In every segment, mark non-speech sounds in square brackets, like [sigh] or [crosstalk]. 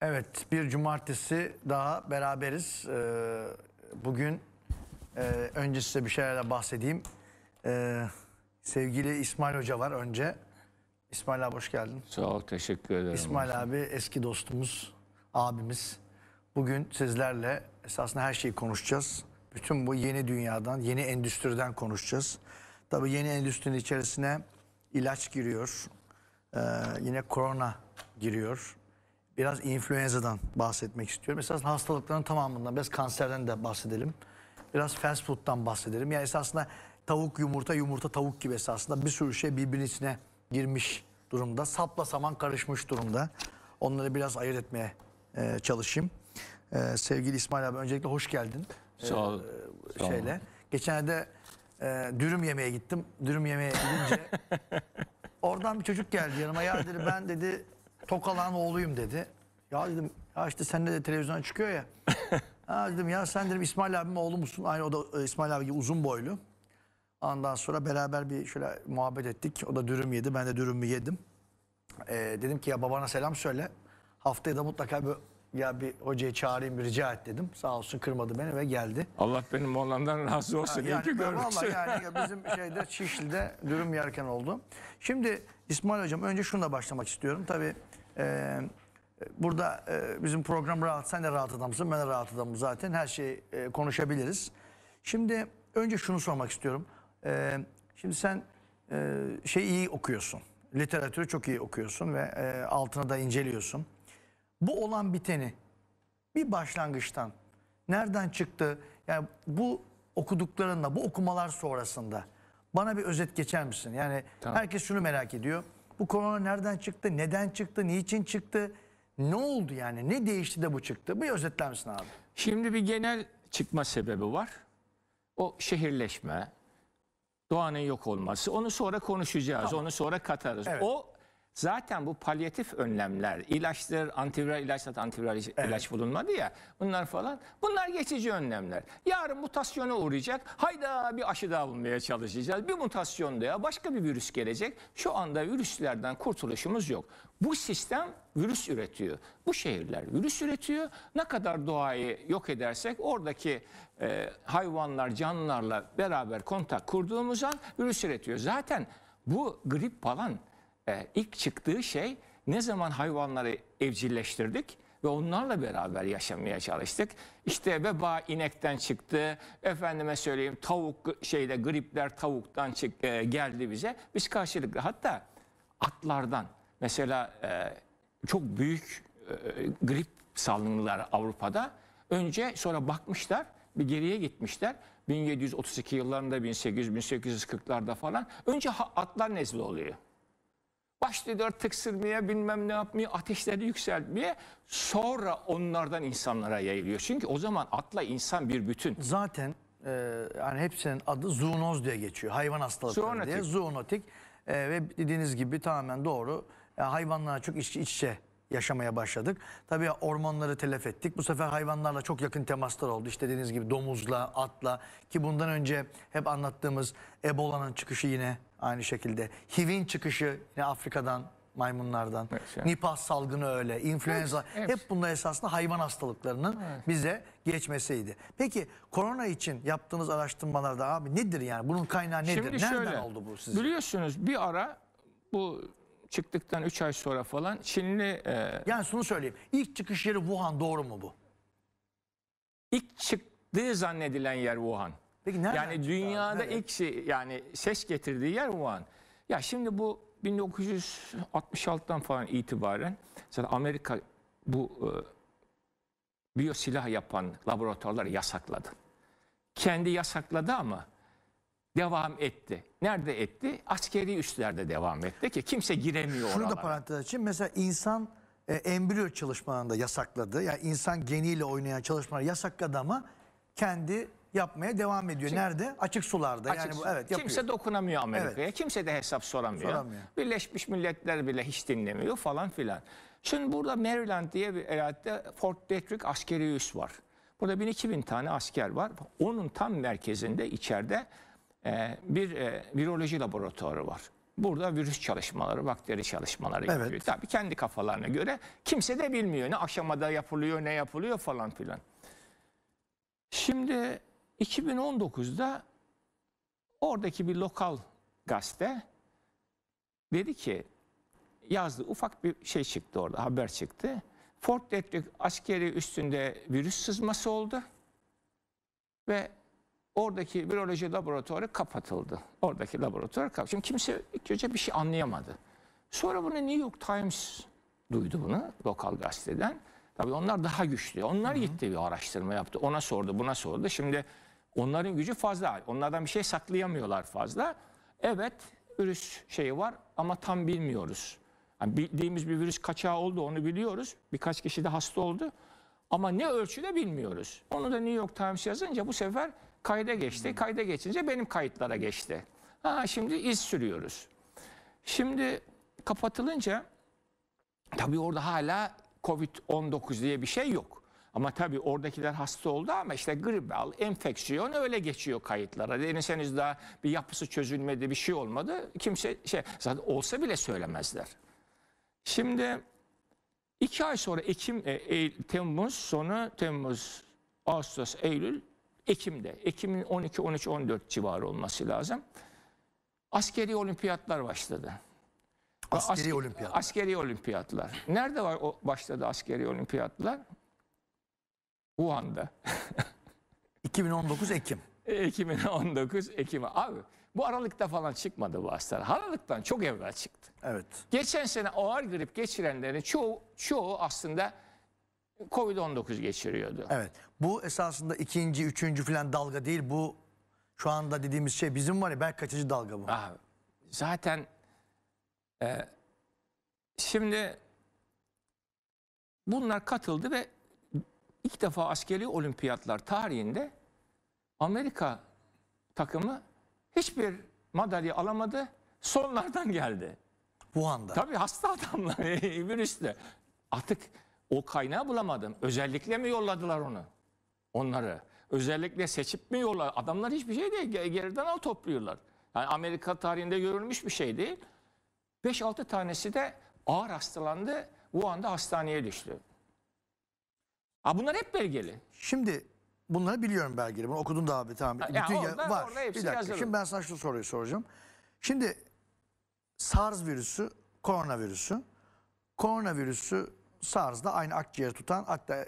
Evet, bir cumartesi daha beraberiz. Ee, bugün e, önce size bir şeylerle bahsedeyim. Ee, sevgili İsmail Hoca var önce. İsmail abi hoş geldin. Sağ ol, teşekkür ederim. İsmail olsun. abi eski dostumuz, abimiz. Bugün sizlerle esasında her şeyi konuşacağız. Bütün bu yeni dünyadan, yeni endüstriden konuşacağız. Tabii yeni endüstrinin içerisine ilaç giriyor. Ee, yine korona giriyor biraz influenza'dan bahsetmek istiyorum. Esasında hastalıkların tamamından, biraz kanserden de bahsedelim. Biraz fast food'dan bahsedelim. Yani esasında tavuk, yumurta, yumurta, tavuk gibi esasında bir sürü şey birbirinin içine girmiş durumda. Sapla saman karışmış durumda. Onları biraz ayırt etmeye e, çalışayım. E, sevgili İsmail abi öncelikle hoş geldin. E, Sağ ol. E, şeyle. Sağ Geçenlerde e, dürüm yemeye gittim. Dürüm yemeye gidince [laughs] oradan bir çocuk geldi yanıma. Ya dedi ben dedi Tokalan oğluyum dedi. Ya dedim ya işte sen de televizyona çıkıyor ya. [laughs] ha dedim ya sen dedim İsmail abim oğlu musun? Aynı o da e, İsmail abi uzun boylu. Ondan sonra beraber bir şöyle muhabbet ettik. O da dürüm yedi ben de dürümü yedim. Ee, dedim ki ya babana selam söyle. Haftaya da mutlaka bir ya bir hocayı çağırayım bir rica et dedim. Sağ olsun kırmadı beni ve geldi. Allah benim oğlandan razı olsun. Ha, yani, İyi ki görmüşsün. yani bizim [laughs] şeyde Şişli'de dürüm yerken oldu. Şimdi İsmail Hocam önce şuna başlamak istiyorum. Tabii e, Burada e, bizim program rahat, sen de rahat adamsın, ben de rahat adamım zaten. Her şeyi e, konuşabiliriz. Şimdi önce şunu sormak istiyorum. E, şimdi sen şey iyi okuyorsun. Literatürü çok iyi okuyorsun ve altına da inceliyorsun. Bu olan biteni bir başlangıçtan nereden çıktı? Yani bu okuduklarında, bu okumalar sonrasında bana bir özet geçer misin? Yani tamam. herkes şunu merak ediyor. Bu korona nereden çıktı? Neden çıktı? Niçin çıktı? Ne oldu yani? Ne değişti de bu çıktı? Bir özetler misin abi? Şimdi bir genel çıkma sebebi var. O şehirleşme, doğanın yok olması. Onu sonra konuşacağız, tamam. onu sonra katarız. Evet. O zaten bu palyatif önlemler, ilaçlar, antiviral ilaçlar, antiviral ilaç evet. bulunmadı ya. Bunlar falan. Bunlar geçici önlemler. Yarın mutasyona uğrayacak. Hayda bir aşı daha bulmaya çalışacağız. Bir mutasyon da ya başka bir virüs gelecek. Şu anda virüslerden kurtuluşumuz yok. Bu sistem virüs üretiyor. Bu şehirler virüs üretiyor. Ne kadar doğayı yok edersek oradaki e, hayvanlar, canlılarla beraber kontak kurduğumuz an virüs üretiyor. Zaten bu grip falan e, ilk çıktığı şey ne zaman hayvanları evcilleştirdik ve onlarla beraber yaşamaya çalıştık. İşte veba inekten çıktı. Efendime söyleyeyim tavuk şeyde gripler tavuktan çık, e, geldi bize. Biz karşılıklı hatta atlardan Mesela e, çok büyük e, grip salgınlar Avrupa'da. Önce sonra bakmışlar bir geriye gitmişler. 1732 yıllarında 1800-1840'larda falan. Önce atlar nezle oluyor. başlıyor tıksırmaya bilmem ne yapmaya ateşleri yükseltmeye sonra onlardan insanlara yayılıyor. Çünkü o zaman atla insan bir bütün. Zaten e, yani hepsinin adı zoonoz diye geçiyor. Hayvan hastalıkları zoonotik. diye. Zoonotik. E, ve dediğiniz gibi tamamen doğru. E, hayvanlarla çok iç, içe yaşamaya başladık. Tabii ormanları telef ettik. Bu sefer hayvanlarla çok yakın temaslar oldu. İşte dediğiniz gibi domuzla, atla ki bundan önce hep anlattığımız Ebola'nın çıkışı yine aynı şekilde. HIV'in çıkışı yine Afrika'dan maymunlardan, evet, Nipah salgını öyle, influenza evet, evet. hep bunlar esasında hayvan hastalıklarının evet. bize geçmesiydi. Peki korona için yaptığınız araştırmalarda abi nedir yani bunun kaynağı nedir? Şimdi Nereden oldu bu sizin? Biliyorsunuz bir ara bu çıktıktan 3 ay sonra falan Çinli... E, Yani şunu söyleyeyim. İlk çıkış yeri Wuhan doğru mu bu? İlk çıktığı zannedilen yer Wuhan. Peki nereden Yani dünyada ilk şey, yani ses getirdiği yer Wuhan. Ya şimdi bu 1966'dan falan itibaren mesela Amerika bu e, biyosilah yapan laboratuvarları yasakladı. Kendi yasakladı ama devam etti. Nerede etti? Askeri üslerde devam etti ki kimse giremiyor Şunu oralara. da parantez açayım. Mesela insan e, embriyo çalışmalarında yasakladı. Yani insan geniyle oynayan çalışmaları yasakladı ama kendi yapmaya devam ediyor. Şimdi- Nerede? Açık sularda. Açık yani bu evet yapıyor. Kimse dokunamıyor Amerika'ya. Kimse de hesap soramıyor. Soramıyor. Birleşmiş Milletler bile hiç dinlemiyor falan filan. Şimdi burada Maryland diye bir eyalette Fort Detrick askeri üs var. Burada 1000-2000 tane asker var. Onun tam merkezinde içeride ee, bir e, viroloji laboratuvarı var. Burada virüs çalışmaları, bakteri çalışmaları evet. Tabii kendi kafalarına göre kimse de bilmiyor ne aşamada yapılıyor, ne yapılıyor falan filan. Şimdi 2019'da oradaki bir lokal gazete dedi ki yazdı ufak bir şey çıktı orada haber çıktı. Fort Detrick askeri üstünde virüs sızması oldu ve Oradaki viroloji laboratuvarı kapatıldı. Oradaki laboratuvar kapatıldı. Şimdi kimse ilk önce bir şey anlayamadı. Sonra bunu New York Times duydu bunu lokal gazeteden. Tabii onlar daha güçlü. Onlar Hı-hı. gitti bir araştırma yaptı. Ona sordu, buna sordu. Şimdi onların gücü fazla. Onlardan bir şey saklayamıyorlar fazla. Evet, virüs şeyi var ama tam bilmiyoruz. Yani bildiğimiz bir virüs kaçağı oldu onu biliyoruz. Birkaç kişi de hasta oldu. Ama ne ölçüde bilmiyoruz. Onu da New York Times yazınca bu sefer Kayda geçti. Kayda geçince benim kayıtlara geçti. Ha, şimdi iz sürüyoruz. Şimdi kapatılınca tabii orada hala Covid-19 diye bir şey yok. Ama tabii oradakiler hasta oldu ama işte gribal, enfeksiyon öyle geçiyor kayıtlara. Deniz daha bir yapısı çözülmedi, bir şey olmadı. Kimse şey zaten olsa bile söylemezler. Şimdi iki ay sonra Ekim, e, Eylül, Temmuz sonu, Temmuz, Ağustos, Eylül Ekim'de. Ekim'in 12, 13, 14 civarı olması lazım. Askeri olimpiyatlar başladı. Askeri Asker, olimpiyatlar. Askeri olimpiyatlar. Nerede var o başladı askeri olimpiyatlar? Wuhan'da. 2019 [laughs] Ekim. 2019 e, Ekim. Abi bu Aralık'ta falan çıkmadı bu hastalar. Aralık'tan çok evvel çıktı. Evet. Geçen sene ağır grip geçirenlerin çoğu, çoğu aslında Covid-19 geçiriyordu. Evet. Bu esasında ikinci, üçüncü falan dalga değil. Bu şu anda dediğimiz şey bizim var ya belki kaçıncı dalga bu. Ah, zaten e, şimdi bunlar katıldı ve ilk defa askeri olimpiyatlar tarihinde Amerika takımı hiçbir madalya alamadı. Sonlardan geldi. Bu anda. Tabii hasta adamlar [laughs] virüsle. Artık o kaynağı bulamadım. Özellikle mi yolladılar onu? Onları. Özellikle seçip mi yolladılar? Adamlar hiçbir şey değil. Geriden al topluyorlar. Yani Amerika tarihinde görülmüş bir şey değil. 5-6 tanesi de ağır hastalandı. Bu anda hastaneye düştü. Ha bunlar hep belgeli. Şimdi bunları biliyorum belgeli. Bunu okudun da abi tamam. Ya, Bütün ya, var. bir dakika. Yazılı. Şimdi ben sana şu soruyu soracağım. Şimdi SARS virüsü, koronavirüsü. Koronavirüsü SARS da aynı akciğer tutan hatta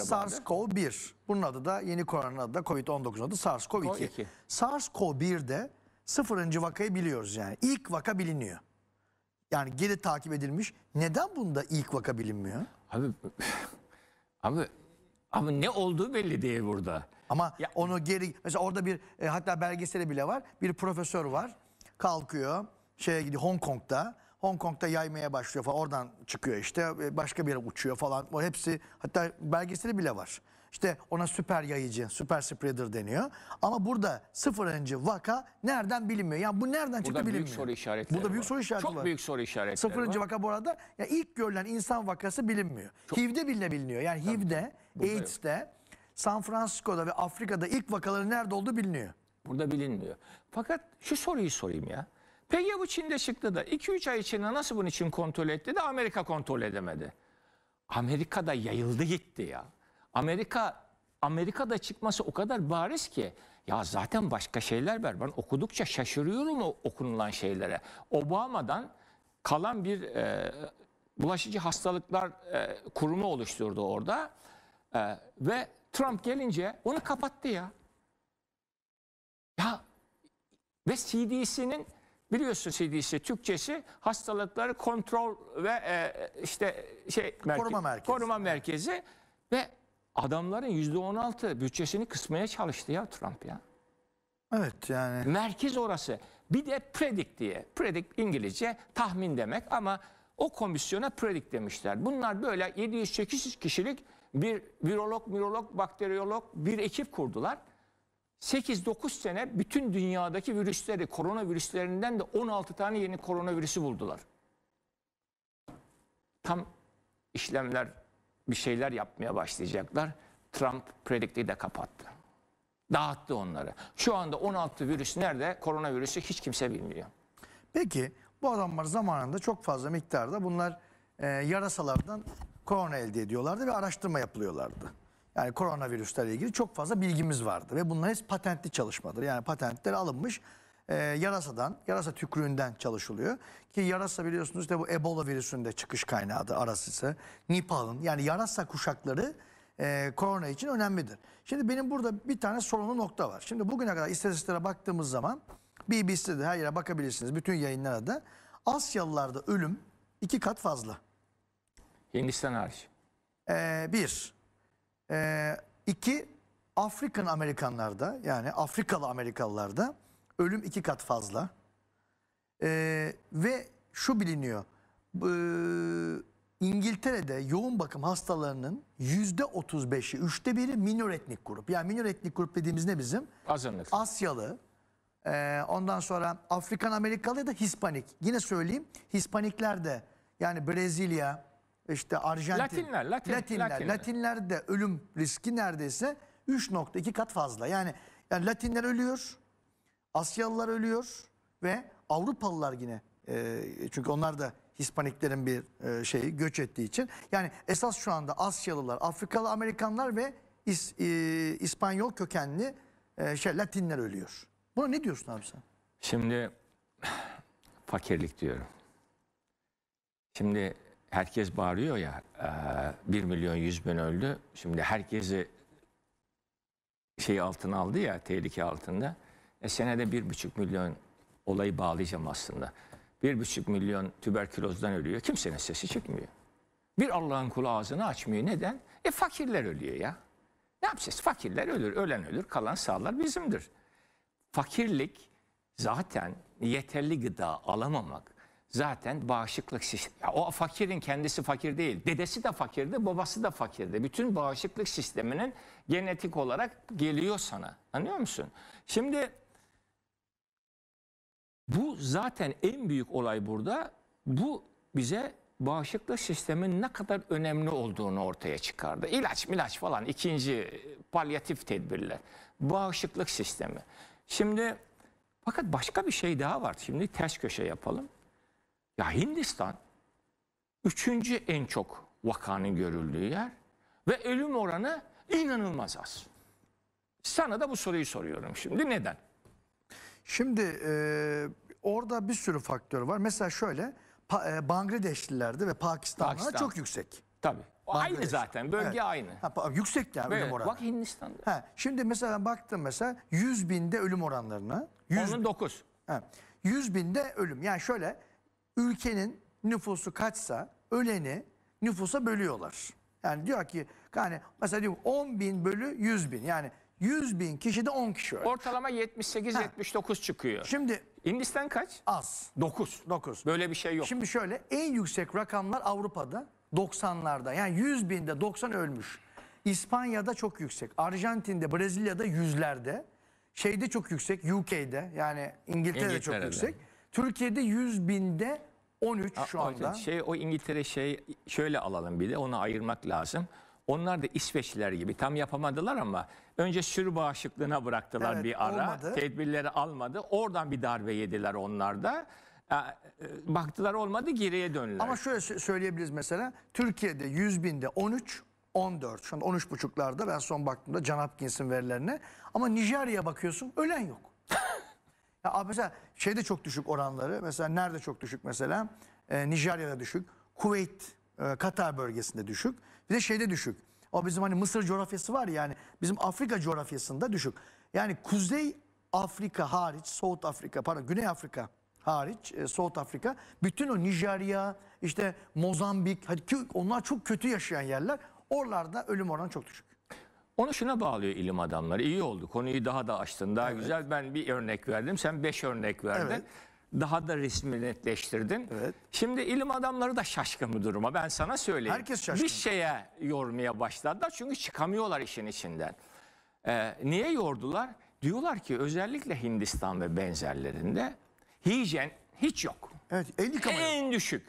SARS, cov 1 Bunun adı da yeni koronanın adı da covid 19 adı SARS-CoV-2. SARS-CoV-1'de sıfırıncı vakayı biliyoruz yani. İlk vaka biliniyor. Yani geri takip edilmiş. Neden bunda ilk vaka bilinmiyor? Abi, [sighs] abi, abi ne olduğu belli değil burada. Ama ya, onu geri mesela orada bir e, hatta belgeseli bile var. Bir profesör var. Kalkıyor şeye gidiyor Hong Kong'da Hong Kong'da yaymaya başlıyor falan. Oradan çıkıyor işte. E, başka bir yere uçuyor falan. O hepsi hatta belgeseli bile var. İşte ona süper yayıcı, süper spreader deniyor. Ama burada sıfırıncı vaka nereden bilinmiyor. Yani bu nereden çıktı Burada bilinmiyor. büyük soru işaretleri Burada büyük soru işareti Çok var. büyük soru işareti. Sıfırıncı vaka bu arada ya ilk görülen insan vakası bilinmiyor. HIV'de bile biliniyor. Yani HIV'de, Burada yok. AIDS'te, San Francisco'da ve Afrika'da ilk vakaların nerede olduğu biliniyor. Burada bilinmiyor. Fakat şu soruyu sorayım ya. Peki bu Çin'de çıktı da 2-3 ay içinde nasıl bunu için kontrol etti de Amerika kontrol edemedi. Amerika'da yayıldı gitti ya. Amerika Amerika'da çıkması o kadar bariz ki ya zaten başka şeyler var. Ben okudukça şaşırıyorum o okunulan şeylere. Obama'dan kalan bir e, bulaşıcı hastalıklar e, kurumu oluşturdu orada. E, ve Trump gelince onu kapattı ya. Ya ve CDC'nin biliyorsun CDC Türkçesi hastalıkları kontrol ve e, işte şey merke koruma merkezi. Koruma merkezi ve adamların %16 bütçesini kısmaya çalıştı ya Trump ya. Evet yani. Merkez orası. Bir de predict diye. Predict İngilizce tahmin demek ama o komisyona predict demişler. Bunlar böyle 700-800 kişilik bir virolog, mirolog, bakteriyolog bir ekip kurdular. 8-9 sene bütün dünyadaki virüsleri, koronavirüslerinden de 16 tane yeni koronavirüsü buldular. Tam işlemler bir şeyler yapmaya başlayacaklar. Trump predikti de kapattı. Dağıttı onları. Şu anda 16 virüs nerede? Koronavirüsü hiç kimse bilmiyor. Peki bu adamlar zamanında çok fazla miktarda bunlar e, yarasalardan korona elde ediyorlardı ve araştırma yapılıyorlardı. Yani koronavirüslerle ilgili çok fazla bilgimiz vardı ve bunlar hep patentli çalışmadır. Yani patentler alınmış e, yarasadan, yarasa tükrüğünden çalışılıyor. Ki yarasa biliyorsunuz de bu Ebola virüsünde çıkış kaynağı da arasısı. Nipah'ın yani yarasa kuşakları e, korona için önemlidir. Şimdi benim burada bir tane sorunlu nokta var. Şimdi bugüne kadar istatistiklere baktığımız zaman BBC'de her yere bakabilirsiniz. Bütün yayınlara da Asyalılarda ölüm iki kat fazla. Hindistan hariç. Ee, bir. E, iki, Afrikan Amerikanlarda yani Afrikalı Amerikalılarda ölüm iki kat fazla. E, ve şu biliniyor. E, İngiltere'de yoğun bakım hastalarının yüzde otuz beşi, üçte biri minor etnik grup. Yani minor etnik grup dediğimiz ne bizim? Azınlık. Asyalı, ee, ondan sonra Afrikan Amerikalı ya da Hispanik. Yine söyleyeyim Hispanikler de yani Brezilya, işte Arjantin. Latinler, Latin, Latinler, Latinler. Latinlerde ölüm riski neredeyse 3.2 kat fazla. Yani, yani Latinler ölüyor, Asyalılar ölüyor ve Avrupalılar yine e, çünkü onlar da Hispaniklerin bir e, şeyi göç ettiği için. Yani esas şu anda Asyalılar, Afrikalı Amerikanlar ve İs, e, İspanyol kökenli e, şey Latinler ölüyor. Buna ne diyorsun abi sen? Şimdi [sighs] fakirlik diyorum. Şimdi herkes bağırıyor ya 1 milyon 100 bin öldü. Şimdi herkesi şey altına aldı ya tehlike altında. E senede 1,5 milyon olayı bağlayacağım aslında. 1,5 milyon tüberkülozdan ölüyor. Kimsenin sesi çıkmıyor. Bir Allah'ın kulu ağzını açmıyor. Neden? E fakirler ölüyor ya. Ne yapacağız? Fakirler ölür, ölen ölür, kalan sağlar bizimdir. Fakirlik zaten yeterli gıda alamamak, zaten bağışıklık sistemi. O fakirin kendisi fakir değil. Dedesi de fakirdi, babası da fakirdi. Bütün bağışıklık sisteminin genetik olarak geliyor sana. Anlıyor musun? Şimdi bu zaten en büyük olay burada. Bu bize bağışıklık sistemin ne kadar önemli olduğunu ortaya çıkardı. İlaç milaç falan ikinci palyatif tedbirler. Bağışıklık sistemi. Şimdi fakat başka bir şey daha var. Şimdi ters köşe yapalım. Ya Hindistan üçüncü en çok vakanın görüldüğü yer ve ölüm oranı inanılmaz az. Sana da bu soruyu soruyorum şimdi. Neden? Şimdi e, orada bir sürü faktör var. Mesela şöyle pa, e, Bangladeşlilerde ve Pakistanlılar Pakistan. çok yüksek. Tabii. Aynı zaten. Bölge evet. aynı. Ha, yüksek yani Böyle, ölüm oranı. Bak Hindistan'da. Ha, şimdi mesela baktım mesela 100 binde ölüm oranlarına. 100 Onun 9. Bin, 100 binde ölüm. Yani şöyle ülkenin nüfusu kaçsa öleni nüfusa bölüyorlar. Yani diyor ki yani mesela diyor 10 bin bölü 100 bin yani 100 bin kişide 10 kişi ölmüş. Ortalama 78-79 çıkıyor. Şimdi Hindistan kaç? Az. 9. 9. Böyle bir şey yok. Şimdi şöyle en yüksek rakamlar Avrupa'da 90'larda yani 100 binde 90 ölmüş. İspanya'da çok yüksek. Arjantin'de, Brezilya'da yüzlerde. Şeyde çok yüksek. UK'de yani İngiltere'de, İngiltere'de. çok yüksek. Türkiye'de 100 binde 13 şu anda. Şey o İngiltere şey şöyle alalım bir de onu ayırmak lazım. Onlar da İsveçliler gibi tam yapamadılar ama önce sürü bağışıklığına bıraktılar Evet, bir ara. olmadı. Tedbirleri almadı. Oradan bir darbe yediler onlar da. E, e, baktılar olmadı geriye döndüler. Ama şöyle söyleyebiliriz mesela. Türkiye'de 100 binde 13, 14. Şu anda 13,5'larda ben son baktığımda Can Hopkins'in verilerine. Ama Nijerya'ya bakıyorsun ölen yok. [laughs] Ha, mesela şeyde çok düşük oranları. Mesela nerede çok düşük mesela? E, Nijerya'da düşük. Kuveyt, e, Katar bölgesinde düşük. Bir de şeyde düşük. O bizim hani Mısır coğrafyası var yani bizim Afrika coğrafyasında düşük. Yani Kuzey Afrika hariç, South Afrika pardon Güney Afrika hariç, e, South Afrika bütün o Nijerya, işte Mozambik, hadi ki onlar çok kötü yaşayan yerler. Oralarda ölüm oranı çok düşük. Onu şuna bağlıyor ilim adamları. İyi oldu. Konuyu daha da açtın. Daha evet. güzel. Ben bir örnek verdim. Sen beş örnek verdin. Evet. Daha da resmi netleştirdin. Evet. Şimdi ilim adamları da şaşkın bu duruma. Ben sana söyleyeyim. Herkes şaşkın. Bir şeye yormaya başladılar. Çünkü çıkamıyorlar işin içinden. Ee, niye yordular? Diyorlar ki özellikle Hindistan ve benzerlerinde hijyen hiç yok. Evet, el yıkamıyor. En düşük.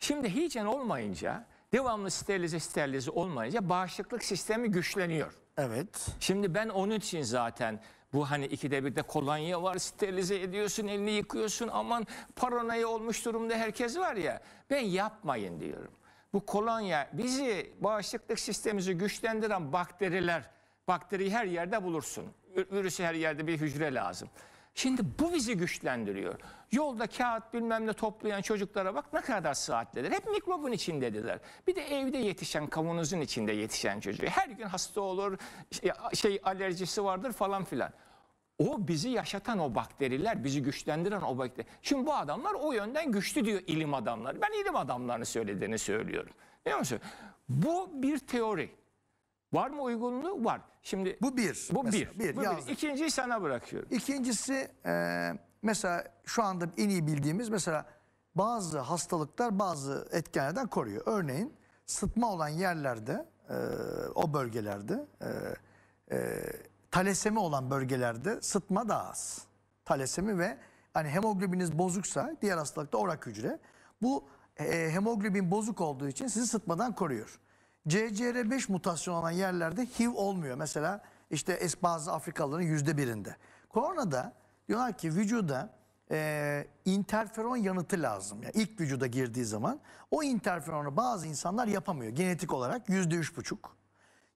Şimdi hijyen olmayınca devamlı sterilize sterilize olmayınca bağışıklık sistemi güçleniyor. Evet. Şimdi ben onun için zaten bu hani ikide bir de kolonya var sterilize ediyorsun elini yıkıyorsun aman paranoya olmuş durumda herkes var ya ben yapmayın diyorum. Bu kolonya bizi bağışıklık sistemimizi güçlendiren bakteriler bakteriyi her yerde bulursun. Virüsü her yerde bir hücre lazım. Şimdi bu bizi güçlendiriyor. Yolda kağıt bilmem ne toplayan çocuklara bak ne kadar sıhhatlidir. Hep mikrobun içindediler. Bir de evde yetişen kavanozun içinde yetişen çocuğu. Her gün hasta olur, şey, alerjisi vardır falan filan. O bizi yaşatan o bakteriler, bizi güçlendiren o bakteri. Şimdi bu adamlar o yönden güçlü diyor ilim adamları. Ben ilim adamlarını söylediğini söylüyorum. Biliyor musun? Bu bir teori. Var mı uygunluğu? Var. Şimdi bu bir. Bu mesela, bir. bir, bu bir. İkinciyi sana bırakıyorum. İkincisi e, Mesela şu anda en iyi bildiğimiz mesela bazı hastalıklar bazı etkenlerden koruyor. Örneğin sıtma olan yerlerde e, o bölgelerde e, e, talesemi olan bölgelerde sıtma daha az. Talesemi ve hani hemoglobiniz bozuksa diğer hastalıkta orak hücre. Bu e, e, hemoglobin bozuk olduğu için sizi sıtmadan koruyor. CCR5 mutasyon olan yerlerde HIV olmuyor. Mesela işte bazı Afrikalıların yüzde birinde. Koronada Diyorlar ki vücuda e, interferon yanıtı lazım. Yani ilk vücuda girdiği zaman o interferonu bazı insanlar yapamıyor. Genetik olarak yüzde üç buçuk.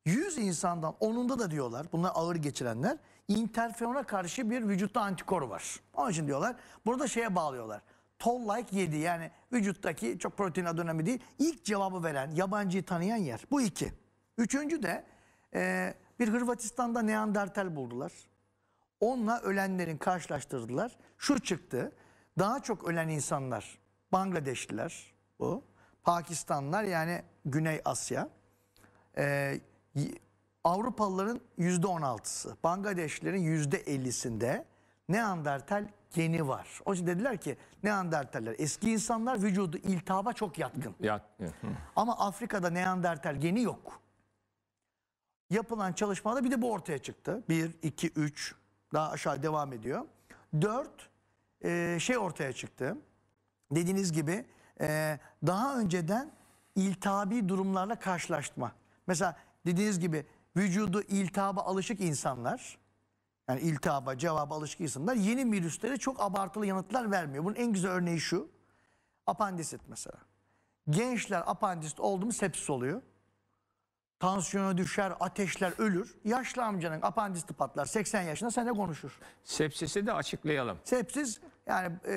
Yüz insandan onunda da diyorlar bunlar ağır geçirenler interferona karşı bir vücutta antikor var. Onun için diyorlar burada şeye bağlıyorlar. Toll like 7 yani vücuttaki çok protein adı önemli değil. İlk cevabı veren yabancıyı tanıyan yer. Bu iki. Üçüncü de e, bir Hırvatistan'da Neandertal buldular. Onunla ölenlerin karşılaştırdılar. Şu çıktı. Daha çok ölen insanlar Bangladeşliler bu. Pakistanlar yani Güney Asya. Ee, Avrupalıların %16'sı, Bangladeşlilerin %50'sinde Neandertal geni var. O yüzden dediler ki Neandertaller eski insanlar vücudu iltihaba çok yatkın. Yat. Ama Afrika'da Neandertal geni yok. Yapılan çalışmada bir de bu ortaya çıktı. 1, 2, 3, daha aşağı devam ediyor. 4 e, şey ortaya çıktı. Dediğiniz gibi e, daha önceden iltihabi durumlarla karşılaşma. Mesela dediğiniz gibi vücudu iltihaba alışık insanlar, yani iltihaba, cevaba alışık insanlar yeni virüslere çok abartılı yanıtlar vermiyor. Bunun en güzel örneği şu, apandisit mesela. Gençler apandisit oldu mu sepsis oluyor. Tansiyonu düşer, ateşler, ölür. Yaşlı amcanın apandisti patlar. 80 yaşında sene konuşur. Sepsisi de açıklayalım. Sepsis yani e,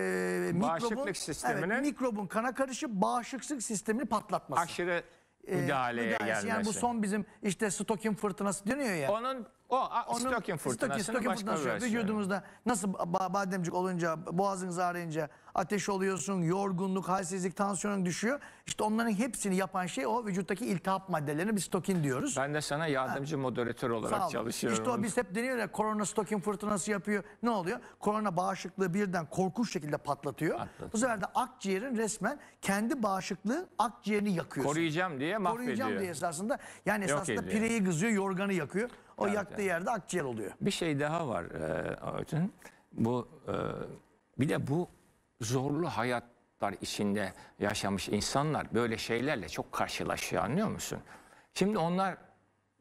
mikrobun, Bağışıklık evet, mikrobun kana karışıp bağışıklık sistemini patlatması. Aşırı E, müdahaleye müdahalesi. gelmesi. Yani bu son bizim işte Stockholm fırtınası dönüyor ya. Onun o Onun, Stokin fırtınasını Stokin başka fırtınası yok. Vücudumuzda nasıl bademcik olunca, boğazınız ağrıyınca ateş oluyorsun, yorgunluk, halsizlik, tansiyonun düşüyor. İşte onların hepsini yapan şey o vücuttaki iltihap maddelerini biz stokin diyoruz. Ben de sana yardımcı ha. moderatör olarak çalışıyorum. İşte o biz hep deniyor ya korona stokin fırtınası yapıyor. Ne oluyor? Korona bağışıklığı birden korkunç şekilde patlatıyor. Atlatın. Bu sefer de akciğerin resmen kendi bağışıklığı akciğerini yakıyor. Koruyacağım diye mahvediyor. Koruyacağım diye esasında. Yani esasında pireyi kızıyor, yorganı yakıyor. O evet, yaktığı evet. yerde akciğer oluyor. Bir şey daha var e, Bu e, bir de bu zorlu hayatlar içinde yaşamış insanlar böyle şeylerle çok karşılaşıyor anlıyor musun? Şimdi onlar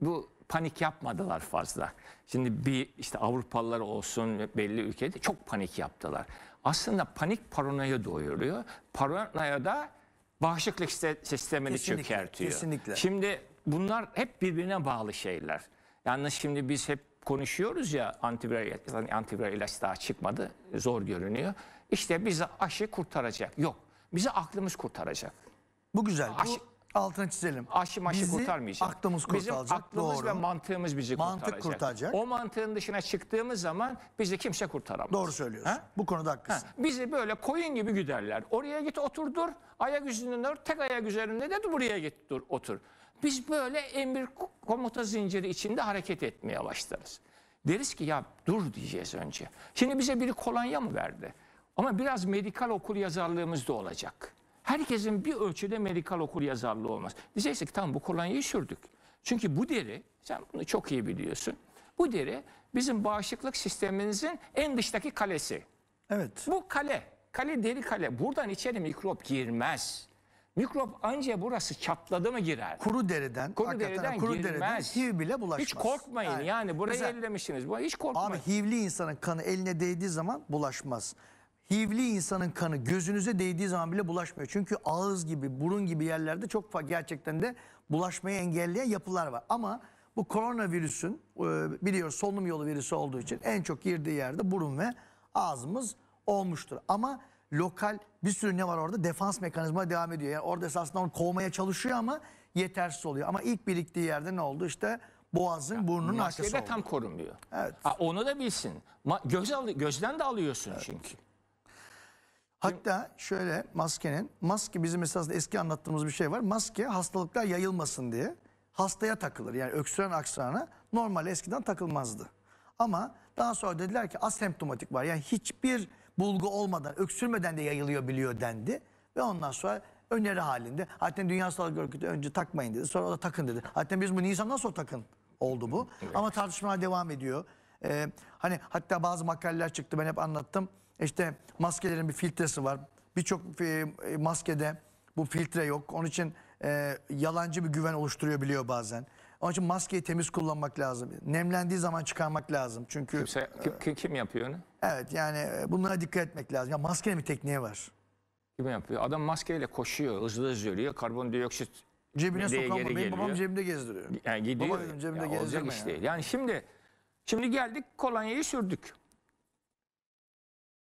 bu panik yapmadılar fazla. Şimdi bir işte Avrupalılar olsun belli ülkede çok panik yaptılar. Aslında panik paranoya doyuruyor. Paranoya da bağışıklık sistemini kesinlikle, çökertiyor. Kesinlikle. Şimdi bunlar hep birbirine bağlı şeyler. Yalnız şimdi biz hep konuşuyoruz ya antiviral ilaç, yani antiviral ilaç daha çıkmadı. Zor görünüyor. İşte bizi aşı kurtaracak. Yok. Bizi aklımız kurtaracak. Bu güzel. Aşı, Bu altına çizelim. Aşı maşı bizi kurtarmayacak. aklımız kurtaracak. Bizim aklımız Doğru. ve mantığımız bizi Mantık kurtaracak. kurtaracak. O mantığın dışına çıktığımız zaman bizi kimse kurtaramaz. Doğru söylüyorsun. Ha? Bu konuda haklısın. Ha? Bizi böyle koyun gibi güderler. Oraya git otur dur. Ayak üzerinde dur. Tek ayak üzerinde de buraya git dur otur. Biz böyle emir komuta zinciri içinde hareket etmeye başlarız. Deriz ki ya dur diyeceğiz önce. Şimdi bize biri kolonya mı verdi? Ama biraz medikal okul yazarlığımız da olacak. Herkesin bir ölçüde medikal okul yazarlığı olmaz. Diyeceksek tamam bu kolonyayı sürdük. Çünkü bu deri, sen bunu çok iyi biliyorsun. Bu deri bizim bağışıklık sistemimizin en dıştaki kalesi. Evet. Bu kale. Kale deri kale. Buradan içeri mikrop girmez. Mikrop anca burası çatladı mı girer. Kuru deriden, kuru deriden kuru girmez. HIV bile bulaşmaz. Hiç korkmayın yani, yani burayı mesela, ellemişsiniz. Hiç korkmayın. Ama HIV'li insanın kanı eline değdiği zaman bulaşmaz. HIV'li insanın kanı gözünüze değdiği zaman bile bulaşmıyor. Çünkü ağız gibi, burun gibi yerlerde çok gerçekten de bulaşmayı engelleyen yapılar var. Ama bu koronavirüsün e, biliyoruz solunum yolu virüsü olduğu için en çok girdiği yerde burun ve ağzımız olmuştur. Ama lokal bir sürü ne var orada? Defans mekanizma devam ediyor. Yani orada esasında onu kovmaya çalışıyor ama yetersiz oluyor. Ama ilk biriktiği yerde ne oldu? İşte boğazın, ya, burnunun arkası oldu. tam korunmuyor. Evet. Ha, onu da bilsin. göz al gözden de alıyorsun evet. çünkü. Hatta şöyle maskenin, maske bizim esasında eski anlattığımız bir şey var. Maske hastalıklar yayılmasın diye hastaya takılır. Yani öksüren aksırana normal eskiden takılmazdı. Ama daha sonra dediler ki asemptomatik var. Yani hiçbir bulgu olmadan, öksürmeden de yayılıyor biliyor dendi. Ve ondan sonra öneri halinde. Hatta Dünya Sağlık Örgütü önce takmayın dedi. Sonra o da takın dedi. Hatta biz bu Nisan'dan sonra takın oldu bu. Evet. Ama tartışmalar devam ediyor. Ee, hani hatta bazı makaleler çıktı ben hep anlattım. İşte maskelerin bir filtresi var. Birçok e, e, maskede bu filtre yok. Onun için e, yalancı bir güven oluşturuyor biliyor bazen. Onun için maskeyi temiz kullanmak lazım. Nemlendiği zaman çıkarmak lazım. Çünkü Kimse, e, kim, kim yapıyor onu? Evet yani e, bunlara dikkat etmek lazım. Ya maskenin mi tekniği var. Kim yapıyor? Adam maskeyle koşuyor, hızlı hızlı yürüyor. Karbondioksit Cebine sokan geri benim geliyor. babam cebinde gezdiriyor. Yani gidiyor. Babam cebinde ya, olacak iş yani. Yani şimdi şimdi geldik kolonyayı sürdük.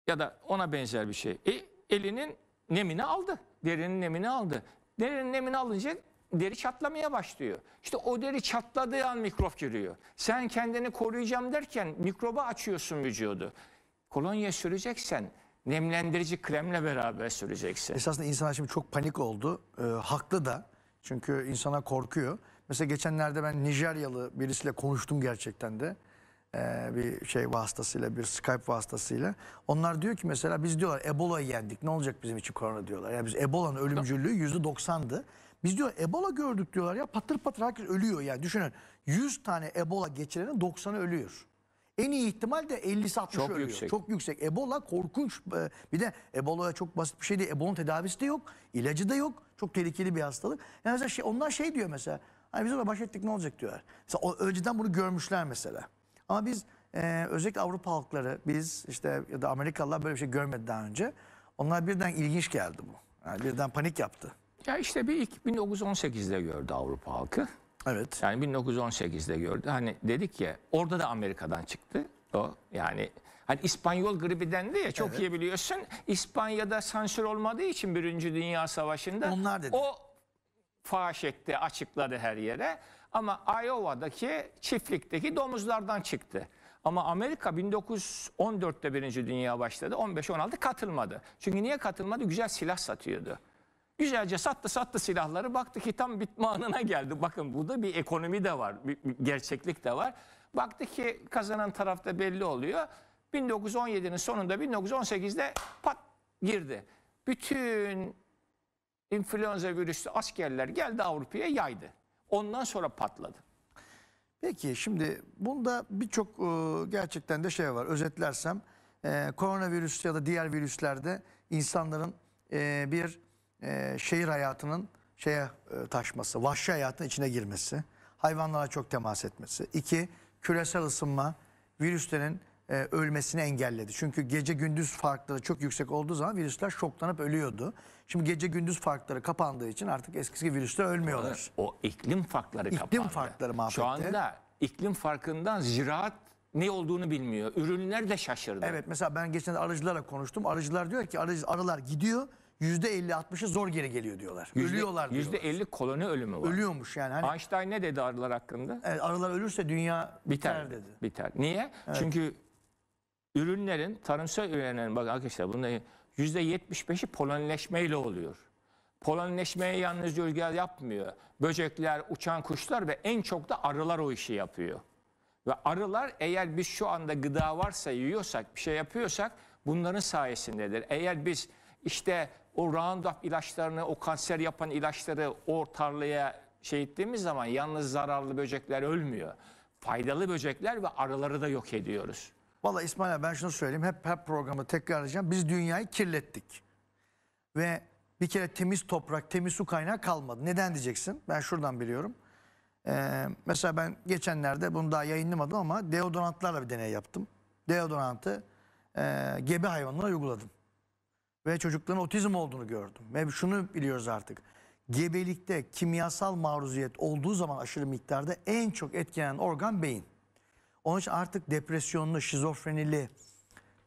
Ya da ona benzer bir şey. E, elinin nemini aldı. Derinin nemini aldı. Derinin nemini alınca deri çatlamaya başlıyor. İşte o deri çatladığı an mikrop giriyor. Sen kendini koruyacağım derken mikroba açıyorsun vücudu. Kolonya süreceksen nemlendirici kremle beraber süreceksin. Esasında insanlar şimdi çok panik oldu. E, haklı da. Çünkü insana korkuyor. Mesela geçenlerde ben Nijeryalı birisiyle konuştum gerçekten de. E, bir şey vasıtasıyla, bir Skype vasıtasıyla. Onlar diyor ki mesela biz diyorlar Ebola'yı yendik. Ne olacak bizim için korona diyorlar. Yani biz Ebola'nın ölümcüllüğü %90'dı. Biz diyor Ebola gördük diyorlar ya patır patır herkes ölüyor yani düşünün. 100 tane Ebola geçirenin 90'ı ölüyor. En iyi ihtimal de 50 60 Çok ölüyor. yüksek. Çok yüksek. Ebola korkunç. Ee, bir de Ebola'ya çok basit bir şey değil. Ebola'nın tedavisi de yok. ilacı da yok. Çok tehlikeli bir hastalık. Yani mesela şey, onlar şey diyor mesela. Hani biz ona baş ettik ne olacak diyorlar. Mesela önceden bunu görmüşler mesela. Ama biz e, özellikle Avrupa halkları biz işte ya da Amerikalılar böyle bir şey görmedi daha önce. Onlar birden ilginç geldi bu. Yani birden panik yaptı. Ya işte bir ilk 1918'de gördü Avrupa halkı. Evet. Yani 1918'de gördü. Hani dedik ya orada da Amerika'dan çıktı. O yani hani İspanyol gribi dendi ya çok evet. iyi biliyorsun. İspanya'da sansür olmadığı için Birinci Dünya Savaşı'nda Onlar dedi. o faş etti, açıkladı her yere. Ama Iowa'daki çiftlikteki domuzlardan çıktı. Ama Amerika 1914'te Birinci Dünya başladı. 15-16 katılmadı. Çünkü niye katılmadı? Güzel silah satıyordu. Güzelce sattı sattı silahları baktı ki tam bitmanına geldi. Bakın burada bir ekonomi de var, bir, gerçeklik de var. Baktı ki kazanan tarafta belli oluyor. 1917'nin sonunda 1918'de pat girdi. Bütün influenza virüsü askerler geldi Avrupa'ya yaydı. Ondan sonra patladı. Peki şimdi bunda birçok e, gerçekten de şey var. Özetlersem e, koronavirüs ya da diğer virüslerde insanların e, bir e, şehir hayatının şeye e, taşması, vahşi hayatın içine girmesi, hayvanlara çok temas etmesi. İki, küresel ısınma virüslerin e, ölmesini engelledi. Çünkü gece gündüz farkları çok yüksek olduğu zaman virüsler şoklanıp ölüyordu. Şimdi gece gündüz farkları kapandığı için artık eskisi gibi virüsler ölmüyorlar. O iklim farkları İklim kapandı. farkları mahvetti. Şu anda iklim farkından ziraat ne olduğunu bilmiyor. Ürünler de şaşırdı. Evet mesela ben geçen arıcılarla konuştum. Arıcılar diyor ki arı- arılar gidiyor %50-60'ı zor geri geliyor diyorlar. Yüzde, Ölüyorlar diyorlar. %50 koloni ölümü var. Ölüyormuş yani. Hani, Einstein ne dedi arılar hakkında? Evet, arılar ölürse dünya biter, biter dedi. Biter. Niye? Evet. Çünkü ürünlerin, tarımsal ürünlerin, bak arkadaşlar bunların %75'i polonileşmeyle oluyor. Polonileşmeyi yalnız rüzgar yapmıyor. Böcekler, uçan kuşlar ve en çok da arılar o işi yapıyor. Ve arılar eğer biz şu anda gıda varsa yiyorsak, bir şey yapıyorsak bunların sayesindedir. Eğer biz işte o Roundup ilaçlarını, o kanser yapan ilaçları o tarlaya şey ettiğimiz zaman yalnız zararlı böcekler ölmüyor. Faydalı böcekler ve arıları da yok ediyoruz. Valla İsmail abi ben şunu söyleyeyim. Hep, hep programı tekrarlayacağım. Biz dünyayı kirlettik. Ve bir kere temiz toprak, temiz su kaynağı kalmadı. Neden diyeceksin? Ben şuradan biliyorum. Ee, mesela ben geçenlerde bunu daha yayınlamadım ama deodorantlarla bir deney yaptım. Deodorantı e, gebe hayvanlara uyguladım ve çocukların otizm olduğunu gördüm. Ve şunu biliyoruz artık. Gebelikte kimyasal maruziyet olduğu zaman aşırı miktarda en çok etkilenen organ beyin. Onun için artık depresyonlu, şizofrenili,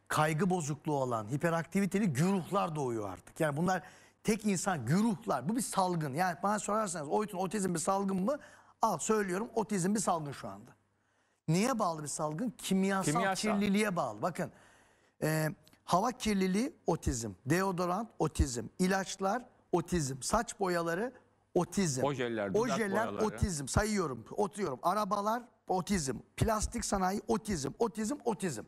kaygı bozukluğu olan, hiperaktiviteli güruhlar doğuyor artık. Yani bunlar tek insan güruhlar. Bu bir salgın. Yani bana sorarsanız Oytun otizm bir salgın mı? Al söylüyorum otizm bir salgın şu anda. Niye bağlı bir salgın? Kimyasal, Kimyasal. kirliliğe bağlı. Bakın e, Hava kirliliği otizm, deodorant otizm, ilaçlar otizm, saç boyaları otizm, ojeller, ojeller otizm sayıyorum, oturuyorum. Arabalar otizm, plastik sanayi otizm, otizm, otizm.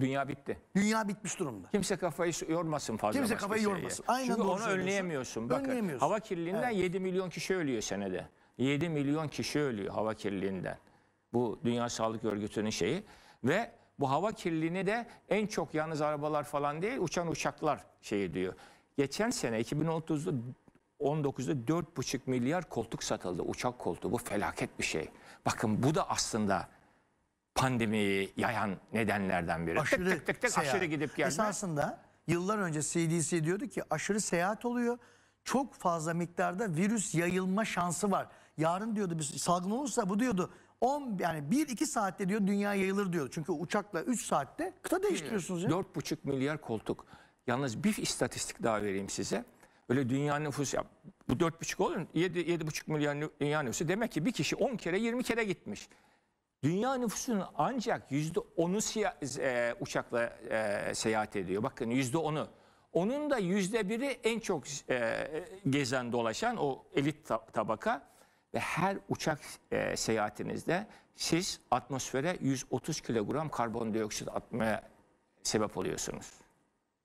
Dünya bitti. Dünya bitmiş durumda. Kimse kafayı yormasın fazla. Kimse kafayı şeye. yormasın. Aynen Çünkü onu önleyemiyorsun. Bakın önleyemiyorsun. hava kirliliğinden evet. 7 milyon kişi ölüyor senede. 7 milyon kişi ölüyor hava kirliliğinden. Bu Dünya Sağlık Örgütü'nün şeyi. Ve bu hava kirliliğini de en çok yalnız arabalar falan değil uçan uçaklar şey ediyor. Geçen sene 2030'da 19'da 4,5 milyar koltuk satıldı. Uçak koltuğu bu felaket bir şey. Bakın bu da aslında pandemiyi yayan nedenlerden biri. Aşırı tık tık tık, tık aşırı gidip gelme. Esasında yıllar önce CDC diyordu ki aşırı seyahat oluyor. Çok fazla miktarda virüs yayılma şansı var. Yarın diyordu bir salgın olursa bu diyordu 10 yani 1-2 saatte diyor dünya yayılır diyor. Çünkü uçakla 3 saatte kıta değiştiriyorsunuz ya. 4,5 milyar koltuk. Yalnız bir istatistik daha vereyim size. Öyle dünya nüfusu ya, bu 4,5 olur mu? 7 7,5 milyar dünya nüfusu demek ki bir kişi 10 kere 20 kere gitmiş. Dünya nüfusunun ancak %10'u siya- e, uçakla e, seyahat ediyor. Bakın %10'u. Onun da %1'i en çok e, e, gezen dolaşan o elit tabaka ve her uçak e, seyahatinizde siz atmosfere 130 kilogram karbondioksit atmaya sebep oluyorsunuz.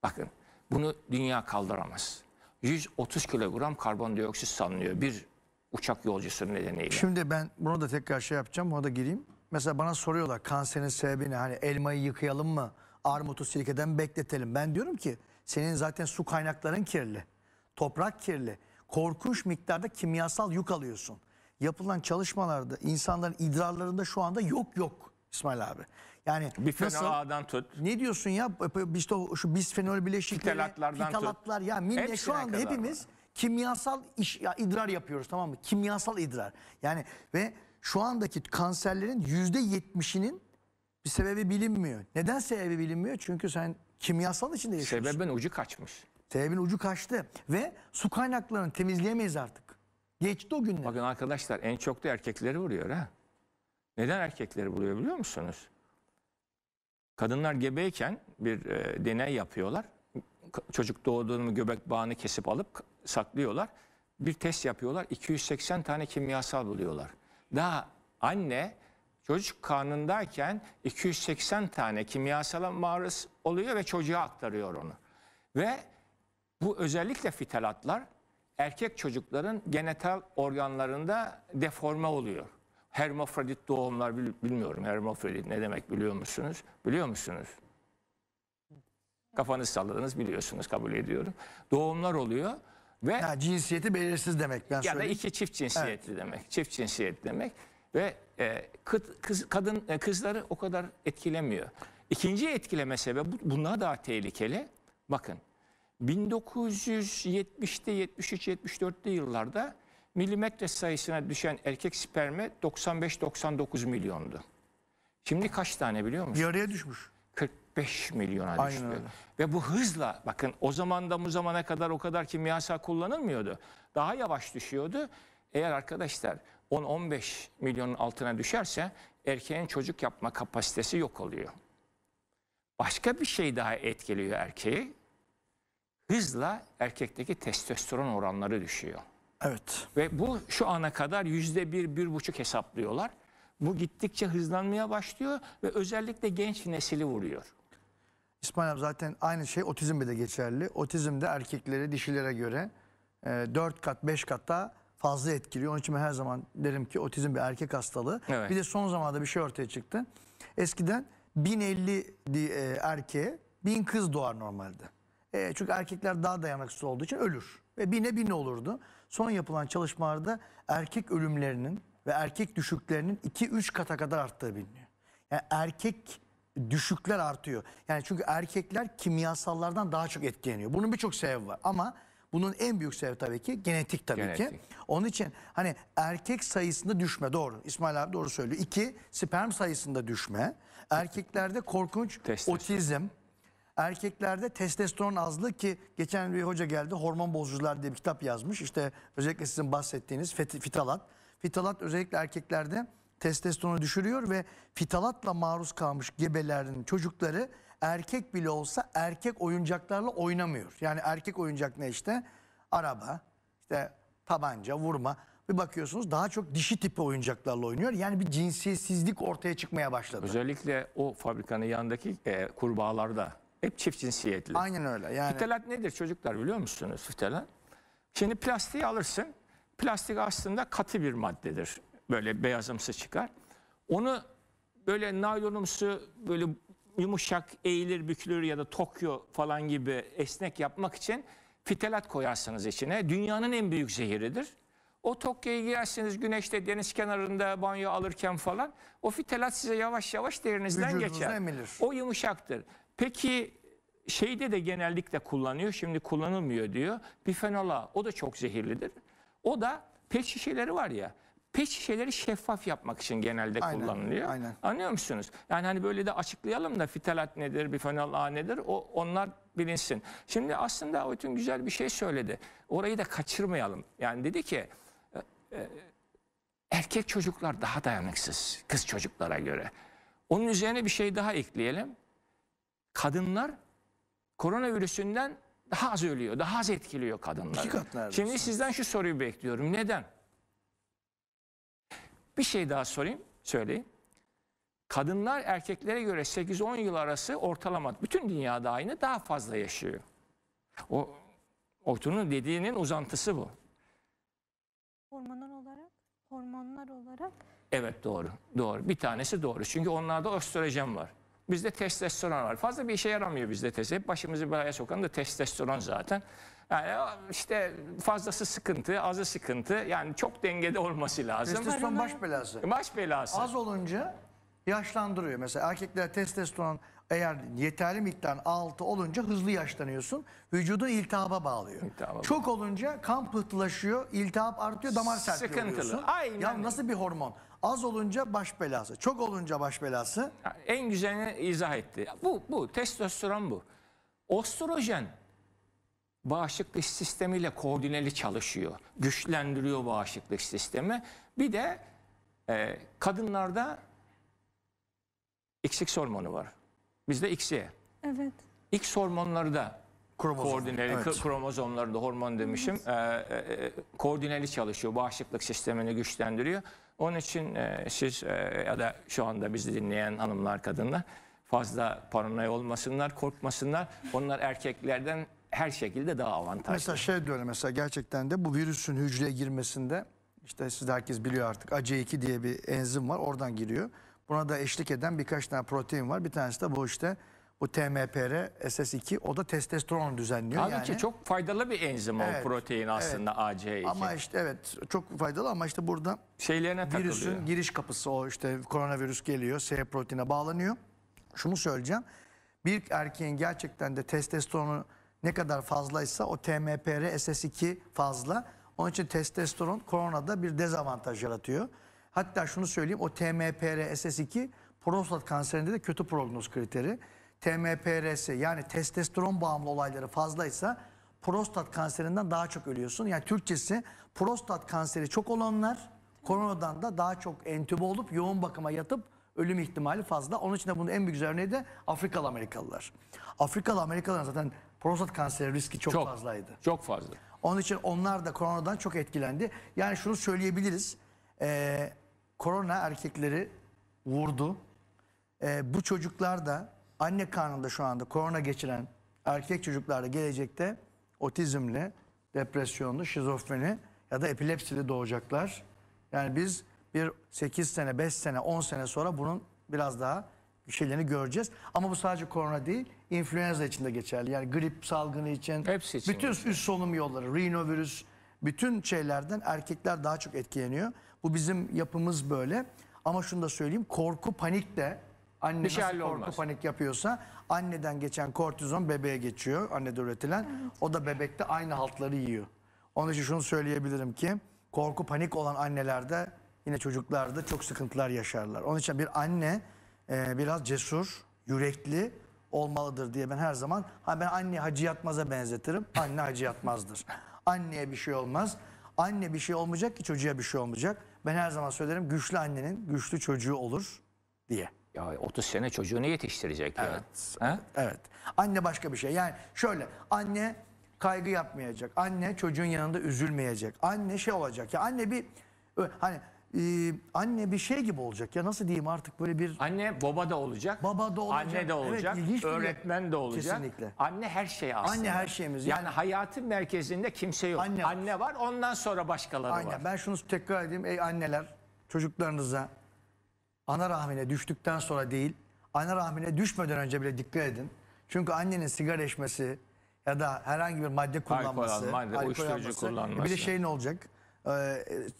Bakın bunu dünya kaldıramaz. 130 kilogram karbondioksit salınıyor bir uçak yolcusu nedeniyle. Şimdi ben bunu da tekrar şey yapacağım, ona da gireyim. Mesela bana soruyorlar kanserin sebebi ne? Hani elmayı yıkayalım mı? Armutu sirkeden bekletelim. Ben diyorum ki senin zaten su kaynakların kirli. Toprak kirli. Korkunç miktarda kimyasal yük alıyorsun yapılan çalışmalarda insanların idrarlarında şu anda yok yok İsmail abi. Yani Bifenol A'dan tut. Ne diyorsun ya? İşte o, şu bisfenol bileşikleri, fitalatlardan fitalatlar tut. ya minne şu anda hepimiz var. kimyasal iş, ya, idrar yapıyoruz tamam mı? Kimyasal idrar. Yani ve şu andaki kanserlerin yüzde yetmişinin bir sebebi bilinmiyor. Neden sebebi bilinmiyor? Çünkü sen kimyasal içinde yaşıyorsun. Sebebin ucu kaçmış. Sebebin ucu kaçtı ve su kaynaklarını temizleyemeyiz artık. Geçti o günler. Bakın arkadaşlar en çok da erkekleri vuruyor ha. Neden erkekleri vuruyor biliyor musunuz? Kadınlar gebeyken bir e, deney yapıyorlar. Çocuk doğduğunu göbek bağını kesip alıp saklıyorlar. Bir test yapıyorlar. 280 tane kimyasal buluyorlar. Daha anne çocuk karnındayken 280 tane kimyasala maruz oluyor ve çocuğa aktarıyor onu. Ve bu özellikle fitalatlar erkek çocukların genetal organlarında deforme oluyor. Hermafrodit doğumlar bilmiyorum. Hermafrodit ne demek biliyor musunuz? Biliyor musunuz? Kafanız salladınız biliyorsunuz kabul ediyorum. Doğumlar oluyor ve ya, cinsiyeti belirsiz demek ben ya da iki çift cinsiyetli evet. demek. Çift cinsiyet demek ve e, kız, kadın e, kızları o kadar etkilemiyor. İkinci etkileme sebebi bunlar daha tehlikeli. Bakın 1970'te 73-74'te yıllarda milimetre sayısına düşen erkek sperme 95-99 milyondu. Şimdi kaç tane biliyor musun? Yarıya düşmüş. 45 milyona Aynen düştü. Ve bu hızla bakın o zamanda da bu zamana kadar o kadar kimyasal kullanılmıyordu. Daha yavaş düşüyordu. Eğer arkadaşlar 10-15 milyonun altına düşerse erkeğin çocuk yapma kapasitesi yok oluyor. Başka bir şey daha etkiliyor erkeği hızla erkekteki testosteron oranları düşüyor. Evet. Ve bu şu ana kadar yüzde bir, bir buçuk hesaplıyorlar. Bu gittikçe hızlanmaya başlıyor ve özellikle genç nesili vuruyor. İsmail zaten aynı şey otizmde de geçerli. Otizmde erkeklere dişilere göre e, 4 kat 5 kat daha fazla etkiliyor. Onun için ben her zaman derim ki otizm bir erkek hastalığı. Evet. Bir de son zamanlarda bir şey ortaya çıktı. Eskiden 1050 e, erkeğe 1000 kız doğar normalde. E, çünkü erkekler daha dayanıksız olduğu için ölür. Ve bine bine olurdu. Son yapılan çalışmalarda erkek ölümlerinin ve erkek düşüklerinin 2-3 kata kadar arttığı biliniyor. Yani erkek düşükler artıyor. Yani çünkü erkekler kimyasallardan daha çok etkileniyor. Bunun birçok sebebi var ama bunun en büyük sebebi tabii ki genetik tabii genetik. ki. Onun için hani erkek sayısında düşme doğru. İsmail abi doğru söylüyor. İki sperm sayısında düşme. Erkeklerde korkunç Test otizm, Erkeklerde testosteron azlığı ki geçen bir hoca geldi hormon bozucular diye bir kitap yazmış. İşte özellikle sizin bahsettiğiniz fitalat. Fitalat özellikle erkeklerde testosteronu düşürüyor ve fitalatla maruz kalmış gebelerin çocukları erkek bile olsa erkek oyuncaklarla oynamıyor. Yani erkek oyuncak ne işte? Araba, işte tabanca, vurma. Bir bakıyorsunuz daha çok dişi tipi oyuncaklarla oynuyor. Yani bir cinsiyetsizlik ortaya çıkmaya başladı. Özellikle o fabrikanın yanındaki e, kurbağalarda hep çift cinsiyetli. Aynen öyle. Yani... Fitelat nedir çocuklar biliyor musunuz fitalat? Şimdi plastiği alırsın. Plastik aslında katı bir maddedir. Böyle beyazımsı çıkar. Onu böyle naylonumsu böyle yumuşak eğilir bükülür ya da Tokyo falan gibi esnek yapmak için fitalat koyarsınız içine. Dünyanın en büyük zehiridir. O Tokyo'ya girersiniz güneşte deniz kenarında banyo alırken falan o fitalat size yavaş yavaş derinizden Vücudunuza geçer. Emilir. O yumuşaktır. Peki şeyde de genellikle kullanıyor. Şimdi kullanılmıyor diyor. Bifenol A o da çok zehirlidir. O da pet şişeleri var ya. Pet şişeleri şeffaf yapmak için genelde aynen, kullanılıyor. Aynen. Anlıyor musunuz? Yani hani böyle de açıklayalım da fitalat nedir, bifenol A nedir o onlar bilinsin. Şimdi aslında Oytun güzel bir şey söyledi. Orayı da kaçırmayalım. Yani dedi ki e, e, erkek çocuklar daha dayanıksız kız çocuklara göre. Onun üzerine bir şey daha ekleyelim kadınlar koronavirüsünden daha az ölüyor, daha az etkiliyor kadınları. Katlar Şimdi sizden şu soruyu bekliyorum. Neden? Bir şey daha sorayım, söyleyeyim. Kadınlar erkeklere göre 8-10 yıl arası ortalama bütün dünyada aynı daha fazla yaşıyor. O oturunun dediğinin uzantısı bu. Hormonal olarak, hormonlar olarak. Evet doğru, doğru. Bir tanesi doğru. Çünkü onlarda östrojen var. Bizde testosteron var. Fazla bir işe yaramıyor bizde testosteron. Hep başımızı belaya sokan da testosteron zaten. Yani işte fazlası sıkıntı, azı sıkıntı. Yani çok dengede olması lazım. Testosteron baş belası. Baş belası. Az olunca yaşlandırıyor. Mesela erkekler testosteron eğer yeterli miktar altı olunca hızlı yaşlanıyorsun. Vücudun iltihaba bağlıyor. İltihaba Çok bağlı. olunca kan pıhtılaşıyor, iltihap artıyor, damar sertliği Sıkıntılı. Aynen. Ya nasıl bir hormon? Az olunca baş belası, çok olunca baş belası. en güzelini izah etti. Ya, Bu, bu testosteron bu. Ostrojen bağışıklık sistemiyle koordineli çalışıyor. Güçlendiriyor bağışıklık sistemi. Bir de e, kadınlarda XX hormonu var. Bizde XY. Evet. X hormonları da Kromozom. koordineli, evet. kromozomları da hormon demişim. E, e, e, koordineli çalışıyor. Bağışıklık sistemini güçlendiriyor. Onun için e, siz e, ya da şu anda bizi dinleyen hanımlar, kadınlar fazla paranoya olmasınlar, korkmasınlar. Onlar erkeklerden her şekilde daha avantajlı. Mesela şey diyorum mesela gerçekten de bu virüsün hücreye girmesinde işte siz herkes biliyor artık AC2 diye bir enzim var oradan giriyor. Buna da eşlik eden birkaç tane protein var. Bir tanesi de bu işte bu TMPR SS2 o da testosteron düzenliyor. Tabii yani. ki çok faydalı bir enzim evet, o protein aslında evet. AC2. Ama işte evet çok faydalı ama işte burada şeylerine virüsün takılıyor. giriş kapısı o işte koronavirüs geliyor S proteine bağlanıyor. Şunu söyleyeceğim. Bir erkeğin gerçekten de testosteronu ne kadar fazlaysa o TMPR SS2 fazla. Onun için testosteron koronada bir dezavantaj yaratıyor. Hatta şunu söyleyeyim o TMPR SS2 prostat kanserinde de kötü prognoz kriteri. TMPRS yani testosteron bağımlı olayları fazlaysa prostat kanserinden daha çok ölüyorsun. Yani Türkçesi prostat kanseri çok olanlar koronadan da daha çok entübe olup yoğun bakıma yatıp ölüm ihtimali fazla. Onun için de bunun en büyük örneği de Afrikalı Amerikalılar. Afrikalı Amerikalılar zaten prostat kanseri riski çok, çok fazlaydı. Çok fazla. Onun için onlar da koronadan çok etkilendi. Yani şunu söyleyebiliriz. Ee, korona erkekleri vurdu. Ee, bu çocuklar da anne karnında şu anda korona geçiren erkek çocuklarda gelecekte otizmli, depresyonlu, şizofreni ya da epilepsili doğacaklar. Yani biz bir 8 sene, 5 sene, 10 sene sonra bunun biraz daha şeylerini göreceğiz. Ama bu sadece korona değil, influenza için de geçerli. Yani grip salgını için, Hepsi için bütün üst solunum yolları, rinovirüs, bütün şeylerden erkekler daha çok etkileniyor. Bu bizim yapımız böyle. Ama şunu da söyleyeyim, korku, panik de Anne bir şey nasıl korku olmaz. panik yapıyorsa anneden geçen kortizon bebeğe geçiyor. Annede üretilen. Evet. O da bebekte aynı haltları yiyor. Onun için şunu söyleyebilirim ki korku panik olan annelerde yine çocuklarda çok sıkıntılar yaşarlar. Onun için bir anne e, biraz cesur, yürekli olmalıdır diye ben her zaman ha ben anne Hacı Yatmaz'a benzetirim. Anne Hacı Yatmaz'dır. Anneye bir şey olmaz. Anne bir şey olmayacak ki çocuğa bir şey olmayacak. Ben her zaman söylerim güçlü annenin güçlü çocuğu olur diye. Ya 30 sene çocuğunu yetiştirecek evet. ya. Ha? Evet. Anne başka bir şey. Yani şöyle anne kaygı yapmayacak. Anne çocuğun yanında üzülmeyecek. Anne şey olacak ya anne bir hani e, anne bir şey gibi olacak ya nasıl diyeyim artık böyle bir anne baba da olacak baba da olacak anne de olacak evet, şey. öğretmen de olacak kesinlikle anne her şey aslında anne her şeyimiz yani, yani hayatın merkezinde kimse yok anne, anne var ondan sonra başkaları anne, var ben şunu tekrar edeyim ey anneler çocuklarınıza ana rahmine düştükten sonra değil, ana rahmine düşmeden önce bile dikkat edin. Çünkü annenin sigara içmesi ya da herhangi bir madde kullanması, alkol, alması, kullanması. E, bir de şey ne olacak? Ee,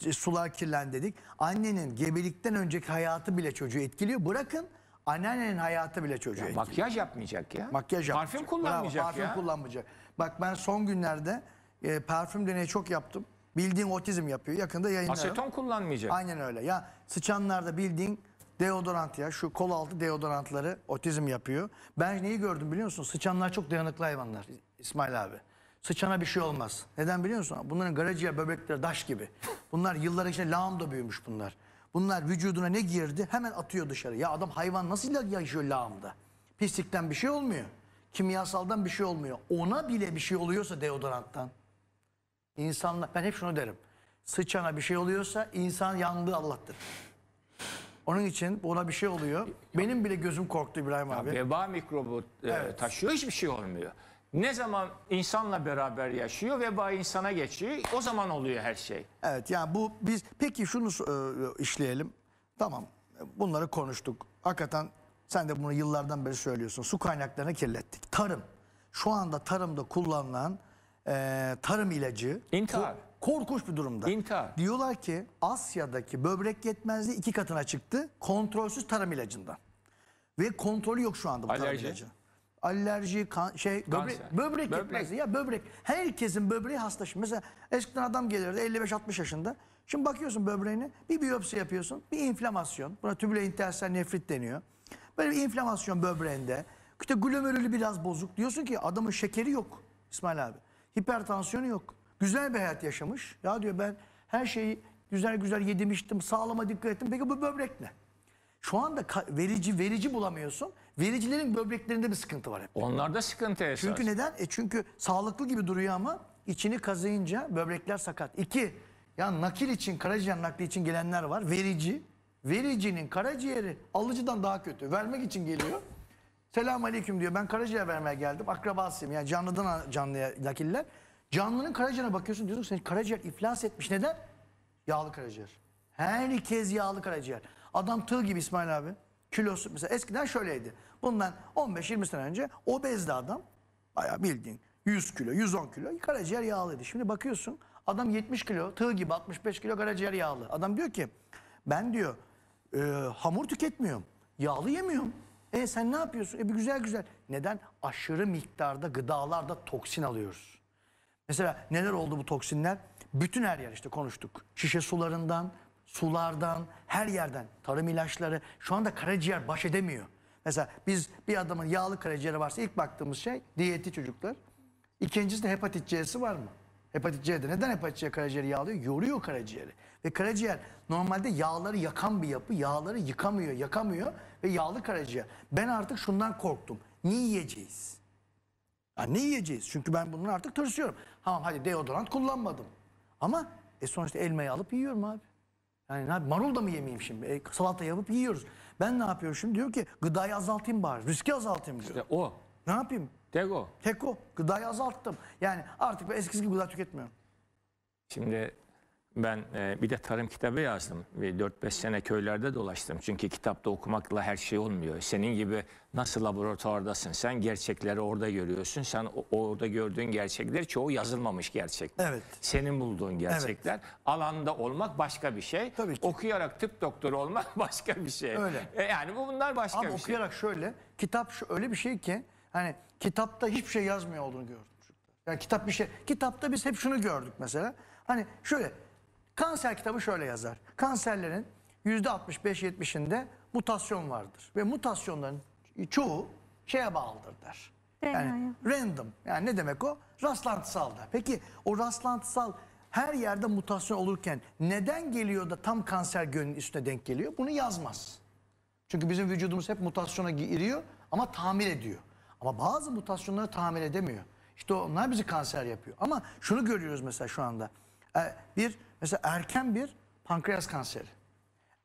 e, sular kirlen dedik. Annenin gebelikten önceki hayatı bile çocuğu etkiliyor. Bırakın anneannenin hayatı bile çocuğu ya, etkiliyor. Makyaj yapmayacak ya. Makyaj yapmayacak. Parfüm kullanmayacak Bravo, parfüm ya. kullanmayacak. Bak ben son günlerde e, parfüm deneyi çok yaptım. Bildiğin otizm yapıyor. Yakında yayınlarım. Aseton kullanmayacak. Aynen öyle. Ya sıçanlarda bildiğin Deodorant ya şu kol altı deodorantları otizm yapıyor. Ben neyi gördüm biliyor musun? Sıçanlar çok dayanıklı hayvanlar İsmail abi. Sıçana bir şey olmaz. Neden biliyor musun? Bunların garaciya böbrekleri daş gibi. Bunlar yıllar içinde lağımda büyümüş bunlar. Bunlar vücuduna ne girdi hemen atıyor dışarı. Ya adam hayvan nasıl yaşıyor lağımda? Pislikten bir şey olmuyor. Kimyasaldan bir şey olmuyor. Ona bile bir şey oluyorsa deodoranttan. İnsanlar, ben hep şunu derim. Sıçana bir şey oluyorsa insan yandığı Allah'tır. Onun için buna bir şey oluyor. Benim bile gözüm korktu İbrahim abi. Veba mikrobu e, Evet. taşıyor hiçbir şey olmuyor. Ne zaman insanla beraber yaşıyor veba insana geçiyor o zaman oluyor her şey. Evet yani bu biz peki şunu e, işleyelim. Tamam bunları konuştuk. Hakikaten sen de bunu yıllardan beri söylüyorsun. Su kaynaklarını kirlettik. Tarım. Şu anda tarımda kullanılan e, tarım ilacı. İntihar. Korkunç bir durumda. İntihar. Diyorlar ki Asya'daki böbrek yetmezliği iki katına çıktı. Kontrolsüz tarım ilacından. Ve kontrolü yok şu anda bu tarım Alerji. ilacı. Alerji, kan, şey, böbrek, böbrek, Böbrek. yetmezliği ya böbrek. Herkesin böbreği hastaşı. mesela eskiden adam gelirdi 55-60 yaşında. Şimdi bakıyorsun böbreğine bir biyopsi yapıyorsun. Bir inflamasyon. Buna tübüle interstitial nefrit deniyor. Böyle bir inflamasyon böbreğinde. İşte glomerülü biraz bozuk. Diyorsun ki adamın şekeri yok İsmail abi. Hipertansiyonu yok. Güzel bir hayat yaşamış. Ya diyor ben her şeyi güzel güzel yedim sağlama dikkat ettim. Peki bu böbrek ne? Şu anda verici verici bulamıyorsun. Vericilerin böbreklerinde bir sıkıntı var hep. Onlarda sıkıntı esas. Çünkü neden? E çünkü sağlıklı gibi duruyor ama içini kazıyınca böbrekler sakat. İki, ya nakil için, karaciğer nakli için gelenler var. Verici. Vericinin karaciğeri alıcıdan daha kötü. Vermek için geliyor. Selam aleyküm diyor. Ben karaciğer vermeye geldim. Akrabasıyım. Yani canlıdan canlıya nakiller. Canlının karaciğerine bakıyorsun diyorsun senin karaciğer iflas etmiş. Neden? Yağlı karaciğer. Herkes yağlı karaciğer. Adam tığ gibi İsmail abi. Kilosu mesela eskiden şöyleydi. Bundan 15-20 sene önce obezdi adam. Bayağı bildiğin 100 kilo, 110 kilo karaciğer yağlıydı. Şimdi bakıyorsun adam 70 kilo tığ gibi 65 kilo karaciğer yağlı. Adam diyor ki ben diyor e, hamur tüketmiyorum. Yağlı yemiyorum. E sen ne yapıyorsun? E bir güzel güzel. Neden? Aşırı miktarda gıdalarda toksin alıyoruz. Mesela neler oldu bu toksinler? Bütün her yer işte konuştuk. Şişe sularından, sulardan, her yerden. Tarım ilaçları. Şu anda karaciğer baş edemiyor. Mesela biz bir adamın yağlı karaciğeri varsa ilk baktığımız şey diyeti çocuklar. İkincisi de hepatit C'si var mı? Hepatit C'de. Neden hepatit C karaciğeri yağlıyor? Yoruyor karaciğeri. Ve karaciğer normalde yağları yakan bir yapı. Yağları yıkamıyor, yakamıyor ve yağlı karaciğer. Ben artık şundan korktum. Ne yiyeceğiz? Ya ne yiyeceğiz? Çünkü ben bunun artık tırsıyorum. Tamam, hadi deodorant kullanmadım. Ama e sonuçta elmayı alıp yiyorum abi. Yani ne Marul da mı yemeyeyim şimdi? E, salata yapıp yiyoruz. Ben ne yapıyorum şimdi? Diyor ki gıdayı azaltayım bari. Riski azaltayım diyor. İşte o. Ne yapayım? Tek o. Tek o. Gıdayı azalttım. Yani artık ben eskisi gibi gıda tüketmiyorum. Şimdi ben e, bir de tarım kitabı yazdım. 4-5 sene köylerde dolaştım. Çünkü kitapta okumakla her şey olmuyor. Senin gibi nasıl laboratuvardasın? Sen gerçekleri orada görüyorsun. Sen orada gördüğün gerçekler çoğu yazılmamış gerçekler. Evet. Senin bulduğun gerçekler. Evet. Alanda olmak başka bir şey. Tabii ki. Okuyarak tıp doktoru olmak [laughs] başka bir şey. Öyle. E, yani bu bunlar başka Ama bir şey. Ama okuyarak şöyle. Kitap öyle bir şey ki hani kitapta hiçbir şey yazmıyor olduğunu gördüm. Yani kitap bir şey. Kitapta biz hep şunu gördük mesela. Hani şöyle Kanser kitabı şöyle yazar. Kanserlerin %65-70'inde mutasyon vardır. Ve mutasyonların çoğu şeye bağlıdır der. Yani random. Yani ne demek o? Rastlantısal da. Peki o rastlantısal her yerde mutasyon olurken neden geliyor da tam kanser gönlünün üstüne denk geliyor? Bunu yazmaz. Çünkü bizim vücudumuz hep mutasyona giriyor ama tamir ediyor. Ama bazı mutasyonları tamir edemiyor. İşte onlar bizi kanser yapıyor. Ama şunu görüyoruz mesela şu anda. E, bir mesela erken bir pankreas kanseri.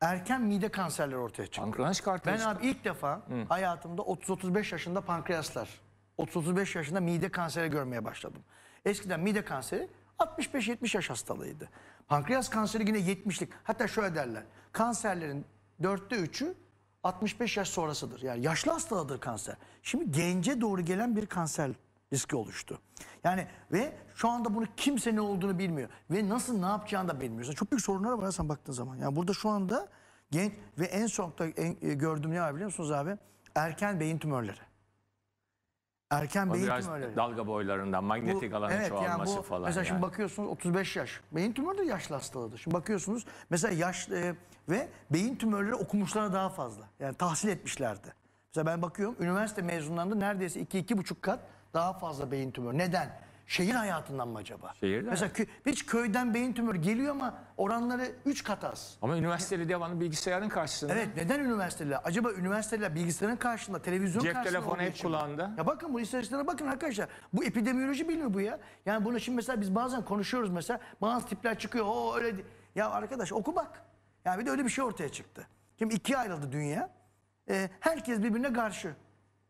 Erken mide kanserleri ortaya çıkıyor. Pankreas kanseri. Ben abi ilk defa Hı. hayatımda 30-35 yaşında pankreaslar, 30-35 yaşında mide kanseri görmeye başladım. Eskiden mide kanseri 65-70 yaş hastalığıydı. Pankreas kanseri yine 70'lik. Hatta şöyle derler. Kanserlerin dörtte üçü 65 yaş sonrasıdır. Yani yaşlı hastalığıdır kanser. Şimdi gence doğru gelen bir kanser riski oluştu. Yani ve şu anda bunu kimse ne olduğunu bilmiyor. Ve nasıl ne yapacağını da bilmiyorsun. Çok büyük sorunlar var sen baktığın zaman. Yani burada şu anda genç ve en son en, e, gördüğüm ne var biliyor musunuz abi? Erken beyin tümörleri. Erken beyin biraz tümörleri. dalga boylarından manyetik bu, alanın evet, çoğalması yani bu, falan. Mesela yani. şimdi bakıyorsunuz 35 yaş. Beyin tümörü de yaşlı hastalığıdır. Şimdi bakıyorsunuz mesela yaş e, ve beyin tümörleri okumuşlara daha fazla. Yani tahsil etmişlerdi. Mesela ben bakıyorum üniversite mezunlarında neredeyse 2-2,5 kat daha fazla beyin tümörü. Neden? Şehir hayatından mı acaba? Şehirden. Mesela kö hiç köyden beyin tümörü geliyor ama oranları 3 kat az. Ama üniversiteli devamlı bilgisayarın karşısında. Evet neden üniversiteliler? Acaba üniversiteliler bilgisayarın karşısında, televizyon Cep karşısında telefonu hep kulağında. Ya bakın bu istatistiklere bakın arkadaşlar. Bu epidemiyoloji bilmiyor bu ya. Yani bunu şimdi mesela biz bazen konuşuyoruz mesela. Bazı tipler çıkıyor. O öyle. Ya arkadaş oku bak. Ya bir de öyle bir şey ortaya çıktı. Şimdi ikiye ayrıldı dünya. Ee, herkes birbirine karşı.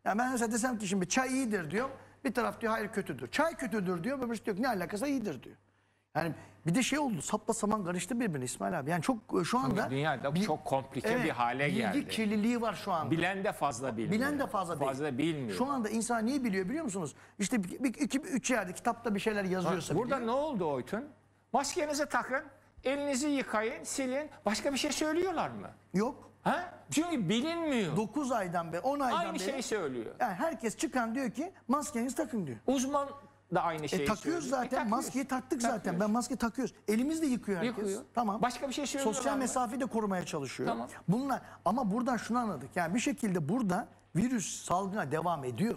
Ya ben mesela desem ki şimdi çay iyidir diyor. Bir taraf diyor hayır kötüdür. Çay kötüdür diyor. Öbürü diyor ne alakası iyidir diyor. Yani bir de şey oldu sapla saman karıştı birbirine İsmail abi. Yani çok e, şu anda... Dünyada bir, çok komplike evet, bir hale geldi. Bilgi kirliliği var şu anda. Bilen de fazla bilmiyor. Bilen de fazla, fazla değil. bilmiyor. Şu anda insan niye biliyor biliyor musunuz? İşte bir, iki, üç yerde kitapta bir şeyler yazıyorsa Burada biliyor. ne oldu Oytun? Maskenizi takın elinizi yıkayın, silin. Başka bir şey söylüyorlar mı? Yok. Ha? Çünkü bilinmiyor. 9 aydan beri, 10 aydan Aynı beri. şeyi söylüyor. Yani herkes çıkan diyor ki maskenizi takın diyor. Uzman da aynı e, şeyi e, takıyoruz söylüyor. E, zaten. E, takıyoruz. Maskeyi taktık takıyoruz. zaten. Ben maske takıyoruz. Elimizle yıkıyor herkes. Yıkıyor. Tamam. Başka bir şey söylüyorlar. Sosyal mesafeyi de korumaya çalışıyor. Tamam. Bunlar ama buradan şunu anladık. Yani bir şekilde burada virüs salgına devam ediyor.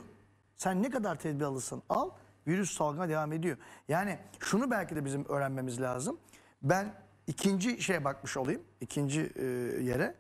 Sen ne kadar tedbir alırsın al virüs salgına devam ediyor. Yani şunu belki de bizim öğrenmemiz lazım. Ben ikinci şeye bakmış olayım. ikinci e, yere.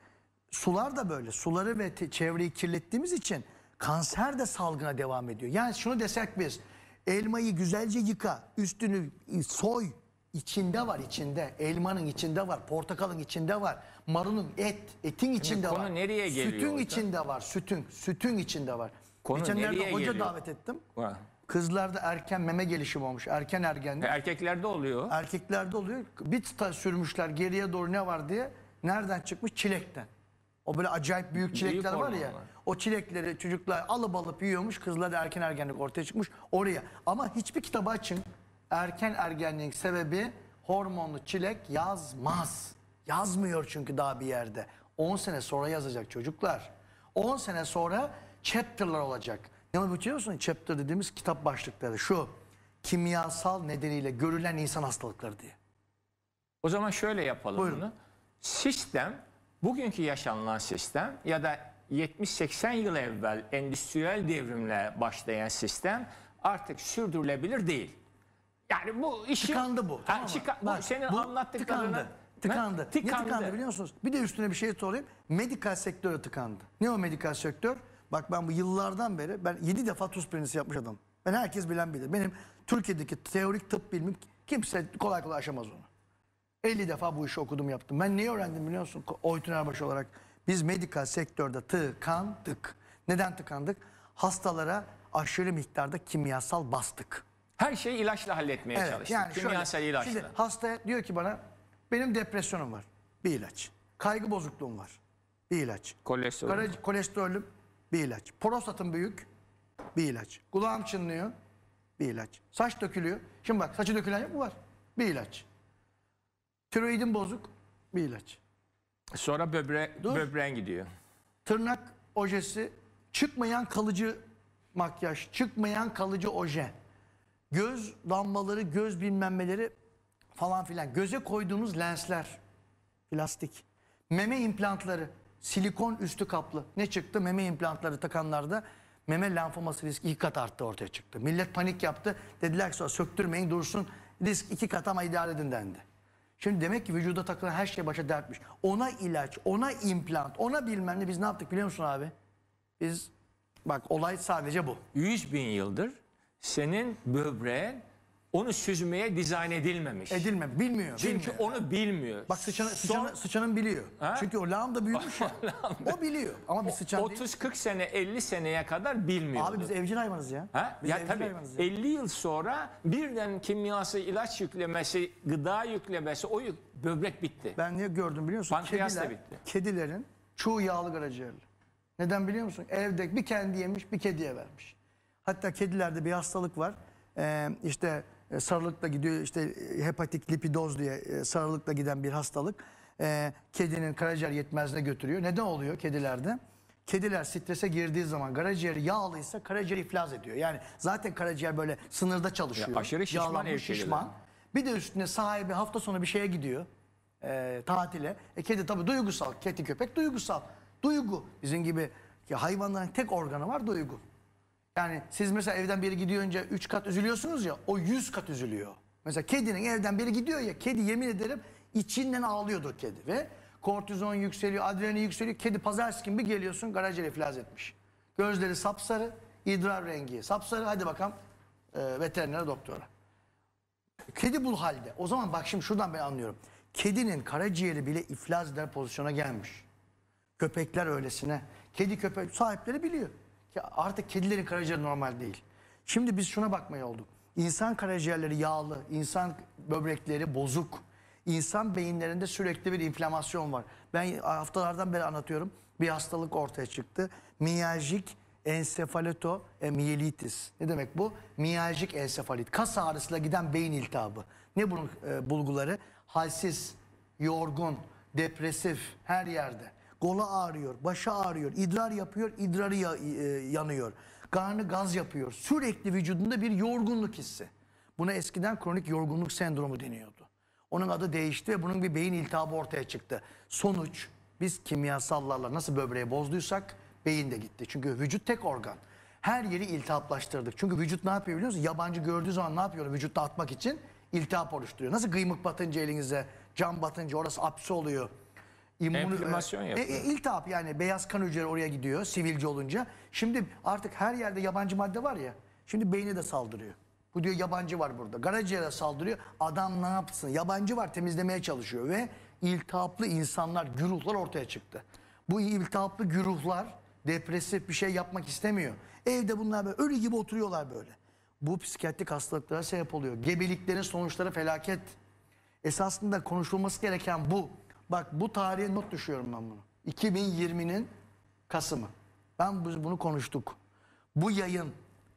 Sular da böyle. Suları ve çevreyi kirlettiğimiz için kanser de salgına devam ediyor. Yani şunu desek biz elmayı güzelce yıka, üstünü e, soy, içinde var içinde. Elmanın içinde var, portakalın içinde var, marunun et, etin içinde konu var. Konu nereye geliyor? Sütün orada? içinde var, sütün, sütün içinde var. Konu Geçenlerde nereye hoca geliyor? davet ettim. Ha. Kızlarda erken meme gelişimi olmuş. Erken ergenlik. E, erkeklerde oluyor. Erkeklerde oluyor. Bir tıta sürmüşler geriye doğru ne var diye. Nereden çıkmış? Çilekten. O böyle acayip büyük çilekler büyük var ya. O çilekleri çocuklar alıp alıp yiyormuş. Kızlarda erken ergenlik ortaya çıkmış. Oraya. Ama hiçbir kitabı açın. Erken ergenlik sebebi hormonlu çilek yazmaz. Yazmıyor çünkü daha bir yerde. 10 sene sonra yazacak çocuklar. 10 sene sonra chapter'lar olacak. Ne biliyor musun? Chapter dediğimiz kitap başlıkları şu. Kimyasal nedeniyle görülen insan hastalıkları diye. O zaman şöyle yapalım Buyurun. bunu. Sistem, bugünkü yaşanılan sistem ya da 70-80 yıl evvel endüstriyel devrimle başlayan sistem artık sürdürülebilir değil. Yani bu işi... Tıkandı bu. Tamam mı? Çıka, bu Bak, senin bu anlattıklarını... Tıkandı. Tıkandı. Ne? tıkandı. Ne tıkandı biliyor musunuz? Bir de üstüne bir şey sorayım. Medikal sektörü tıkandı. Ne o medikal sektör? Bak ben bu yıllardan beri ben 7 defa tuz pirinci yapmış adam. Ben herkes bilen bilir. Benim Türkiye'deki teorik tıp bilimi kimse kolay kolay aşamaz onu. 50 defa bu işi okudum yaptım. Ben neyi öğrendim biliyor musun? Oytun Erbaş olarak biz medikal sektörde tıkandık. Neden tıkandık? Hastalara aşırı miktarda kimyasal bastık. Her şeyi ilaçla halletmeye evet, çalıştık. Yani kimyasal şöyle, ilaçla. Şimdi hasta diyor ki bana benim depresyonum var. Bir ilaç. Kaygı bozukluğum var. Bir ilaç. Kolesterol. kolesterolüm bir ilaç. Prostatın büyük bir ilaç. Kulağım çınlıyor bir ilaç. Saç dökülüyor. Şimdi bak saçı dökülen yok mu var? Bir ilaç. Tiroidim bozuk bir ilaç. Sonra böbre, Dur. böbreğin gidiyor. Tırnak ojesi, çıkmayan kalıcı makyaj, çıkmayan kalıcı oje. Göz damlaları, göz bilmemmeleri falan filan. Göze koyduğumuz lensler, plastik. Meme implantları. Silikon üstü kaplı. Ne çıktı? Meme implantları takanlarda meme lenfoması risk iki kat arttı ortaya çıktı. Millet panik yaptı. Dediler ki söktürmeyin dursun risk iki kat ama idare edin dendi. Şimdi demek ki vücuda takılan her şey başa dertmiş. Ona ilaç, ona implant, ona bilmem ne biz ne yaptık biliyor musun abi? Biz bak olay sadece bu. 100 bin yıldır senin böbreğin onu süzmeye dizayn edilmemiş. Edilmem. Bilmiyor. Çünkü bilmiyor. onu bilmiyor. Bak sıçanı, sıçanı, sıçanın biliyor. Ha? Çünkü o lağım da büyümüş ya. [laughs] o biliyor. Ama bir sıçan 30-40 sene 50 seneye kadar bilmiyor. Abi biz evcil hayvanız ya. Ha? Biz ya tabii ya. 50 yıl sonra birden kimyası, ilaç yüklemesi, gıda yüklemesi o yük, böbrek bitti. Ben niye gördüm biliyor musun? Pankreas Kediler, bitti. Kedilerin çoğu yağlı karaciğerli. Neden biliyor musun? Evde bir kendi yemiş bir kediye vermiş. Hatta kedilerde bir hastalık var. Ee, işte e, sarılıkla gidiyor işte e, hepatik lipidoz diye e, sarılıkla giden bir hastalık e, kedinin karaciğer yetmezliğine götürüyor. Neden oluyor kedilerde? Kediler strese girdiği zaman karaciğeri yağlıysa karaciğer iflas ediyor. Yani zaten karaciğer böyle sınırda çalışıyor. Ya aşırı şişman Yağlanmış, şişman. Bir de üstüne sahibi hafta sonu bir şeye gidiyor. E, tatile. E, kedi tabii duygusal. Kedi köpek duygusal. Duygu. Bizim gibi ki hayvanların tek organı var duygu. Yani siz mesela evden biri gidiyor önce 3 kat üzülüyorsunuz ya o 100 kat üzülüyor. Mesela kedinin evden biri gidiyor ya kedi yemin ederim içinden ağlıyordur kedi ve kortizon yükseliyor, adrenalin yükseliyor. Kedi pazartesi gün bir geliyorsun garaj iflas etmiş. Gözleri sapsarı, idrar rengi sapsarı hadi bakalım e, veterinere doktora. Kedi bu halde. O zaman bak şimdi şuradan ben anlıyorum. Kedinin karaciğeri bile iflas eder pozisyona gelmiş. Köpekler öylesine. Kedi köpek sahipleri biliyor. Ya artık kedilerin karaciğeri normal değil. Şimdi biz şuna bakmaya olduk. İnsan karaciğerleri yağlı, insan böbrekleri bozuk. İnsan beyinlerinde sürekli bir inflamasyon var. Ben haftalardan beri anlatıyorum. Bir hastalık ortaya çıktı. Miyajik ensefalito miyelitis. Ne demek bu? Miyajik ensefalit. Kas ağrısıyla giden beyin iltihabı. Ne bunun e, bulguları? Halsiz, yorgun, depresif her yerde. Gola ağrıyor, başa ağrıyor, idrar yapıyor, idrarı ya, e, yanıyor. Karnı gaz yapıyor. Sürekli vücudunda bir yorgunluk hissi. Buna eskiden kronik yorgunluk sendromu deniyordu. Onun adı değişti ve bunun bir beyin iltihabı ortaya çıktı. Sonuç biz kimyasallarla nasıl böbreği bozduysak beyin de gitti. Çünkü vücut tek organ. Her yeri iltihaplaştırdık. Çünkü vücut ne yapıyor biliyor musun? Yabancı gördüğü zaman ne yapıyor vücutta atmak için? iltihap oluşturuyor. Nasıl gıymık batınca elinize, cam batınca orası apse oluyor. İmmün, Enflamasyon e, e yapıyor. E, iltihap yani beyaz kan hücreleri oraya gidiyor sivilce olunca. Şimdi artık her yerde yabancı madde var ya. Şimdi beyni de saldırıyor. Bu diyor yabancı var burada. Garaciğere saldırıyor. Adam ne yapsın? Yabancı var temizlemeye çalışıyor ve iltihaplı insanlar, güruhlar ortaya çıktı. Bu iltihaplı güruhlar depresif bir şey yapmak istemiyor. Evde bunlar böyle ölü gibi oturuyorlar böyle. Bu psikiyatrik hastalıklara sebep oluyor. Gebeliklerin sonuçları felaket. Esasında konuşulması gereken bu. Bak bu tarihe not düşüyorum ben bunu. 2020'nin Kasım'ı. Ben bunu konuştuk. Bu yayın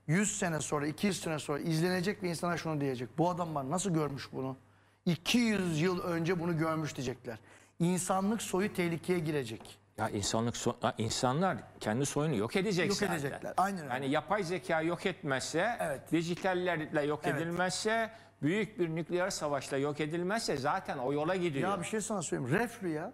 100 sene sonra, 200 sene sonra izlenecek ve insana şunu diyecek. Bu adam var nasıl görmüş bunu? 200 yıl önce bunu görmüş diyecekler. İnsanlık soyu tehlikeye girecek. Ya insanlık so insanlar kendi soyunu yok edecek yok zaten. edecekler. Aynen öyle. Yani yapay zeka yok etmezse, evet. dijitallerle yok evet. edilmezse büyük bir nükleer savaşla yok edilmezse zaten o yola gidiyor. Ya bir şey sana söyleyeyim. Reflü ya.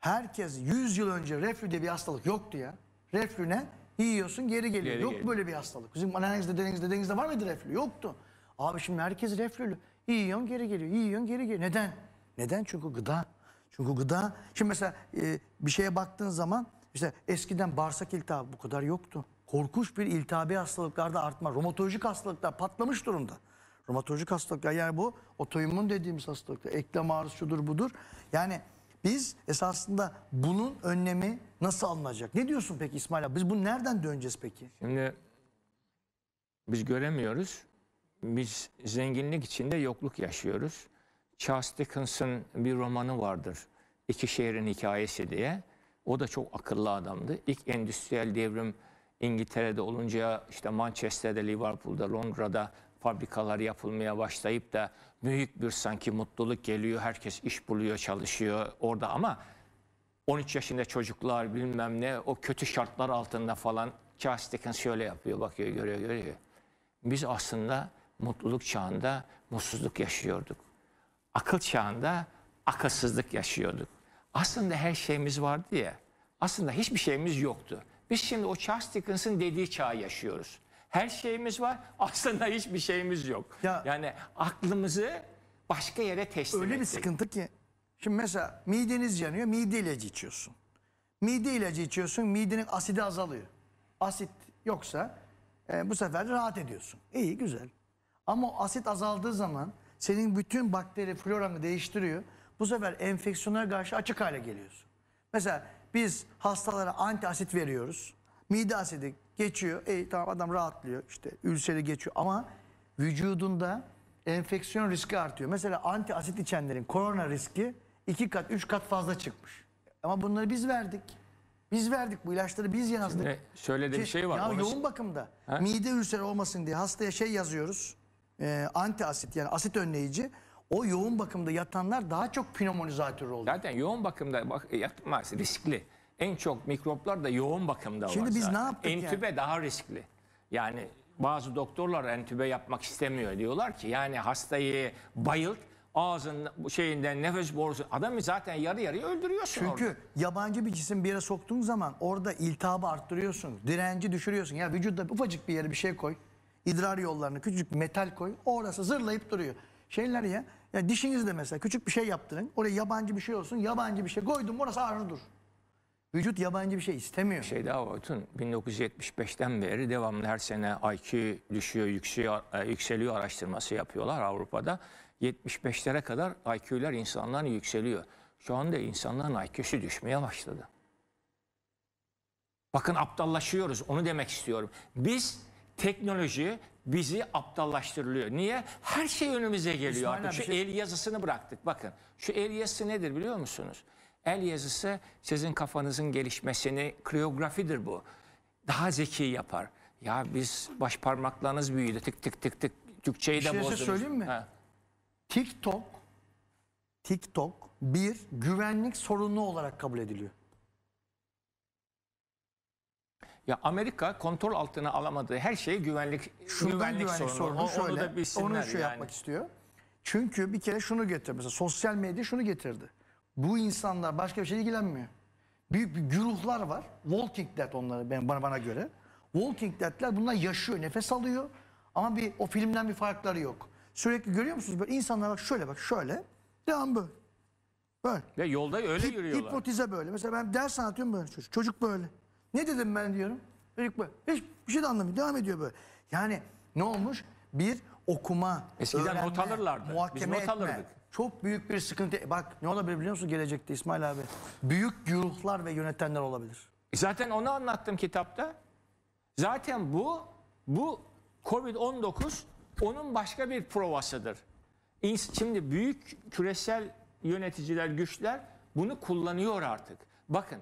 Herkes 100 yıl önce reflü diye bir hastalık yoktu ya. Reflü ne? Yiyorsun geri geliyor. Geri Yok geliyor. böyle bir hastalık. Bizim ananızda denizde denizde var mıydı reflü? Yoktu. Abi şimdi herkes reflülü. Yiyorsun geri geliyor. Yiyorsun geri geliyor. Neden? Neden? Çünkü gıda. Çünkü gıda. Şimdi mesela e, bir şeye baktığın zaman işte eskiden bağırsak iltihabı bu kadar yoktu. Korkuş bir iltihabi hastalıklarda artma, romatolojik hastalıklar patlamış durumda. Romatolojik hastalıklar yani bu otoimmün dediğimiz hastalıklar. Eklem ağrısı şudur budur. Yani biz esasında bunun önlemi nasıl alınacak? Ne diyorsun peki İsmail abi? Biz bunu nereden döneceğiz peki? Şimdi biz göremiyoruz. Biz zenginlik içinde yokluk yaşıyoruz. Charles Dickens'ın bir romanı vardır. İki şehrin hikayesi diye. O da çok akıllı adamdı. İlk endüstriyel devrim İngiltere'de olunca işte Manchester'de, Liverpool'da, Londra'da fabrikalar yapılmaya başlayıp da büyük bir sanki mutluluk geliyor. Herkes iş buluyor, çalışıyor orada ama 13 yaşında çocuklar bilmem ne o kötü şartlar altında falan Charles Dickens şöyle yapıyor, bakıyor, görüyor, görüyor. Biz aslında mutluluk çağında mutsuzluk yaşıyorduk. Akıl çağında akılsızlık yaşıyorduk. Aslında her şeyimiz vardı ya. Aslında hiçbir şeyimiz yoktu. Biz şimdi o Charles Dickens'ın dediği çağı yaşıyoruz. Her şeyimiz var. [laughs] Aslında hiçbir şeyimiz yok. Ya, yani aklımızı başka yere teslim Öyle ettik. bir sıkıntı ki. Şimdi mesela mideniz yanıyor. Mide ilacı içiyorsun. Mide ilacı içiyorsun. Midenin asidi azalıyor. Asit yoksa e, bu sefer rahat ediyorsun. İyi güzel. Ama asit azaldığı zaman senin bütün bakteri floranı değiştiriyor. Bu sefer enfeksiyona karşı açık hale geliyorsun. Mesela biz hastalara anti asit veriyoruz. Mide asidi Geçiyor. E, tamam adam rahatlıyor. işte ülseri geçiyor ama vücudunda enfeksiyon riski artıyor. Mesela anti asit içenlerin korona riski iki kat, üç kat fazla çıkmış. Ama bunları biz verdik. Biz verdik bu ilaçları biz yazdık. Şimdi şöyle de bir şey var. Ya yoğun bakımda ha? mide ülseri olmasın diye hastaya şey yazıyoruz. E, anti asit yani asit önleyici. O yoğun bakımda yatanlar daha çok pneumonizatör oldu. Zaten yoğun bakımda bak, yatmaz riskli en çok mikroplar da yoğun bakımda Şimdi var. Şimdi biz zaten. ne yaptık Entübe yani? daha riskli. Yani bazı doktorlar entübe yapmak istemiyor diyorlar ki yani hastayı bayılt ağzın şeyinden nefes borusu adamı zaten yarı yarıya öldürüyorsun Çünkü orada. yabancı bir cisim bir yere soktuğun zaman orada iltihabı arttırıyorsun. Direnci düşürüyorsun. Ya vücutta ufacık bir yere bir şey koy. idrar yollarını küçük metal koy. Orası zırlayıp duruyor. Şeyler ya. Ya dişinizde mesela küçük bir şey yaptırın. Oraya yabancı bir şey olsun. Yabancı bir şey koydum orası ağrı dur. Vücut yabancı bir şey istemiyor. şey daha var. Tun, 1975'ten beri devamlı her sene IQ düşüyor, yükseliyor, e, yükseliyor araştırması yapıyorlar Avrupa'da. 75'lere kadar IQ'ler insanların yükseliyor. Şu anda insanların IQ'su düşmeye başladı. Bakın aptallaşıyoruz. Onu demek istiyorum. Biz teknoloji bizi aptallaştırılıyor. Niye? Her şey önümüze geliyor artık. Şu şey... el yazısını bıraktık. Bakın şu el yazısı nedir biliyor musunuz? El yazısı sizin kafanızın gelişmesini, kriyografidir bu. Daha zeki yapar. Ya biz baş parmaklarınız büyüdü tık tık tık tık. Türkçeyi de şey bozdunuz. söyleyeyim mi? Ha. TikTok, TikTok bir güvenlik sorunu olarak kabul ediliyor. Ya Amerika kontrol altına alamadığı her şeyi güvenlik Şundan güvenlik, güvenlik sorunu. sorunu şöyle, onu da bir onu şu şey yani. yapmak istiyor. Çünkü bir kere şunu getirdi mesela sosyal medya şunu getirdi. Bu insanlar başka bir şey ilgilenmiyor. Büyük bir güruhlar var. Walking Dead onları ben, bana, bana göre. Walking Dead'ler bunlar yaşıyor, nefes alıyor. Ama bir o filmden bir farkları yok. Sürekli görüyor musunuz? Böyle insanlar bak şöyle bak şöyle. Devam böyle. Böyle. Ve yolda öyle Hip, yürüyorlar. Hipnotize böyle. Mesela ben ders anlatıyorum böyle çocuk. Çocuk böyle. Ne dedim ben diyorum. Çocuk böyle. Hiçbir şey de anlamıyor. Devam ediyor böyle. Yani ne olmuş? Bir okuma, Eskiden öğrenme, not alırlardı. Biz not etme çok büyük bir sıkıntı. E bak ne olabilir biliyor musun gelecekte İsmail abi? Büyük güruhlar ve yönetenler olabilir. Zaten onu anlattım kitapta. Zaten bu bu Covid-19 onun başka bir provasıdır. Şimdi büyük küresel yöneticiler, güçler bunu kullanıyor artık. Bakın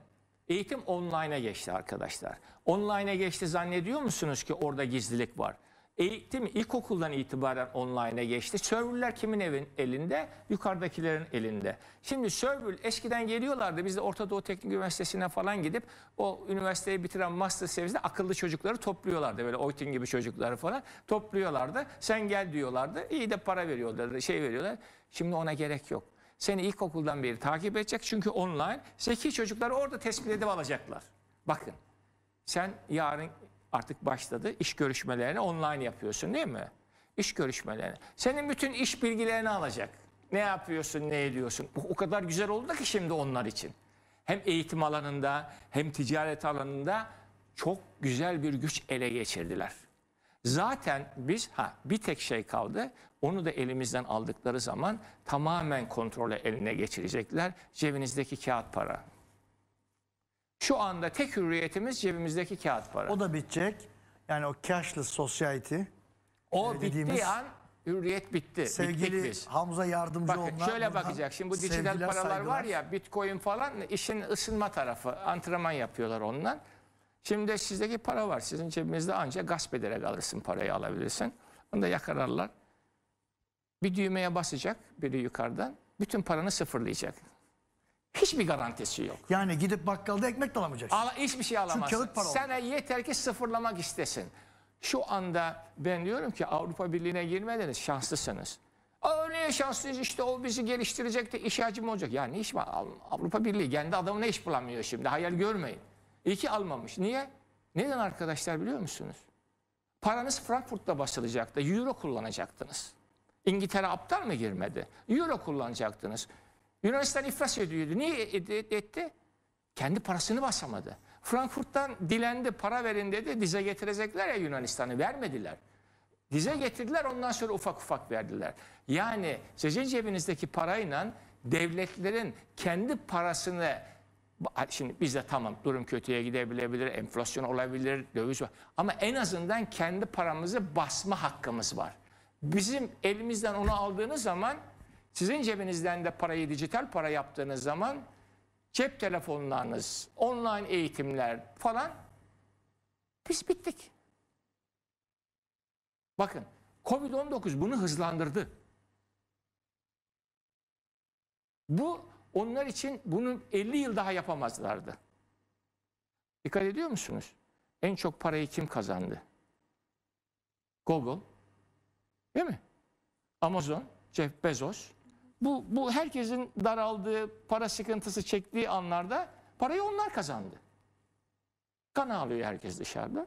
eğitim online'a geçti arkadaşlar. Online'a geçti zannediyor musunuz ki orada gizlilik var? E, değil Eğitim ilkokuldan itibaren online'a geçti. Serverler kimin evin elinde? Yukarıdakilerin elinde. Şimdi server eskiden geliyorlardı. Biz de Orta Doğu Teknik Üniversitesi'ne falan gidip o üniversiteyi bitiren master seviyesinde akıllı çocukları topluyorlardı. Böyle Oytin gibi çocukları falan topluyorlardı. Sen gel diyorlardı. İyi de para veriyorlardı, şey veriyorlar. Şimdi ona gerek yok. Seni ilkokuldan beri takip edecek. Çünkü online zeki çocukları orada tespit edip alacaklar. Bakın sen yarın artık başladı. İş görüşmelerini online yapıyorsun değil mi? İş görüşmelerini. Senin bütün iş bilgilerini alacak. Ne yapıyorsun, ne ediyorsun? O, o kadar güzel oldu ki şimdi onlar için. Hem eğitim alanında hem ticaret alanında çok güzel bir güç ele geçirdiler. Zaten biz ha bir tek şey kaldı. Onu da elimizden aldıkları zaman tamamen kontrolü eline geçirecekler. Cebinizdeki kağıt para. Şu anda tek hürriyetimiz cebimizdeki kağıt para. O da bitecek. Yani o cashless society. O e, bitti an hürriyet bitti. Sevgili Bittik biz. Hamza yardımcı Bakın onlar. şöyle bakacak. Şimdi bu dijital sevgiler, paralar saygılar. var ya bitcoin falan işin ısınma tarafı. Antrenman yapıyorlar ondan. Şimdi de sizdeki para var. Sizin cebinizde ancak gasp ederek alırsın parayı alabilirsin. Onu da yakararlar. Bir düğmeye basacak biri yukarıdan. Bütün paranı sıfırlayacak. Hiçbir garantisi yok. Yani gidip bakkalda ekmek de alamayacaksın. Ala, hiçbir şey alamazsın. Para Sana yeter ki sıfırlamak istesin. Şu anda ben diyorum ki Avrupa Birliği'ne girmediniz şanslısınız. Aa, niye şanslıyız işte o bizi geliştirecek de iş hacmi olacak. Ya ne iş var Avrupa Birliği kendi adamına iş bulamıyor şimdi hayal görmeyin. İyi ki almamış. Niye? Neden arkadaşlar biliyor musunuz? Paranız Frankfurt'ta basılacaktı. Euro kullanacaktınız. İngiltere aptal mı girmedi? Euro kullanacaktınız. Yunanistan iflas ediyordu. Niye e, e, e, etti? Kendi parasını basamadı. Frankfurt'tan dilendi, para verin dedi. Dize getirecekler ya Yunanistan'ı vermediler. Dize getirdiler ondan sonra ufak ufak verdiler. Yani sizin cebinizdeki parayla devletlerin kendi parasını şimdi bizde tamam durum kötüye gidebilir, enflasyon olabilir, döviz var. Ama en azından kendi paramızı basma hakkımız var. Bizim elimizden onu aldığınız zaman sizin cebinizden de parayı dijital para yaptığınız zaman cep telefonlarınız, online eğitimler falan biz bittik. Bakın Covid-19 bunu hızlandırdı. Bu onlar için bunu 50 yıl daha yapamazlardı. Dikkat ediyor musunuz? En çok parayı kim kazandı? Google, değil mi? Amazon, Jeff Bezos, bu, bu herkesin daraldığı, para sıkıntısı çektiği anlarda parayı onlar kazandı. Kan ağlıyor herkes dışarıda.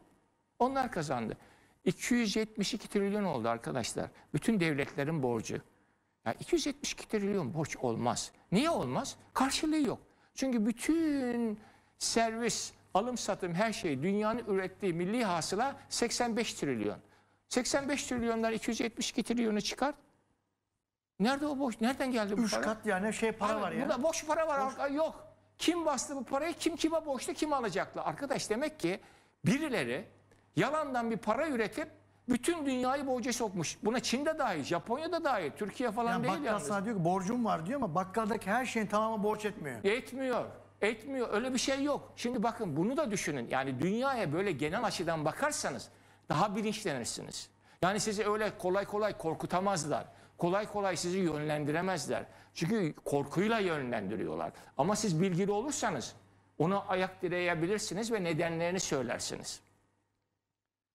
Onlar kazandı. 272 trilyon oldu arkadaşlar. Bütün devletlerin borcu. Ya 272 trilyon borç olmaz. Niye olmaz? Karşılığı yok. Çünkü bütün servis, alım satım her şey dünyanın ürettiği milli hasıla 85 trilyon. 85 trilyonlar 272 trilyonu çıkart. Nerede o boş? Nereden geldi bu Üç para? kat yani şey para Abi, var ya. Burada boş para var. Boş. Yok. Kim bastı bu parayı? Kim kime borçlu? Kim alacaklı? Arkadaş demek ki birileri yalandan bir para üretip bütün dünyayı borca sokmuş. Buna Çin'de dahil, Japonya'da dahil, Türkiye falan yani değil bakkal yalnız. Bakkal diyor ki borcum var diyor ama bakkaldaki her şeyin tamamı borç etmiyor. Etmiyor. Etmiyor. Öyle bir şey yok. Şimdi bakın bunu da düşünün. Yani dünyaya böyle genel açıdan bakarsanız daha bilinçlenirsiniz. Yani sizi öyle kolay kolay korkutamazlar kolay kolay sizi yönlendiremezler. Çünkü korkuyla yönlendiriyorlar. Ama siz bilgili olursanız ona ayak direyebilirsiniz ve nedenlerini söylersiniz.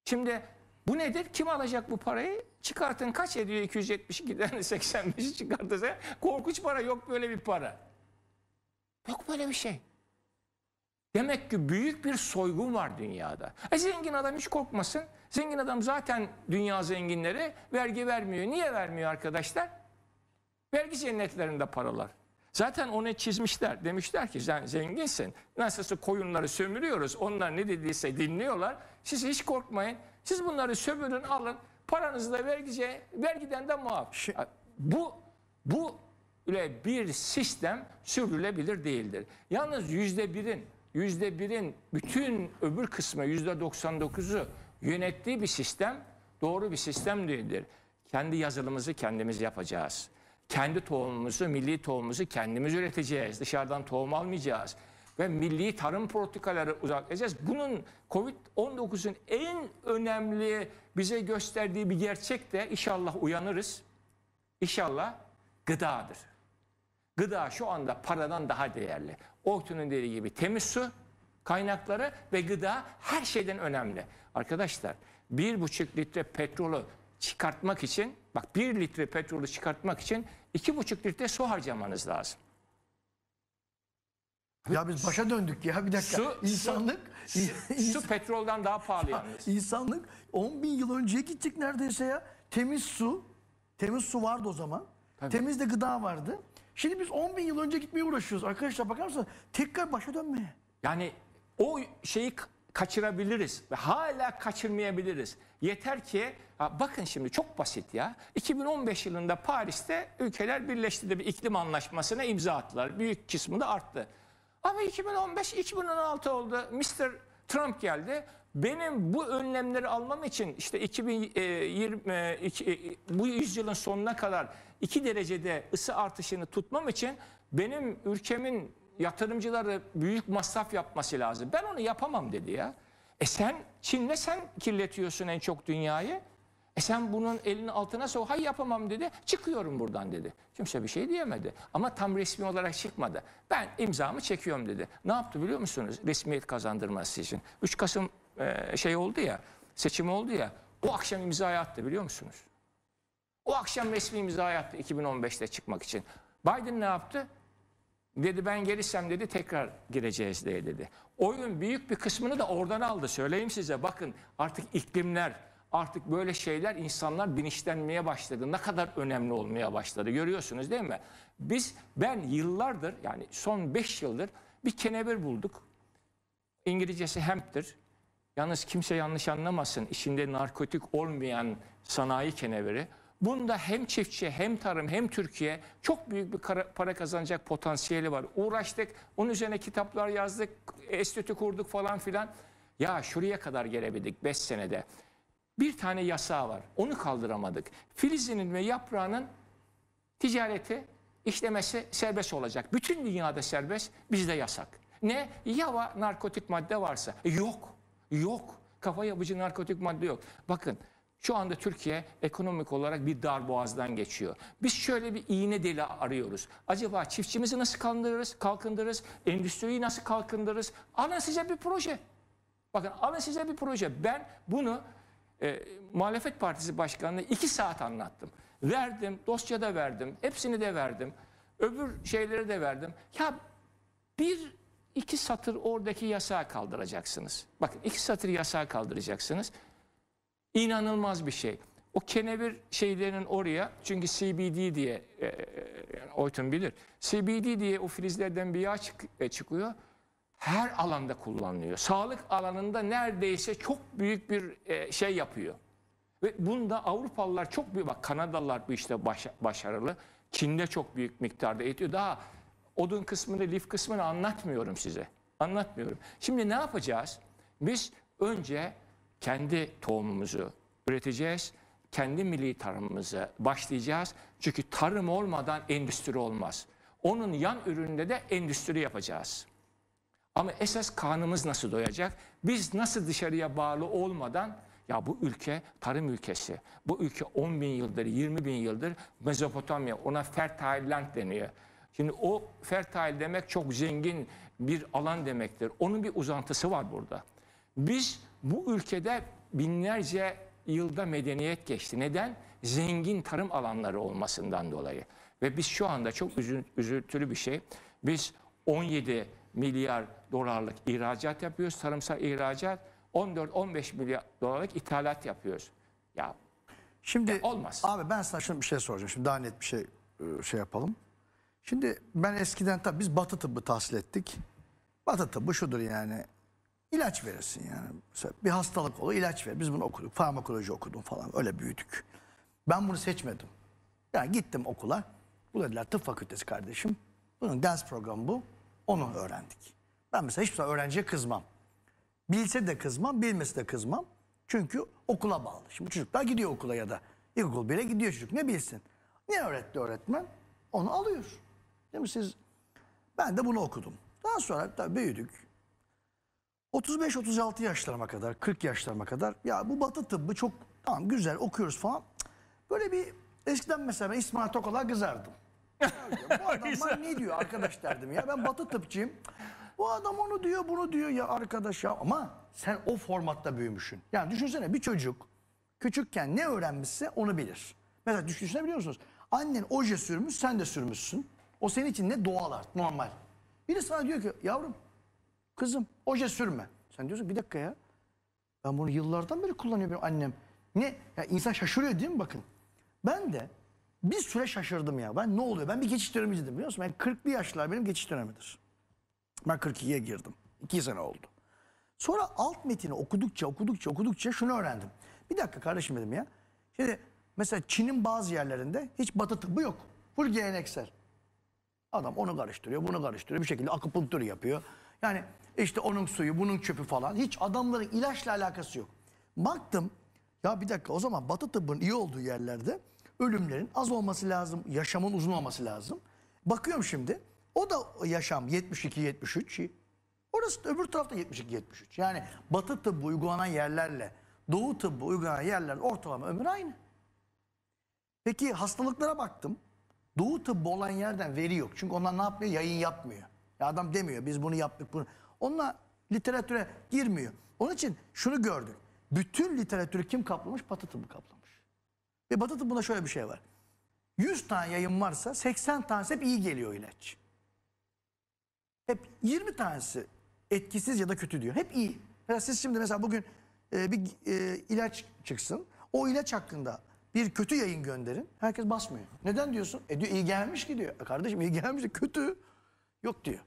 Şimdi bu nedir? Kim alacak bu parayı? Çıkartın kaç ediyor 272'den [laughs] 85'i çıkartırsa korkunç para yok böyle bir para. Yok böyle bir şey. Demek ki büyük bir soygun var dünyada. E zengin adam hiç korkmasın. Zengin adam zaten dünya zenginleri vergi vermiyor. Niye vermiyor arkadaşlar? Vergi cennetlerinde paralar. Zaten onu çizmişler. Demişler ki sen zenginsin. Nasılsa koyunları sömürüyoruz. Onlar ne dediyse dinliyorlar. Siz hiç korkmayın. Siz bunları sömürün alın. Paranızı da vergice, vergiden de muaf. Bu, bu öyle bir sistem sürdürülebilir değildir. Yalnız yüzde birin, yüzde birin bütün öbür kısmı yüzde 99'u Yönettiği bir sistem doğru bir sistem değildir. Kendi yazılımımızı kendimiz yapacağız. Kendi tohumumuzu, milli tohumumuzu kendimiz üreteceğiz. Dışarıdan tohum almayacağız. Ve milli tarım politikaları uzaklayacağız. Bunun Covid-19'un en önemli bize gösterdiği bir gerçek de inşallah uyanırız. İnşallah gıdadır. Gıda şu anda paradan daha değerli. Oktun'un dediği gibi temiz su, Kaynakları ve gıda her şeyden önemli. Arkadaşlar bir buçuk litre petrolü çıkartmak için bak bir litre petrolü çıkartmak için iki buçuk litre su harcamanız lazım. Ya biz başa döndük ya bir dakika. Su, insanlık su, ins su petrolden daha pahalı yalnız. İnsanlık 10 bin yıl önceye gittik neredeyse ya. Temiz su, temiz su vardı o zaman. Tabii. Temiz de gıda vardı. Şimdi biz 10 bin yıl önce gitmeye uğraşıyoruz. Arkadaşlar bakar mısınız? Tekrar başa dönmeye. Yani o şeyi kaçırabiliriz ve hala kaçırmayabiliriz. Yeter ki bakın şimdi çok basit ya. 2015 yılında Paris'te ülkeler birleşti de bir iklim anlaşmasına imza attılar. Büyük kısmı da arttı. Ama 2015 2016 oldu. Mr. Trump geldi. Benim bu önlemleri almam için işte 2020 e, e, e, bu yüzyılın sonuna kadar 2 derecede ısı artışını tutmam için benim ülkemin yatırımcılar büyük masraf yapması lazım. Ben onu yapamam dedi ya. E sen Çin'le sen kirletiyorsun en çok dünyayı. E sen bunun elini altına sok. Hay yapamam dedi. Çıkıyorum buradan dedi. Kimse bir şey diyemedi. Ama tam resmi olarak çıkmadı. Ben imzamı çekiyorum dedi. Ne yaptı biliyor musunuz? Resmiyet kazandırması için. 3 Kasım e, şey oldu ya. Seçim oldu ya. O akşam imzayı attı biliyor musunuz? O akşam resmi imzayı attı 2015'te çıkmak için. Biden ne yaptı? Dedi ben gelirsem dedi tekrar gireceğiz diye dedi. Oyun büyük bir kısmını da oradan aldı. Söyleyeyim size bakın artık iklimler, artık böyle şeyler insanlar bilinçlenmeye başladı. Ne kadar önemli olmaya başladı görüyorsunuz değil mi? Biz ben yıllardır yani son 5 yıldır bir kenevir bulduk. İngilizcesi hemptir. Yalnız kimse yanlış anlamasın. içinde narkotik olmayan sanayi keneviri. Bunda hem çiftçi hem tarım hem Türkiye çok büyük bir para kazanacak potansiyeli var. Uğraştık, onun üzerine kitaplar yazdık, enstitü kurduk falan filan. Ya şuraya kadar gelebildik 5 senede. Bir tane yasağı var, onu kaldıramadık. Filizinin ve yaprağının ticareti, işlemesi serbest olacak. Bütün dünyada serbest, bizde yasak. Ne? Yava narkotik madde varsa. Yok, yok. Kafa yapıcı narkotik madde yok. Bakın şu anda Türkiye ekonomik olarak bir dar boğazdan geçiyor. Biz şöyle bir iğne deli arıyoruz. Acaba çiftçimizi nasıl kandırırız, kalkındırırız, endüstriyi nasıl kalkındırırız? Alın size bir proje. Bakın alın size bir proje. Ben bunu e, muhalefet partisi başkanına iki saat anlattım. Verdim, dosyada verdim, hepsini de verdim. Öbür şeyleri de verdim. Ya bir iki satır oradaki yasağı kaldıracaksınız. Bakın iki satır yasağı kaldıracaksınız. İnanılmaz bir şey. O kenevir şeylerinin oraya çünkü CBD diye e, e, yani Oytun bilir. CBD diye o filizlerden bir yağ çık, e, çıkıyor. Her alanda kullanılıyor. Sağlık alanında neredeyse çok büyük bir e, şey yapıyor. Ve bunda Avrupalılar çok büyük, bak Kanadalılar bu işte baş, başarılı. Çin'de çok büyük miktarda ediyor. Daha odun kısmını, lif kısmını anlatmıyorum size. Anlatmıyorum. Şimdi ne yapacağız? Biz önce kendi tohumumuzu üreteceğiz. Kendi milli tarımımızı başlayacağız. Çünkü tarım olmadan endüstri olmaz. Onun yan ürününde de endüstri yapacağız. Ama esas kanımız nasıl doyacak? Biz nasıl dışarıya bağlı olmadan ya bu ülke tarım ülkesi. Bu ülke 10 bin yıldır, 20 bin yıldır Mezopotamya. Ona fertile land deniyor. Şimdi o fertile demek çok zengin bir alan demektir. Onun bir uzantısı var burada. Biz bu ülkede binlerce yılda medeniyet geçti. Neden? Zengin tarım alanları olmasından dolayı. Ve biz şu anda çok üzüntülü bir şey. Biz 17 milyar dolarlık ihracat yapıyoruz. Tarımsal ihracat 14-15 milyar dolarlık ithalat yapıyoruz. Ya Şimdi ya olmaz. Abi ben sana şimdi bir şey soracağım. Şimdi daha net bir şey e, şey yapalım. Şimdi ben eskiden tabii biz Batı tıbbı tahsil ettik. Batı tıbbı şudur yani ilaç verirsin yani. Mesela bir hastalık olur ilaç ver. Biz bunu okuduk. Farmakoloji okudum falan. Öyle büyüdük. Ben bunu seçmedim. Yani gittim okula. Bu dediler tıp fakültesi kardeşim. Bunun ders programı bu. Onu öğrendik. Ben mesela hiçbir zaman öğrenciye kızmam. Bilse de kızmam, bilmesi de kızmam. Çünkü okula bağlı. Şimdi çocuklar gidiyor okula ya da ilkokul bile gidiyor çocuk. Ne bilsin? Ne öğretti öğretmen? Onu alıyor. Değil mi siz? Ben de bunu okudum. Daha sonra da büyüdük. 35-36 yaşlarıma kadar, 40 yaşlarıma kadar ya bu batı tıbbı çok tamam güzel okuyoruz falan. Böyle bir eskiden mesela İsmail Tokal'a kızardım. bu [laughs] adamlar ne diyor arkadaş derdim ya ben batı tıpçıyım. Bu adam onu diyor bunu diyor ya arkadaş ya ama sen o formatta büyümüşsün. Yani düşünsene bir çocuk küçükken ne öğrenmişse onu bilir. Mesela düşünebiliyor musunuz? Annen oje sürmüş sen de sürmüşsün. O senin için ne doğal art normal. Biri sana diyor ki yavrum Kızım oje sürme. Sen diyorsun bir dakika ya. Ben bunu yıllardan beri kullanıyorum benim annem. Ne? Ya insan şaşırıyor değil mi bakın. Ben de bir süre şaşırdım ya. Ben ne oluyor? Ben bir geçiş dönemi dedim biliyor musun? Ben 41 yaşlar benim geçiş dönemidir. Ben 42'ye girdim. 2 sene oldu. Sonra alt metini okudukça okudukça okudukça şunu öğrendim. Bir dakika kardeşim dedim ya. Şimdi mesela Çin'in bazı yerlerinde hiç batı tıbbı yok. Full geleneksel. Adam onu karıştırıyor, bunu karıştırıyor. Bir şekilde akupunktür yapıyor. Yani işte onun suyu, bunun çöpü falan. Hiç adamların ilaçla alakası yok. Baktım, ya bir dakika o zaman batı tıbbın iyi olduğu yerlerde ölümlerin az olması lazım, yaşamın uzun olması lazım. Bakıyorum şimdi, o da yaşam 72-73. Orası da öbür tarafta 72-73. Yani batı tıbbı uygulanan yerlerle, doğu tıbbı uygulanan yerlerle ortalama ömür aynı. Peki hastalıklara baktım. Doğu tıbbı olan yerden veri yok. Çünkü onlar ne yapmıyor? Yayın yapmıyor. Ya adam demiyor biz bunu yaptık. Bunu. Onunla literatüre girmiyor. Onun için şunu gördük. Bütün literatürü kim kaplamış? Batı tıbbı kaplamış. Ve Batı tıbbında şöyle bir şey var. 100 tane yayın varsa 80 tanesi hep iyi geliyor ilaç. Hep 20 tanesi etkisiz ya da kötü diyor. Hep iyi. Mesela siz şimdi mesela bugün e, bir e, ilaç çıksın. O ilaç hakkında bir kötü yayın gönderin. Herkes basmıyor. Neden diyorsun? E diyor iyi gelmiş ki diyor. E kardeşim iyi gelmiş de kötü. Yok diyor.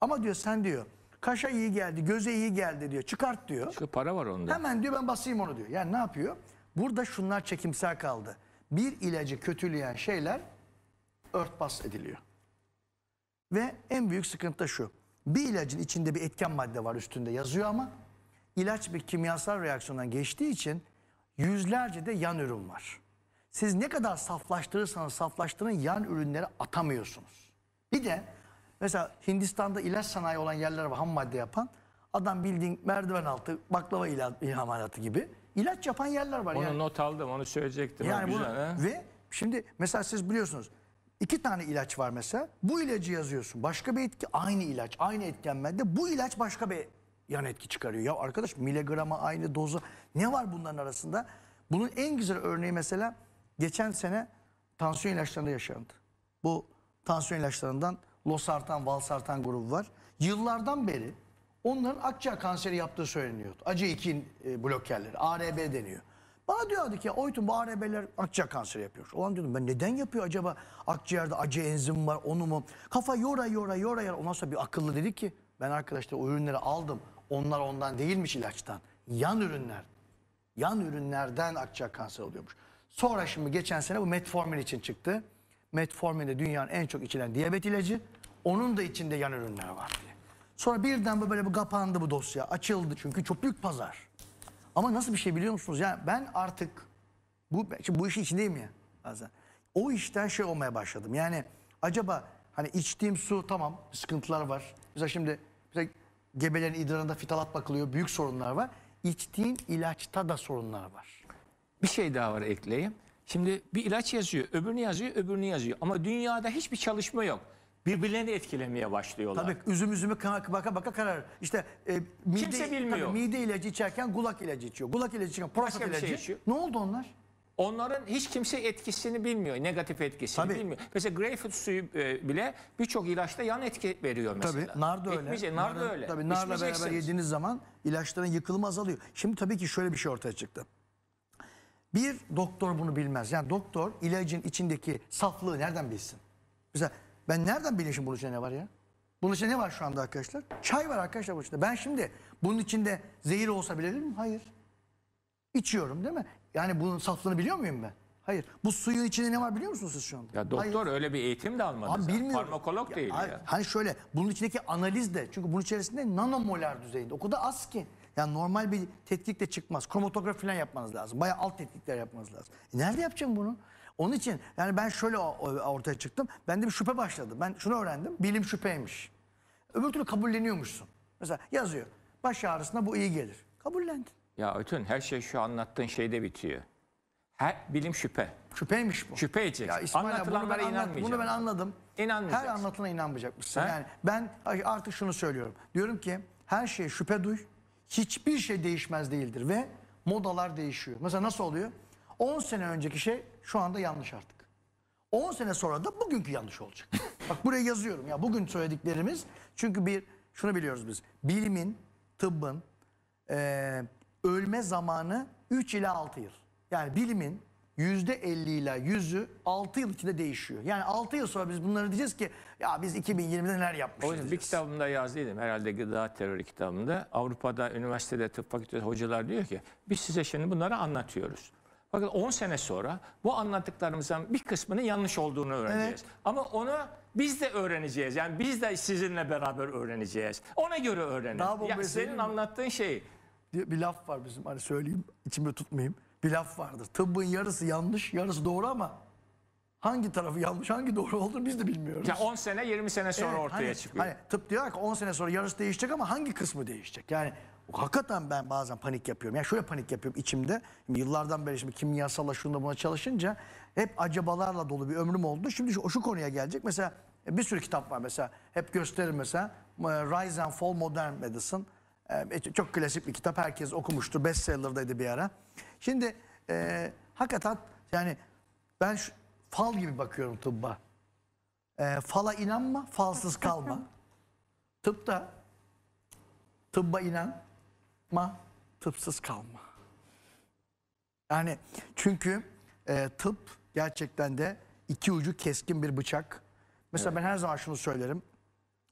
Ama diyor sen diyor Kaşa iyi geldi, göze iyi geldi diyor. Çıkart diyor. Çünkü para var onda. Hemen diyor ben basayım onu diyor. Yani ne yapıyor? Burada şunlar çekimsel kaldı. Bir ilacı kötüleyen şeyler örtbas ediliyor. Ve en büyük sıkıntı da şu. Bir ilacın içinde bir etken madde var üstünde yazıyor ama ilaç bir kimyasal reaksiyondan geçtiği için yüzlerce de yan ürün var. Siz ne kadar saflaştırırsanız saflaştırın yan ürünleri atamıyorsunuz. Bir de Mesela Hindistan'da ilaç sanayi olan yerler var ham madde yapan. Adam bildiğin merdiven altı baklava imalatı gibi ilaç yapan yerler var. Onu yani. not aldım onu söyleyecektim. Yani bunu, güzel, ve şimdi mesela siz biliyorsunuz iki tane ilaç var mesela. Bu ilacı yazıyorsun. Başka bir etki aynı ilaç aynı etken madde. Bu ilaç başka bir yan etki çıkarıyor. Ya arkadaş miligrama aynı dozu ne var bunların arasında? Bunun en güzel örneği mesela geçen sene tansiyon ilaçlarında yaşandı. Bu tansiyon ilaçlarından Losartan, Valsartan grubu var. Yıllardan beri onların akciğer kanseri yaptığı söyleniyordu. Acı2 e, blokerleri, ARB deniyor. Bana diyordu ki Oytun bu ARB'ler akciğer kanseri yapıyor. Olan diyordum ben neden yapıyor acaba? Akciğerde acı enzim var onu mu? Kafa yora yora yora yora. Ondan sonra bir akıllı dedi ki ben arkadaşlar o ürünleri aldım. Onlar ondan değilmiş ilaçtan. Yan ürünler. Yan ürünlerden akciğer kanseri oluyormuş. Sonra şimdi geçen sene bu metformin için çıktı. Metformin de dünyanın en çok içilen diyabet ilacı. Onun da içinde yan ürünler var diye. Sonra birden böyle bu kapandı bu dosya. Açıldı çünkü çok büyük pazar. Ama nasıl bir şey biliyor musunuz? Yani ben artık bu, şimdi bu işin içindeyim ya bazen. O işten şey olmaya başladım. Yani acaba hani içtiğim su tamam sıkıntılar var. Mesela şimdi mesela gebelerin idrarında fitalat bakılıyor. Büyük sorunlar var. İçtiğim ilaçta da sorunlar var. Bir şey daha var ekleyeyim. Şimdi bir ilaç yazıyor, öbürünü yazıyor, öbürünü yazıyor. Ama dünyada hiçbir çalışma yok birbirlerini etkilemeye başlıyorlar. Tabii üzüm üzümü baka baka karar. İşte e, mide, Kimse bilmiyor. tabii mide ilacı içerken kulak ilacı içiyor. Kulak ilacı içerken prostat şey ilacı. şey içiyor. Ne oldu onlar? Onların hiç kimse etkisini bilmiyor, negatif etkisini Tabii. bilmiyor. Mesela greyfurt suyu e, bile birçok ilaçta yan etki veriyor mesela. Tabii nar da öyle. Etmeyecek, nar da öyle. Tabii narla beraber yediğiniz zaman ilaçların yıkılımı azalıyor. Şimdi tabii ki şöyle bir şey ortaya çıktı. Bir doktor bunu bilmez. Yani doktor ilacın içindeki saflığı nereden bilsin? Mesela ben nereden bileyim şimdi bunun içinde ne var ya? Bunun içinde ne var şu anda arkadaşlar? Çay var arkadaşlar bu içinde. Ben şimdi bunun içinde zehir olsa bilebilir miyim? Hayır. İçiyorum değil mi? Yani bunun saflığını biliyor muyum ben? Hayır. Bu suyun içinde ne var biliyor musunuz siz şu anda? Ya doktor Hayır. öyle bir eğitim de almadı. Abi bilmiyorum. Farmakolog değil ya, ya. Hani şöyle bunun içindeki analiz de çünkü bunun içerisinde nanomolar düzeyinde o kadar az ki. Yani normal bir tetkikle çıkmaz. Kromatografi falan yapmanız lazım. Baya alt tetkikler yapmanız lazım. E nerede yapacağım bunu? Onun için yani ben şöyle ortaya çıktım. Bende bir şüphe başladı. Ben şunu öğrendim. Bilim şüpheymiş. Öbür türlü kabulleniyormuşsun. Mesela yazıyor. Baş ağrısına bu iyi gelir. Kabullendin. Ya Ötün her şey şu anlattığın şeyde bitiyor. Her bilim şüphe. Şüpheymiş bu. Şüphe edeceksin. Ya İsmail Anlatılanlara bunu Bunu ben anladım. İnanmayacaksın. Her anlatılana inanmayacakmışsın. Yani ben artık şunu söylüyorum. Diyorum ki her şeye şüphe duy. Hiçbir şey değişmez değildir ve modalar değişiyor. Mesela nasıl oluyor? 10 sene önceki şey şu anda yanlış artık. 10 sene sonra da bugünkü yanlış olacak. [laughs] Bak buraya yazıyorum ya bugün söylediklerimiz. Çünkü bir şunu biliyoruz biz. Bilimin, tıbbın e, ölme zamanı 3 ila 6 yıl. Yani bilimin %50 ile %100'ü 6 yıl içinde değişiyor. Yani 6 yıl sonra biz bunları diyeceğiz ki ya biz 2020'de neler yapmışız Hocam, Bir kitabımda yazdıydım herhalde gıda terörü kitabımda. Avrupa'da üniversitede tıp fakültesi hocalar diyor ki biz size şimdi bunları anlatıyoruz. Bakın 10 sene sonra bu anlattıklarımızın bir kısmının yanlış olduğunu öğreneceğiz. Evet. Ama onu biz de öğreneceğiz. Yani biz de sizinle beraber öğreneceğiz. Ona göre öğrenin. Daha ya senin anlattığın şey. Bir laf var bizim hani söyleyeyim içimde tutmayayım. Bir laf vardır. Tıbbın yarısı yanlış yarısı doğru ama hangi tarafı yanlış hangi doğru olduğunu biz de bilmiyoruz. Ya 10 sene 20 sene sonra evet, ortaya hani, çıkıyor. Hani tıp diyor ki 10 sene sonra yarısı değişecek ama hangi kısmı değişecek? Yani Hakikaten ben bazen panik yapıyorum. Yani şöyle panik yapıyorum içimde. yıllardan beri şimdi kimyasalla şunda buna çalışınca hep acabalarla dolu bir ömrüm oldu. Şimdi şu, şu konuya gelecek. Mesela e, bir sürü kitap var mesela. Hep gösterir mesela. Rise and Fall Modern Medicine. E, e, çok klasik bir kitap. Herkes okumuştur. Bestseller'daydı bir ara. Şimdi e, hakikaten yani ben şu, fal gibi bakıyorum tıbba. E, fala inanma, falsız kalma. [laughs] Tıpta da tıbba inan, yapma, tıpsız kalma. Yani çünkü e, tıp gerçekten de iki ucu keskin bir bıçak. Mesela evet. ben her zaman şunu söylerim.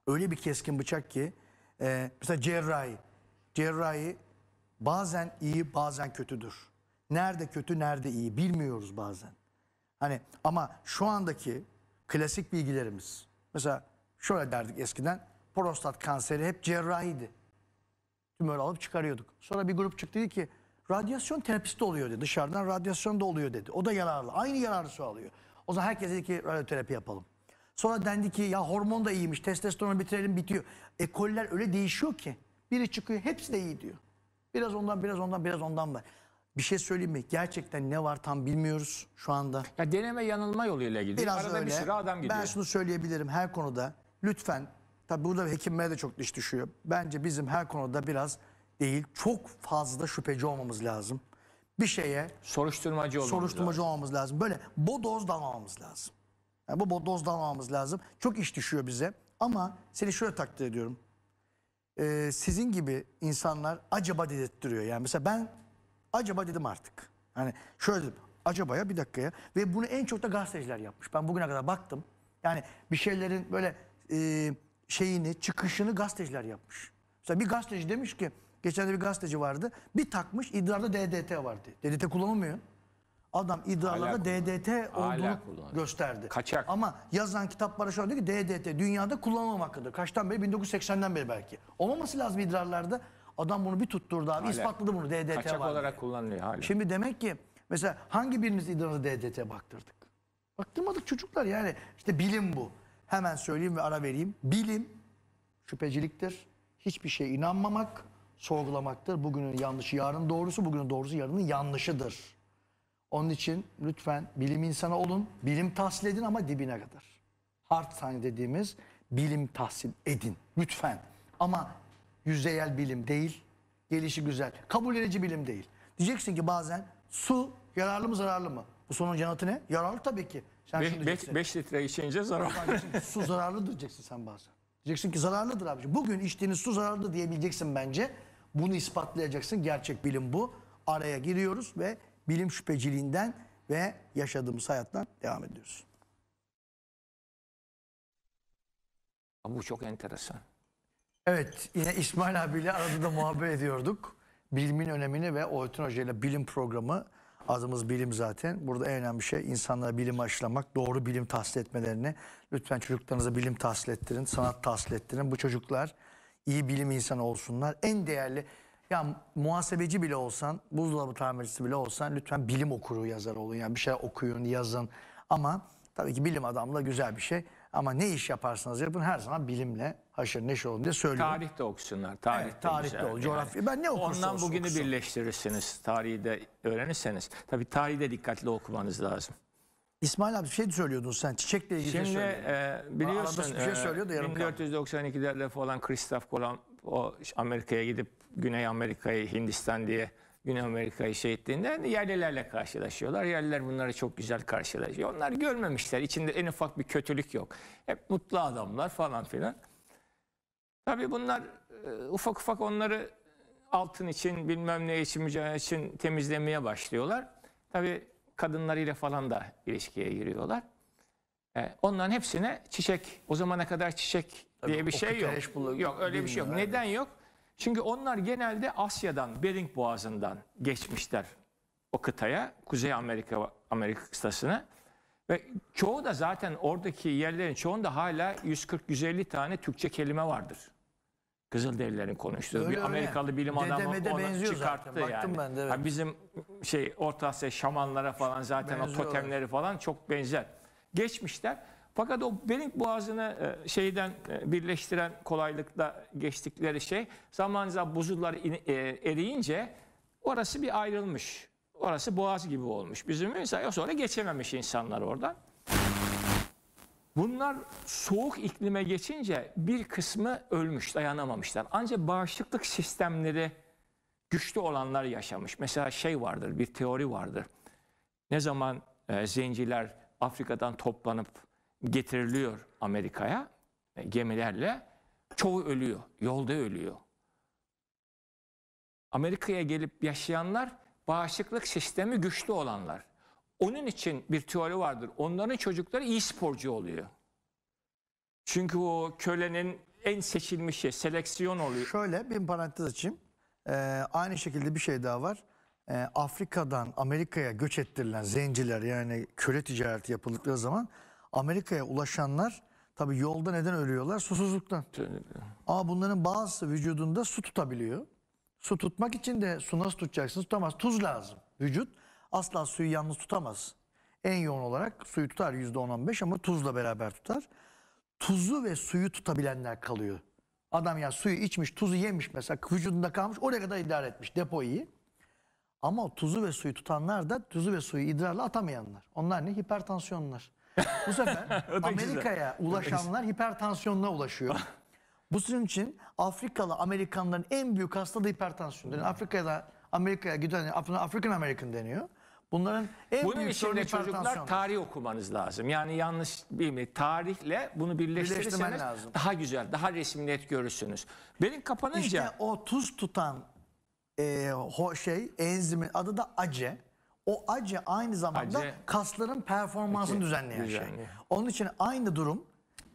Öyle bir keskin bıçak ki e, mesela cerrahi. Cerrahi bazen iyi bazen kötüdür. Nerede kötü nerede iyi bilmiyoruz bazen. Hani ama şu andaki klasik bilgilerimiz. Mesela şöyle derdik eskiden prostat kanseri hep cerrahiydi. Tümör alıp çıkarıyorduk. Sonra bir grup çıktı dedi ki radyasyon terapisti oluyor dedi. Dışarıdan radyasyon da oluyor dedi. O da yararlı. Aynı su alıyor. O zaman herkes dedi ki radyoterapi yapalım. Sonra dendi ki ya hormon da iyiymiş. Testosteronu bitirelim bitiyor. Ekoller öyle değişiyor ki. Biri çıkıyor hepsi de iyi diyor. Biraz ondan biraz ondan biraz ondan var. Bir şey söyleyeyim mi? Gerçekten ne var tam bilmiyoruz şu anda. Ya deneme yanılma yoluyla ilgili. Biraz Arada öyle. bir sürü adam gidiyor. Ben şunu söyleyebilirim her konuda. Lütfen Tabi burada hekimlere de çok diş düşüyor. Bence bizim her konuda biraz değil çok fazla şüpheci olmamız lazım. Bir şeye soruşturmacı olmamız, soruşturmacı lazım. olmamamız lazım. Böyle bodoz damamamız lazım. Yani bu bodoz damamamız lazım. Çok iş düşüyor bize. Ama seni şöyle takdir ediyorum. Ee, sizin gibi insanlar acaba dedirttiriyor. Yani mesela ben acaba dedim artık. Hani şöyle dedim acaba ya bir dakika ya. Ve bunu en çok da gazeteciler yapmış. Ben bugüne kadar baktım. Yani bir şeylerin böyle... E, şeyini, çıkışını gazeteciler yapmış. Mesela bir gazeteci demiş ki, geçen de bir gazeteci vardı. Bir takmış idrarda DDT vardı. DDT kullanılmıyor. Adam idrarlarda DDT olduğunu gösterdi. Kaçak. Ama yazan kitaplara şöyle diyor ki DDT dünyada kullanılmam hakkıdır. Kaçtan beri? 1980'den beri belki. Olmaması lazım idrarlarda. Adam bunu bir tutturdu abi. Hala. ispatladı bunu DDT Kaçak var. olarak diye. kullanılıyor hala. Şimdi demek ki mesela hangi birimiz idrarda DDT baktırdık? Baktırmadık çocuklar yani. işte bilim bu. Hemen söyleyeyim ve ara vereyim. Bilim şüpheciliktir. Hiçbir şeye inanmamak, sorgulamaktır. Bugünün yanlışı yarın doğrusu, bugünün doğrusu yarının yanlışıdır. Onun için lütfen bilim insanı olun, bilim tahsil edin ama dibine kadar. Hard science dediğimiz bilim tahsil edin lütfen. Ama yüzeyel bilim değil, gelişi güzel, kabul edici bilim değil. Diyeceksin ki bazen su yararlı mı zararlı mı? Bu sorunun yanıtı ne? Yararlı tabii ki. Sen şunu 5 litre içince zarar. su zararlı diyeceksin sen bazen. Diyeceksin ki zararlıdır abiciğim. Bugün içtiğiniz su zararlı diyebileceksin bence. Bunu ispatlayacaksın. Gerçek bilim bu. Araya giriyoruz ve bilim şüpheciliğinden ve yaşadığımız hayattan devam ediyoruz. Ama bu çok enteresan. Evet yine İsmail abiyle arada da muhabbet ediyorduk. Bilimin önemini ve Oytun Hoca ile bilim programı Adımız bilim zaten. Burada en önemli şey insanlara bilim aşılamak, doğru bilim tahsil etmelerini. Lütfen çocuklarınıza bilim tahsil ettirin, sanat tahsil ettirin. Bu çocuklar iyi bilim insanı olsunlar. En değerli, ya muhasebeci bile olsan, buzdolabı tamircisi bile olsan lütfen bilim okuru yazar olun. Yani bir şey okuyun, yazın. Ama tabii ki bilim adamla güzel bir şey. Ama ne iş yaparsanız yapın her zaman bilimle haşır neşir olun diye söylüyorum. Tarih de okusunlar. Tarih evet, tarih de ol, coğrafya. Yani. Ben ne okursa Ondan bugünü okusun. birleştirirsiniz. Tarihi de öğrenirseniz. Tabii tarihi de dikkatli okumanız lazım. İsmail abi bir şey söylüyordun sen çiçekle ilgili şey Şimdi, şey e, biliyorsun bir şey e, yarım 1492'de lafı olan Christoph Kolomb o Amerika'ya gidip Güney Amerika'yı Hindistan diye Güney Amerika'yı şey ettiğinde hani yerlilerle karşılaşıyorlar. Yerliler bunları çok güzel karşılaşıyor. Onlar görmemişler. İçinde en ufak bir kötülük yok. Hep mutlu adamlar falan filan. Tabii bunlar e, ufak ufak onları altın için bilmem ne için mücadele için temizlemeye başlıyorlar. Tabii kadınlarıyla falan da ilişkiye giriyorlar. E, onların hepsine çiçek, o zamana kadar çiçek diye Tabii bir şey yok. Yok öyle bir şey yok. Neden yok? Çünkü onlar genelde Asya'dan, Bering Boğazı'ndan geçmişler o kıtaya, Kuzey Amerika Amerika kıtasına. Ve çoğu da zaten oradaki yerlerin çoğunda hala 140-150 tane Türkçe kelime vardır. Kızılderililerin konuştuğu öyle bir öyle. Amerikalı bilim adamı onu çıkarttı zaten. Baktım yani. Ben de, evet. ha bizim şey Orta Asya şamanlara falan zaten benziyor o totemleri olarak. falan çok benzer. Geçmişler. Fakat o Bering Boğazı'nı e, şeyden e, birleştiren kolaylıkla geçtikleri şey zaman zaman buzullar e, eriyince orası bir ayrılmış. Orası boğaz gibi olmuş. Bizim insan sonra geçememiş insanlar oradan. Bunlar soğuk iklime geçince bir kısmı ölmüş, dayanamamışlar. Ancak bağışıklık sistemleri güçlü olanlar yaşamış. Mesela şey vardır, bir teori vardır. Ne zaman e, zenciler Afrika'dan toplanıp getiriliyor Amerika'ya gemilerle. Çoğu ölüyor, yolda ölüyor. Amerika'ya gelip yaşayanlar bağışıklık sistemi güçlü olanlar. Onun için bir teori vardır. Onların çocukları iyi sporcu oluyor. Çünkü o kölenin en seçilmişi, seleksiyon oluyor. Şöyle bir parantez açayım. Ee, aynı şekilde bir şey daha var. Ee, Afrika'dan Amerika'ya göç ettirilen zenciler yani köle ticareti yapıldıkları zaman Amerika'ya ulaşanlar tabi yolda neden ölüyorlar? Susuzluktan. Ama bunların bazısı vücudunda su tutabiliyor. Su tutmak için de su nasıl tutacaksınız? Tutamaz. Tuz lazım. Vücut asla suyu yalnız tutamaz. En yoğun olarak suyu tutar %10-15 ama tuzla beraber tutar. Tuzu ve suyu tutabilenler kalıyor. Adam ya suyu içmiş, tuzu yemiş mesela vücudunda kalmış oraya kadar idare etmiş depo iyi. Ama tuzu ve suyu tutanlar da tuzu ve suyu idrarla atamayanlar. Onlar ne? Hipertansiyonlar. Bu sefer [laughs] Amerika'ya ulaşanlar hipertansiyonuna ulaşıyor. [laughs] Bu sizin için Afrikalı Amerikanların en büyük hastalığı hipertansiyon. Yani Afrika'da Amerika'ya giden African American deniyor. Bunların en Bunun büyük için de çocuklar tarih okumanız lazım. Yani yanlış bir mi? tarihle bunu birleştirirseniz lazım. daha güzel, daha resmi net görürsünüz. Benim kapanınca... İşte o tuz tutan e, ho şey enzimin adı da ace. O acı aynı zamanda Acı- kasların performansını düzenleyen şey. düzenliyor. Onun için aynı durum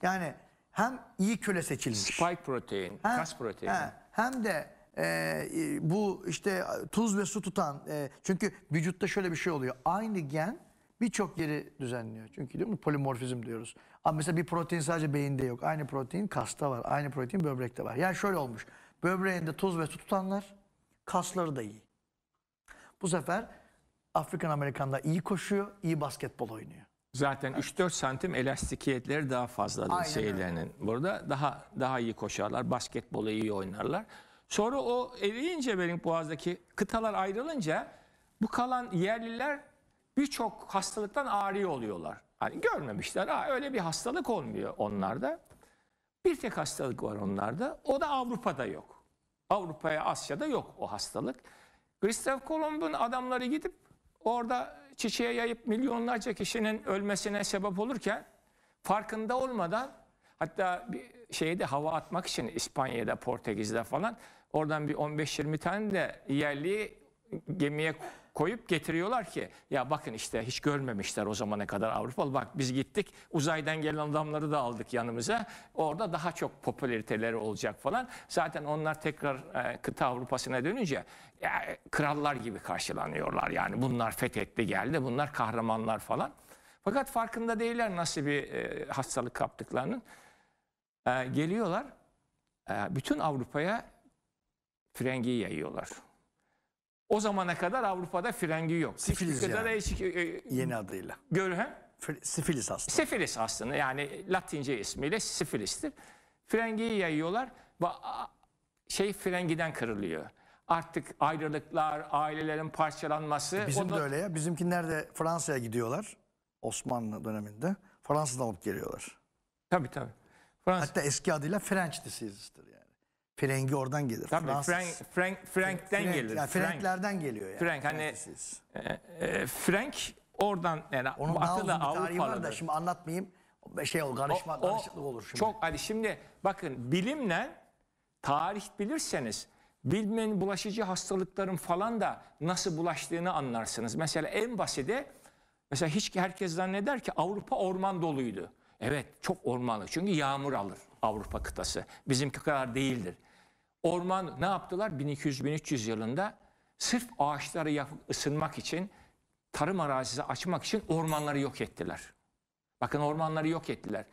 yani hem iyi köle seçilmiş. Spike protein, Hem- kas protein, he, hem de e, e, bu işte tuz ve su tutan e, çünkü vücutta şöyle bir şey oluyor. Aynı gen birçok yeri düzenliyor. Çünkü değil mi? polimorfizm diyoruz. Ama mesela bir protein sadece beyinde yok. Aynı protein kasta var. Aynı protein böbrekte var. Yani şöyle olmuş. Böbreğinde tuz ve su tutanlar kasları da iyi. Bu sefer Afrikan Amerikanlar iyi koşuyor, iyi basketbol oynuyor. Zaten evet. 3-4 santim elastikiyetleri daha fazla şeylerinin. Burada daha daha iyi koşarlar, basketbolu iyi oynarlar. Sonra o eriyince Bering Boğaz'daki kıtalar ayrılınca bu kalan yerliler birçok hastalıktan ağrı oluyorlar. Hani görmemişler. Ha, öyle bir hastalık olmuyor onlarda. Bir tek hastalık var onlarda. O da Avrupa'da yok. Avrupa'ya, Asya'da yok o hastalık. Christoph Kolomb'un adamları gidip orada çiçeğe yayıp milyonlarca kişinin ölmesine sebep olurken farkında olmadan hatta bir şeyde hava atmak için İspanya'da, Portekiz'de falan oradan bir 15-20 tane de yerli gemiye koyup getiriyorlar ki ya bakın işte hiç görmemişler o zamana kadar Avrupalı. Bak biz gittik uzaydan gelen adamları da aldık yanımıza. Orada daha çok popülariteleri olacak falan. Zaten onlar tekrar e, kıta Avrupa'sına dönünce e, krallar gibi karşılanıyorlar. Yani bunlar fethetti geldi bunlar kahramanlar falan. Fakat farkında değiller nasıl bir e, hastalık kaptıklarının. E, geliyorlar e, bütün Avrupa'ya frengi yayıyorlar. O zamana kadar Avrupa'da frengi yok. Sifiliz yani. Eşik, e, Yeni adıyla. Gör, he? Sifilis aslında. Sifilis aslında yani Latince ismiyle sifilistir. Frengiyi yayıyorlar ve şey frengiden kırılıyor. Artık ayrılıklar, ailelerin parçalanması. Bizim da... de öyle ya. Bizimki nerede Fransa'ya gidiyorlar Osmanlı döneminde. Fransa'dan alıp geliyorlar. Tabii tabii. Fransa... Hatta eski adıyla French disease'dir. Frengi oradan gelir. Tabii Frank, Frank, Frank'ten Frank, gelir. Yani Franklerden Frank. geliyor yani. Frank hani e, e, Frank oradan yani Onun da Avrupa'da. da şimdi anlatmayayım. Şey ol karışma, o, o, olur şimdi. Çok hadi şimdi bakın bilimle tarih bilirseniz bilmenin bulaşıcı hastalıkların falan da nasıl bulaştığını anlarsınız. Mesela en basiti mesela hiç herkes zanneder ki Avrupa orman doluydu. Evet çok ormanlı çünkü yağmur alır. Avrupa kıtası. Bizimki kadar değildir. Orman ne yaptılar? 1200-1300 yılında sırf ağaçları yakıp ısınmak için, tarım arazisi açmak için ormanları yok ettiler. Bakın ormanları yok ettiler.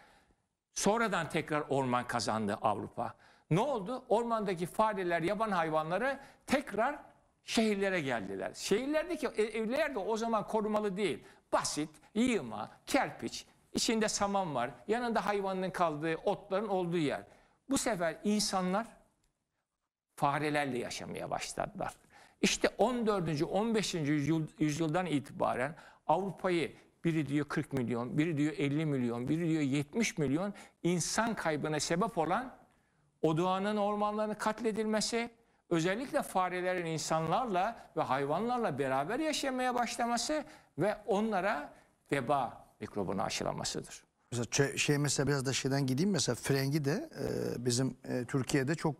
Sonradan tekrar orman kazandı Avrupa. Ne oldu? Ormandaki fareler, yaban hayvanları tekrar şehirlere geldiler. Şehirlerdeki e, evler de o zaman korumalı değil. Basit, yığma, kerpiç, İçinde saman var. Yanında hayvanın kaldığı otların olduğu yer. Bu sefer insanlar farelerle yaşamaya başladılar. İşte 14. 15. yüzyıldan itibaren Avrupa'yı biri diyor 40 milyon, biri diyor 50 milyon, biri diyor 70 milyon insan kaybına sebep olan o doğanın ormanlarının katledilmesi, özellikle farelerin insanlarla ve hayvanlarla beraber yaşamaya başlaması ve onlara veba mikrobunu aşılamasıdır. Mesela şey mesela biraz da şeyden gideyim mesela frengi de e, bizim e, Türkiye'de çok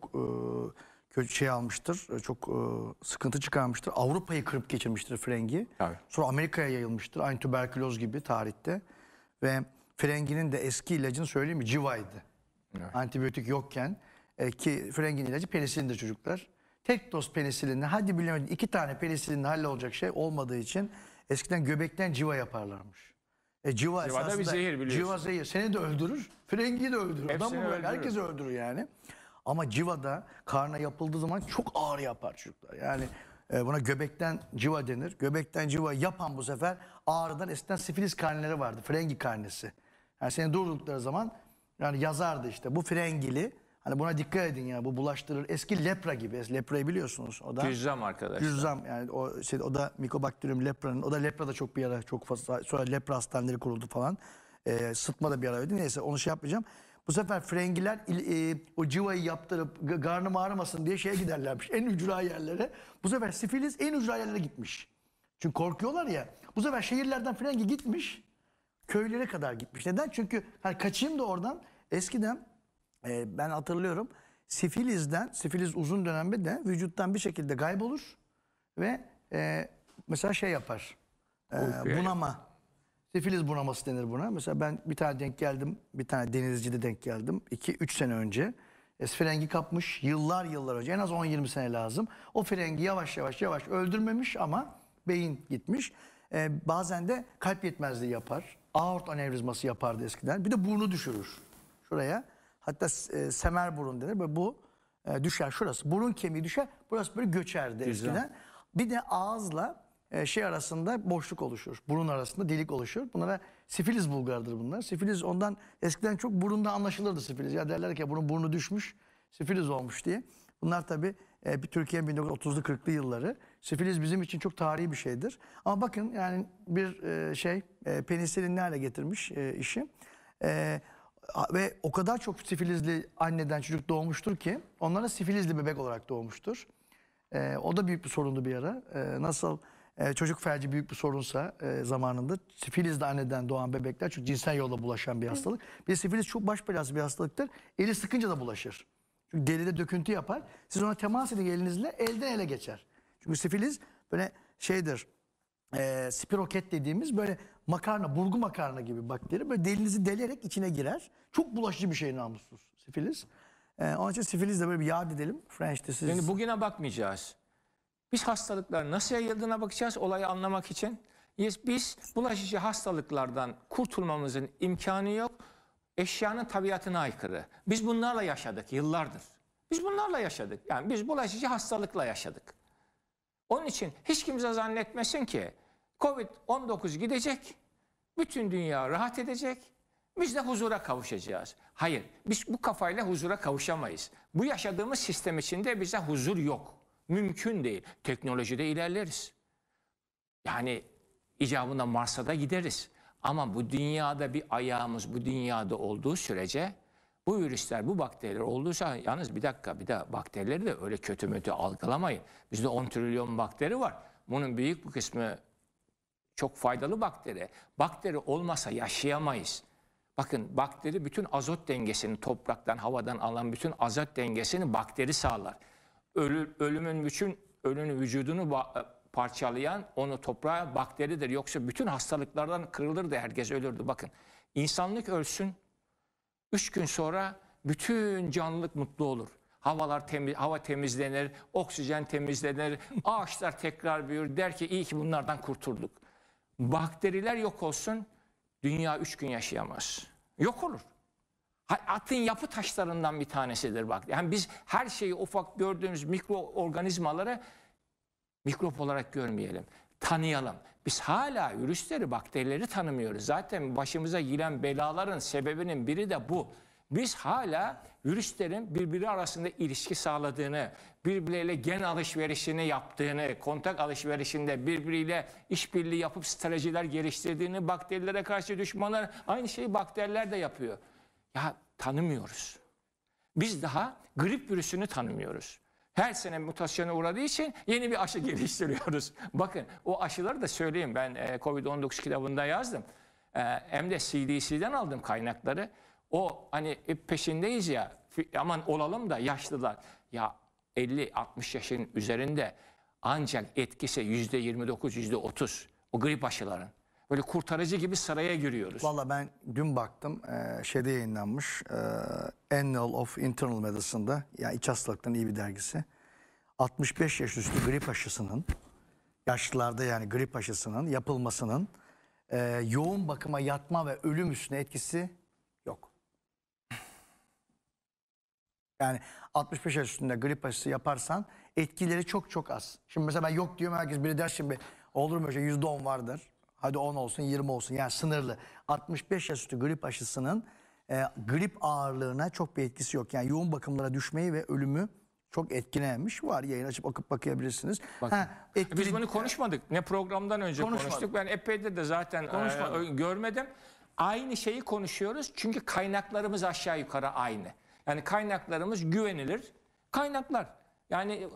e, şey almıştır. E, çok e, sıkıntı çıkarmıştır. Avrupa'yı kırıp geçirmiştir frengi. Tabii. Sonra Amerika'ya yayılmıştır. Aynı tüberküloz gibi tarihte. Ve frenginin de eski ilacını söyleyeyim mi? Civa'ydı. Evet. Antibiyotik yokken e, ki frengin ilacı penisilinde çocuklar. Tek doz penisilinle hadi bilemedim iki tane penisilinle olacak şey olmadığı için eskiden göbekten civa yaparlarmış. E, civa Civada esasında, bir zehir biliyorsun. Civa zehir. Seni de öldürür. Frengi de öldürür. Hepsini Adamı öldürür. öldürür. Herkesi öldürür yani. Ama civa da karna yapıldığı zaman çok ağır yapar çocuklar. Yani e, buna göbekten civa denir. Göbekten civa yapan bu sefer ağrıdan eskiden sifilis karneleri vardı. Frengi karnesi. Yani seni durdurdukları zaman yani yazardı işte bu frengili Hani buna dikkat edin ya bu bulaştırır. Eski lepra gibi. Leprayı biliyorsunuz. O da Cüzzam arkadaşlar. Cüzzam yani o şey o da Mycobacterium lepranın o da lepra da çok bir ara çok fazla sonra lepra hastaneleri kuruldu falan. E, sıtma da bir ara öldü. Neyse onu şey yapmayacağım. Bu sefer frengiler e, o civayı yaptırıp karnım ağrımasın diye şeye giderlermiş. En ücra yerlere. Bu sefer sifiliz en ücra yerlere gitmiş. Çünkü korkuyorlar ya. Bu sefer şehirlerden frengi gitmiş. Köylere kadar gitmiş. Neden? Çünkü hani kaçayım da oradan. Eskiden e, ben hatırlıyorum sifilizden, sifiliz uzun dönemde de vücuttan bir şekilde kaybolur ve e, mesela şey yapar. E, Bunama. Sifiliz bunaması denir buna. Mesela ben bir tane denk geldim. Bir tane denizcide denk geldim. 2-3 sene önce. E, frengi kapmış yıllar yıllar önce. En az 10-20 sene lazım. O frengi yavaş yavaş yavaş öldürmemiş ama beyin gitmiş. E, bazen de kalp yetmezliği yapar. Aort anevrizması yapardı eskiden. Bir de burnu düşürür. Şuraya. Hatta e, burun denir. Böyle bu e, düşer şurası. Burun kemiği düşer. Burası böyle göçerdi Güzel. eskiden. Bir de ağızla e, şey arasında boşluk oluşur. Burun arasında delik oluşur. Bunlara sifiliz bulgardır bunlar. Sifiliz ondan eskiden çok burunda anlaşılırdı sifiliz. Ya derler ki bunun burnu düşmüş sifiliz olmuş diye. Bunlar tabi e, bir Türkiye'nin 1930'lu 40'lı yılları. Sifiliz bizim için çok tarihi bir şeydir. Ama bakın yani bir e, şey e, penisilinle hale getirmiş e, işi. E, ve o kadar çok sifilizli anneden çocuk doğmuştur ki onlara sifilizli bebek olarak doğmuştur. E, o da büyük bir sorundu bir ara. E, nasıl e, çocuk felci büyük bir sorunsa e, zamanında sifilizli anneden doğan bebekler çünkü cinsel yolla bulaşan bir hastalık. Bir sifiliz çok baş belası bir hastalıktır. Eli sıkınca da bulaşır. Çünkü deride döküntü yapar. Siz ona temas edin elinizle elden ele geçer. Çünkü sifiliz böyle şeydir. E, spiroket dediğimiz böyle makarna, burgu makarna gibi bakteri böyle delinizi delerek içine girer. Çok bulaşıcı bir şey namussuz sifiliz. Ee, onun için sifiliz böyle bir yağ edelim. French'te siz... Yani bugüne bakmayacağız. Biz hastalıklar nasıl yayıldığına bakacağız olayı anlamak için. Yes, biz bulaşıcı hastalıklardan kurtulmamızın imkanı yok. Eşyanın tabiatına aykırı. Biz bunlarla yaşadık yıllardır. Biz bunlarla yaşadık. Yani biz bulaşıcı hastalıkla yaşadık. Onun için hiç kimse zannetmesin ki Covid-19 gidecek, bütün dünya rahat edecek. Biz de huzura kavuşacağız. Hayır, biz bu kafayla huzura kavuşamayız. Bu yaşadığımız sistem içinde bize huzur yok. Mümkün değil. Teknolojide ilerleriz. Yani icabında Mars'a da gideriz. Ama bu dünyada bir ayağımız bu dünyada olduğu sürece bu virüsler, bu bakteriler olduysa yalnız bir dakika bir de bakterileri de öyle kötü mötü algılamayın. Bizde 10 trilyon bakteri var. Bunun büyük bir kısmı çok faydalı bakteri. Bakteri olmasa yaşayamayız. Bakın bakteri bütün azot dengesini topraktan, havadan alan bütün azot dengesini bakteri sağlar. Ölü, ölümün bütün ölünün vücudunu e, parçalayan onu toprağa bakteridir. Yoksa bütün hastalıklardan kırılırdı herkes ölürdü. Bakın insanlık ölsün üç gün sonra bütün canlılık mutlu olur. Havalar temiz, hava temizlenir, oksijen temizlenir, [laughs] ağaçlar tekrar büyür. Der ki iyi ki bunlardan kurtulduk bakteriler yok olsun dünya üç gün yaşayamaz. Yok olur. Atın yapı taşlarından bir tanesidir bak. Yani biz her şeyi ufak gördüğümüz mikroorganizmaları mikrop olarak görmeyelim. Tanıyalım. Biz hala virüsleri, bakterileri tanımıyoruz. Zaten başımıza gelen belaların sebebinin biri de bu. Biz hala virüslerin birbiri arasında ilişki sağladığını, birbirleriyle gen alışverişini yaptığını, kontak alışverişinde birbiriyle işbirliği yapıp stratejiler geliştirdiğini, bakterilere karşı düşmanlar aynı şeyi bakteriler de yapıyor. Ya tanımıyoruz. Biz daha grip virüsünü tanımıyoruz. Her sene mutasyona uğradığı için yeni bir aşı [laughs] geliştiriyoruz. Bakın o aşıları da söyleyeyim ben e, Covid-19 kitabında yazdım. E, hem de CDC'den aldım kaynakları. O hani e, peşindeyiz ya aman olalım da yaşlılar. Ya 50-60 yaşın üzerinde ancak etkisi %29, %30 o grip aşıların. Böyle kurtarıcı gibi saraya giriyoruz. Valla ben dün baktım e, şeyde yayınlanmış e, Annual of Internal Medicine'da yani iç hastalıkların iyi bir dergisi. 65 yaş üstü grip aşısının yaşlılarda yani grip aşısının yapılmasının e, yoğun bakıma yatma ve ölüm üstüne etkisi Yani 65 yaş üstünde grip aşısı yaparsan etkileri çok çok az. Şimdi mesela ben yok diyorum herkes biri der şimdi olur mu öyle şey? yüzde on vardır. Hadi 10 olsun 20 olsun yani sınırlı. 65 yaş üstü grip aşısının e, grip ağırlığına çok bir etkisi yok. Yani yoğun bakımlara düşmeyi ve ölümü çok etkilenmiş var. Yayın açıp akıp bakabilirsiniz. ha, etkili... Biz bunu konuşmadık. Ne programdan önce konuşmadık. konuştuk. Ben Epeyde de zaten e, görmedim. Aynı şeyi konuşuyoruz çünkü kaynaklarımız aşağı yukarı aynı. Yani kaynaklarımız güvenilir kaynaklar. Yani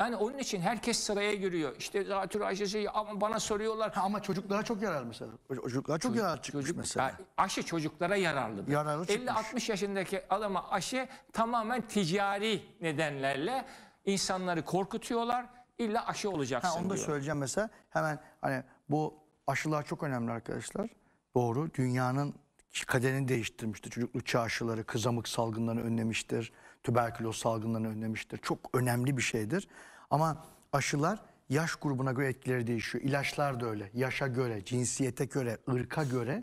yani onun için herkes sıraya giriyor. İşte zatürre aşısı şey ama bana soruyorlar. Ha, ama çocuklara çok yararlı mesela. Çocuklara çok Çocuk, yarar çıkmış çocuk, mesela. aşı çocuklara yararlı. Yararlı 50-60 yaşındaki adama aşı tamamen ticari nedenlerle insanları korkutuyorlar. İlla aşı olacaksın ha, onu da diyor. söyleyeceğim mesela. Hemen hani bu aşılar çok önemli arkadaşlar. Doğru. Dünyanın kaderini değiştirmiştir. Çocukluk çağ kızamık salgınlarını önlemiştir. Tüberküloz salgınlarını önlemiştir. Çok önemli bir şeydir. Ama aşılar yaş grubuna göre etkileri değişiyor. İlaçlar da öyle. Yaşa göre, cinsiyete göre, ırka göre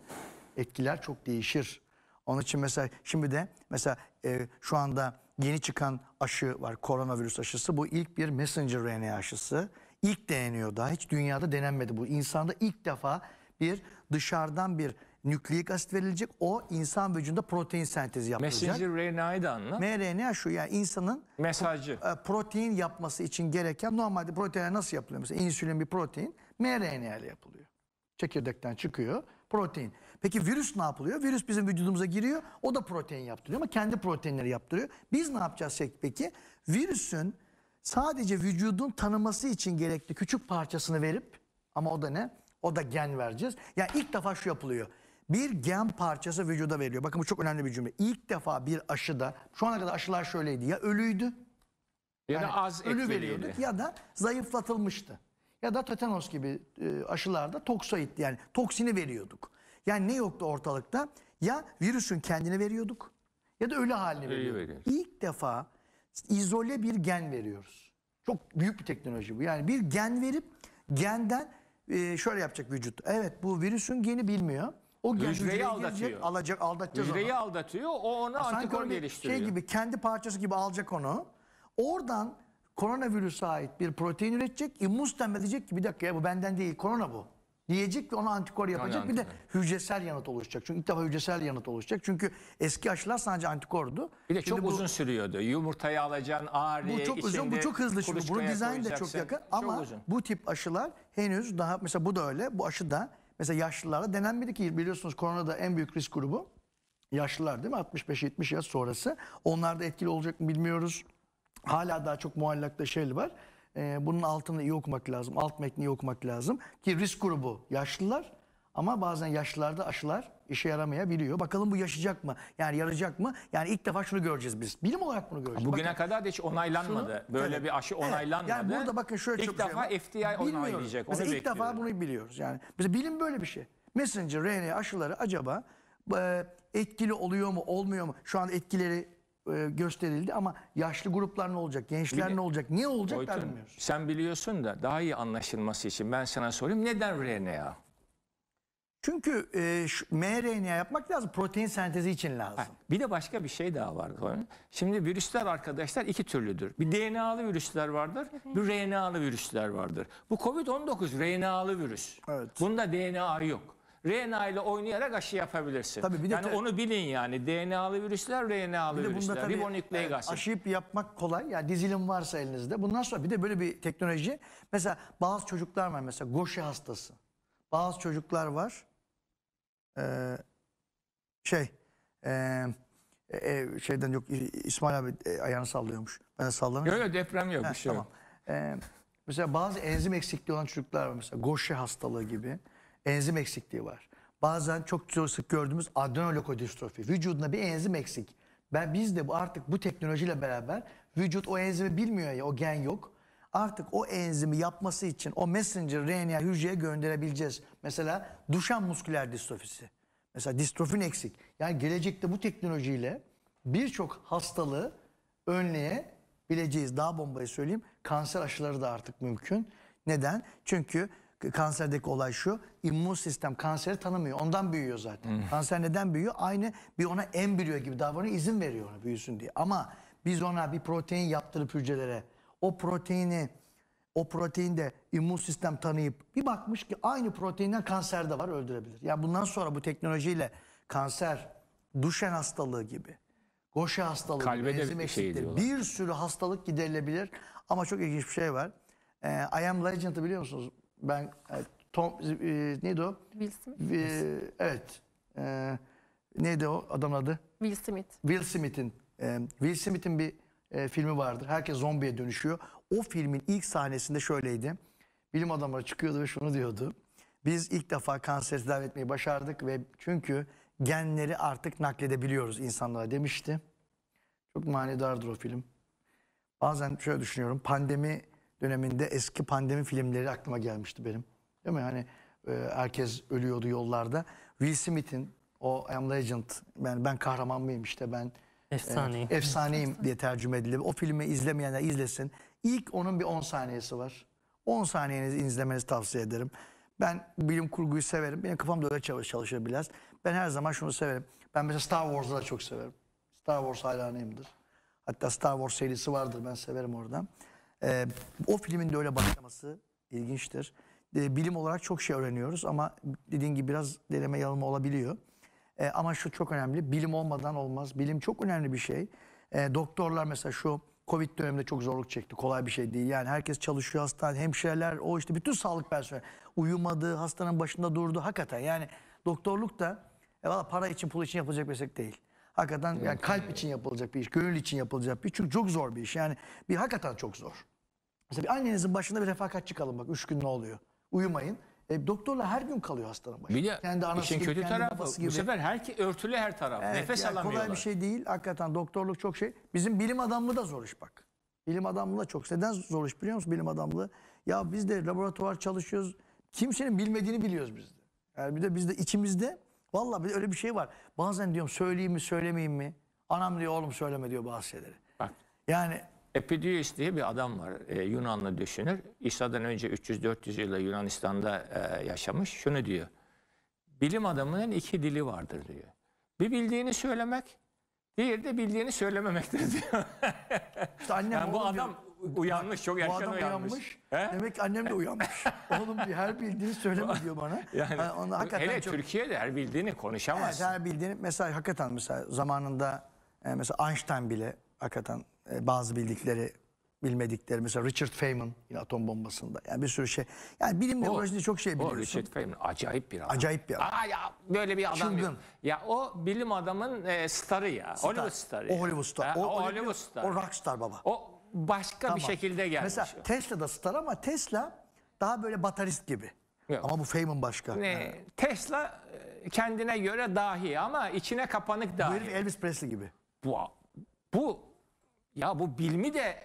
etkiler çok değişir. Onun için mesela şimdi de mesela e, şu anda yeni çıkan aşı var. Koronavirüs aşısı. Bu ilk bir messenger RNA aşısı. İlk deneniyor daha. Hiç dünyada denenmedi bu. İnsanda ilk defa bir dışarıdan bir nükleik asit verilecek. O insan vücudunda protein sentezi yapacak. Messenger RNA'yı da anla. mRNA şu yani insanın mesajı. E, protein yapması için gereken normalde protein nasıl yapılıyor? Mesela insülin bir protein mRNA ile yapılıyor. Çekirdekten çıkıyor protein. Peki virüs ne yapılıyor? Virüs bizim vücudumuza giriyor. O da protein yaptırıyor ama kendi proteinleri yaptırıyor. Biz ne yapacağız peki? Virüsün sadece vücudun tanıması için gerekli küçük parçasını verip ama o da ne? O da gen vereceğiz. Yani ilk defa şu yapılıyor bir gen parçası vücuda veriyor. Bakın bu çok önemli bir cümle. İlk defa bir aşıda şu ana kadar aşılar şöyleydi ya ölüydü ya yani az ölü veriyorduk ya da zayıflatılmıştı. Ya da tetanos gibi e, aşılarda toksoid yani toksini veriyorduk. Yani ne yoktu ortalıkta? Ya virüsün kendini veriyorduk ya da ölü halini veriyorduk. Veriyoruz. İlk defa izole bir gen veriyoruz. Çok büyük bir teknoloji bu. Yani bir gen verip genden e, şöyle yapacak vücut. Evet bu virüsün geni bilmiyor. O Hücreyi aldatıyor. alacak, aldatacağız Hücreyi onu. aldatıyor. O ona Sanki antikor geliştiriyor. Şey gibi kendi parçası gibi alacak onu. Oradan koronavirüse ait bir protein üretecek. İmmun e, sistem edecek ki bir dakika ya bu benden değil korona bu. Diyecek ve ona antikor yapacak. bir de hücresel yanıt oluşacak. Çünkü ilk defa hücresel yanıt oluşacak. Çünkü eski aşılar sadece antikordu. Bir de şimdi çok bu, uzun sürüyordu. Yumurtayı alacaksın ağrıya Bu çok uzun, bu çok hızlı şimdi. Bunun dizaynı da çok yakın. Çok ama uzun. bu tip aşılar henüz daha mesela bu da öyle. Bu aşı da Mesela yaşlılara denenmedi ki biliyorsunuz koronada en büyük risk grubu yaşlılar değil mi? 65-70 yaş sonrası. Onlar da etkili olacak mı bilmiyoruz. Hala daha çok muallakta şey var. Ee, bunun altını iyi okumak lazım. Alt metni iyi okumak lazım. Ki risk grubu yaşlılar ama bazen yaşlılarda aşılar işe yaramayabiliyor. Bakalım bu yaşayacak mı? Yani yarayacak mı? Yani ilk defa şunu göreceğiz biz. Bilim olarak bunu göreceğiz. Bugüne bakın, kadar da hiç onaylanmadı. Şunu, Böyle evet, bir aşı onaylanmadı. yani burada bakın şöyle ilk çok defa şey FDI bilmiyoruz. onaylayacak. Onu Mesela ilk defa bunu biliyoruz. Yani mesela bilim böyle bir şey. Messenger RNA aşıları acaba e, etkili oluyor mu, olmuyor mu? Şu an etkileri e, gösterildi ama yaşlı gruplar ne olacak, gençler Bili ne olacak, ne olacak Boytun, bilmiyoruz. Sen biliyorsun da daha iyi anlaşılması için ben sana sorayım. Neden RNA? Çünkü e, şu mRNA yapmak lazım. Protein sentezi için lazım. Ha, bir de başka bir şey daha var. Şimdi virüsler arkadaşlar iki türlüdür. Bir DNA'lı virüsler vardır, bir RNA'lı virüsler vardır. Bu Covid-19 RNA'lı virüs. Evet. Bunda DNA yok. RNA ile oynayarak aşı yapabilirsin. Tabii bir de yani onu bilin yani DNA'lı virüsler, RNA'lı bir virüsler, tabii, ribonükleik e, asit. Aşı yapmak kolay. Yani dizilim varsa elinizde. Bundan sonra bir de böyle bir teknoloji. Mesela bazı çocuklar var mesela Goşi hastası. Bazı çocuklar var şey e, e, şeyden yok İsmail abi e, ayağını sallıyormuş. Ben de sallamıyorum. Yok yok deprem yok. Ha, şey tamam. E, mesela bazı enzim eksikliği olan çocuklar var. Mesela Gaucher hastalığı gibi enzim eksikliği var. Bazen çok sık gördüğümüz adrenolokodistrofi. Vücudunda bir enzim eksik. Ben biz de bu artık bu teknolojiyle beraber vücut o enzimi bilmiyor ya o gen yok artık o enzimi yapması için o messenger RNA hücreye gönderebileceğiz. Mesela duşan musküler distrofisi. Mesela distrofin eksik. Yani gelecekte bu teknolojiyle birçok hastalığı önleyebileceğiz. Daha bombayı söyleyeyim. Kanser aşıları da artık mümkün. Neden? Çünkü kanserdeki olay şu. immün sistem kanseri tanımıyor. Ondan büyüyor zaten. Hmm. Kanser neden büyüyor? Aynı bir ona embriyo gibi davranıyor. izin veriyor ona büyüsün diye. Ama biz ona bir protein yaptırıp hücrelere o proteini o proteinde immün sistem tanıyıp bir bakmış ki aynı proteinden kanser de var öldürebilir. Ya yani bundan sonra bu teknolojiyle kanser, duşen hastalığı gibi, goşe hastalığı Kalbe gibi, şey bir, bir sürü hastalık giderilebilir. Ama çok ilginç bir şey var. Ee, I Am Legend'ı biliyor musunuz? Ben e, Tom, e, neydi o? Will Smith. E, evet. E, neydi o adamın adı? Will Smith. Will Smith'in. E, Will Smith'in bir e, filmi vardır. Herkes zombiye dönüşüyor. O filmin ilk sahnesinde şöyleydi. Bilim adamları çıkıyordu ve şunu diyordu. Biz ilk defa kanseri tedavi etmeyi başardık ve çünkü genleri artık nakledebiliyoruz insanlara demişti. Çok manedardır o film. Bazen şöyle düşünüyorum. Pandemi döneminde eski pandemi filmleri aklıma gelmişti benim. Değil mi? Hani e, herkes ölüyordu yollarda. Will Smith'in o I Am Legend, ben, ben kahraman mıyım işte ben Efsaneyim. E, efsaneyim diye tercüme edildi. O filmi izlemeyenler izlesin. İlk onun bir 10 saniyesi var. 10 saniyenizi izlemenizi tavsiye ederim. Ben bilim kurguyu severim. Benim kafam da öyle çalışıyor biraz. Ben her zaman şunu severim. Ben mesela Star Wars'ı da çok severim. Star Wars hayranıyımdır. Hatta Star Wars serisi vardır. Ben severim oradan. Ee, o filmin de öyle başlaması ilginçtir. Ee, bilim olarak çok şey öğreniyoruz ama dediğin gibi biraz deneme yanılma olabiliyor. E, ama şu çok önemli. Bilim olmadan olmaz. Bilim çok önemli bir şey. E, doktorlar mesela şu Covid döneminde çok zorluk çekti. Kolay bir şey değil. Yani herkes çalışıyor hastane, hemşireler, o işte bütün sağlık personeli uyumadı, hastanın başında durdu. Hakikaten yani doktorluk da e, valla para için, pul için yapılacak bir meslek değil. Hakikaten yani kalp için yapılacak bir iş, gönül için yapılacak bir iş. Çünkü çok zor bir iş. Yani bir hakikaten çok zor. Mesela bir annenizin başında bir refakatçi kalın bak. Üç gün ne oluyor? Uyumayın. E, doktorla her gün kalıyor hastanın başında. Bir de kendi anası işin gibi, kötü kendi tarafı gibi. bu sefer her, örtülü her taraf. Evet, Nefes yani alamıyorlar. Kolay bir şey değil. Hakikaten doktorluk çok şey. Bizim bilim adamlığı da zor iş bak. Bilim adamlığı da çok. Neden zor iş biliyor musun bilim adamlığı? Ya biz de laboratuvar çalışıyoruz. Kimsenin bilmediğini biliyoruz biz de. Yani bir de biz de içimizde valla bir öyle bir şey var. Bazen diyorum söyleyeyim mi söylemeyeyim mi? Anam diyor oğlum söyleme diyor bazı şeyleri. Bak. Yani Epidius diye bir adam var. E, Yunanlı düşünür. İsa'dan önce 300-400 yılda Yunanistan'da e, yaşamış. Şunu diyor. Bilim adamının iki dili vardır diyor. Bir bildiğini söylemek, diğeri de bildiğini söylememektir diyor. İşte annem yani bu adam diyor. uyanmış, çok erken uyanmış. uyanmış. Demek annem de uyanmış. [laughs] oğlum bir her bildiğini söyleme diyor bana. [laughs] Yani, yani hakikaten hele çok... Türkiye'de her bildiğini konuşamaz. Evet, her bildiğini mesela hakikaten mesela zamanında e, mesela Einstein bile hakikaten e, bazı bildikleri bilmedikleri mesela Richard Feynman yine atom bombasında yani bir sürü şey yani bilim uğraşınca çok şey biliyorsun. O Richard Feynman acayip bir adam. Acayip bir adam. Aa, ya, böyle bir adam Çılgın. Ya o bilim adamın e, starı ya. Star. Hollywood starı. O Hollywood starı. o, o Hollywood star. O rockstar baba. O başka tamam. bir şekilde gelmiş. Mesela o. Tesla da star ama Tesla daha böyle batarist gibi. Yok. Ama bu Feynman başka. Ne? Yani. Tesla e, kendine göre dahi ama içine kapanık dahi. Elvis Presley gibi. Bu bu ya bu bilmi de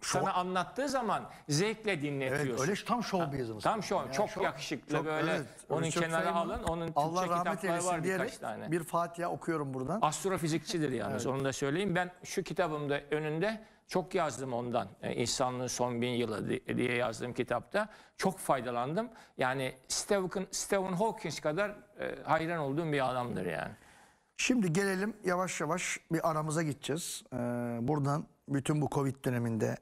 Şov... sana anlattığı zaman zevkle dinletiyorsun. Evet, öyle tam show bir yazımız. Tam show, yani çok şov, yakışıklı çok, böyle. Evet, onun kenara alın, onun Allah rahmet kitapları var birkaç tane. Bir Fatiha okuyorum buradan. Astrofizikçidir yalnız evet. onu da söyleyeyim. Ben şu kitabımda önünde çok yazdım ondan. E, İnsanlığın son bin yılı diye yazdığım kitapta. Çok faydalandım. Yani Stephen, Stephen Hawking kadar e, hayran olduğum bir adamdır yani. Şimdi gelelim yavaş yavaş bir aramıza gideceğiz. Ee, buradan bütün bu Covid döneminde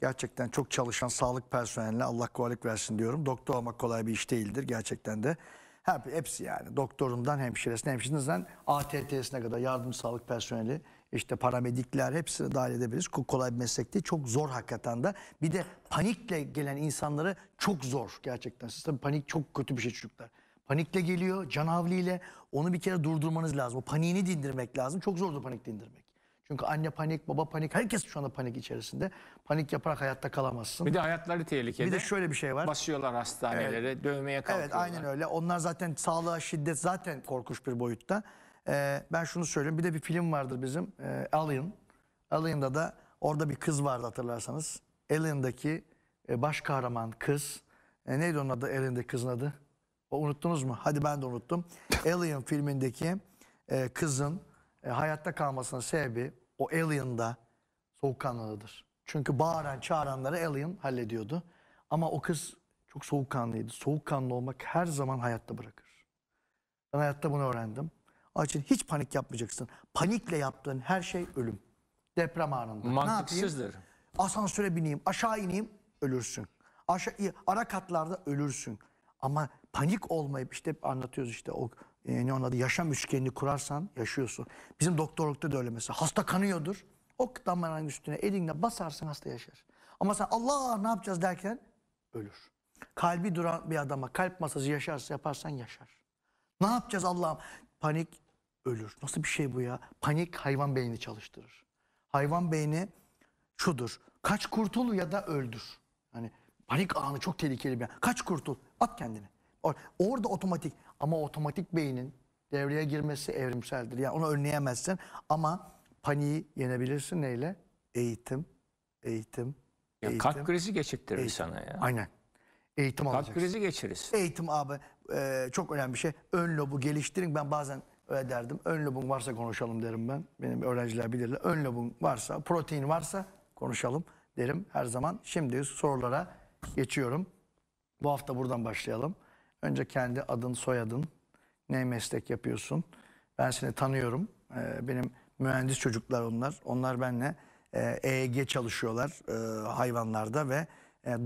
gerçekten çok çalışan sağlık personeline Allah kolaylık versin diyorum. Doktor olmak kolay bir iş değildir gerçekten de. Hep, hepsi yani doktorundan hemşiresine hemşiresinden ATT'sine kadar yardım sağlık personeli işte paramedikler hepsini dahil edebiliriz. Kolay bir meslek değil. Çok zor hakikaten de. Bir de panikle gelen insanları çok zor gerçekten. Siz tabii panik çok kötü bir şey çocuklar. Panikle geliyor, canavliyle. Onu bir kere durdurmanız lazım. O paniğini dindirmek lazım. Çok zordur panik dindirmek. Çünkü anne panik, baba panik, herkes şu anda panik içerisinde. Panik yaparak hayatta kalamazsın. Bir de hayatları tehlikede. Bir de şöyle bir şey var. Basıyorlar hastanelere, evet. dövmeye kalkıyorlar. Evet aynen öyle. Onlar zaten sağlığa şiddet zaten korkuş bir boyutta. Ee, ben şunu söyleyeyim. Bir de bir film vardır bizim. E, Alien. Alien'da da orada bir kız vardı hatırlarsanız. Alien'daki e, baş kahraman kız. E, neydi onun adı? Alien'daki kızın adı? O unuttunuz mu? Hadi ben de unuttum. [laughs] Alien filmindeki e, kızın e, hayatta kalmasının sebebi o Alien'da soğukkanlılığıdır. Çünkü bağıran çağıranları Alien hallediyordu. Ama o kız çok soğukkanlıydı. Soğukkanlı olmak her zaman hayatta bırakır. Ben hayatta bunu öğrendim. Onun için hiç panik yapmayacaksın. Panikle yaptığın her şey ölüm. Deprem anında. Mantıksızdır. Ne Asansöre bineyim, aşağı ineyim, ölürsün. Aşağı, ara katlarda ölürsün. Ama panik olmayıp işte anlatıyoruz işte o e, ne onun adı yaşam üçgenini kurarsan yaşıyorsun. Bizim doktorlukta da öyle mesela hasta kanıyordur. O damarın üstüne elinle basarsın hasta yaşar. Ama sen Allah ne yapacağız derken ölür. Kalbi duran bir adama kalp masajı yaşarsa yaparsan yaşar. Ne yapacağız Allah'ım? Panik ölür. Nasıl bir şey bu ya? Panik hayvan beynini çalıştırır. Hayvan beyni şudur. Kaç kurtul ya da öldür. Hani Panik anı çok tehlikeli bir an. Kaç kurtul. At kendini. Or orada otomatik ama otomatik beynin devreye girmesi evrimseldir. Yani onu önleyemezsin ama paniği yenebilirsin neyle? Eğitim, eğitim, ya eğitim. Kalp krizi geçirtir eğitim. sana ya. Aynen. Eğitim kalp alacaksın. Kalp krizi geçiririz. Eğitim abi e, çok önemli bir şey. Ön lobu geliştirin. Ben bazen öyle derdim. Ön lobun varsa konuşalım derim ben. Benim öğrenciler bilirler. Ön lobun varsa, protein varsa konuşalım derim her zaman. Şimdi sorulara geçiyorum. Bu hafta buradan başlayalım. Önce kendi adın, soyadın, ne meslek yapıyorsun? Ben seni tanıyorum. Ee, benim mühendis çocuklar onlar. Onlar benimle e, EEG çalışıyorlar e, hayvanlarda ve e,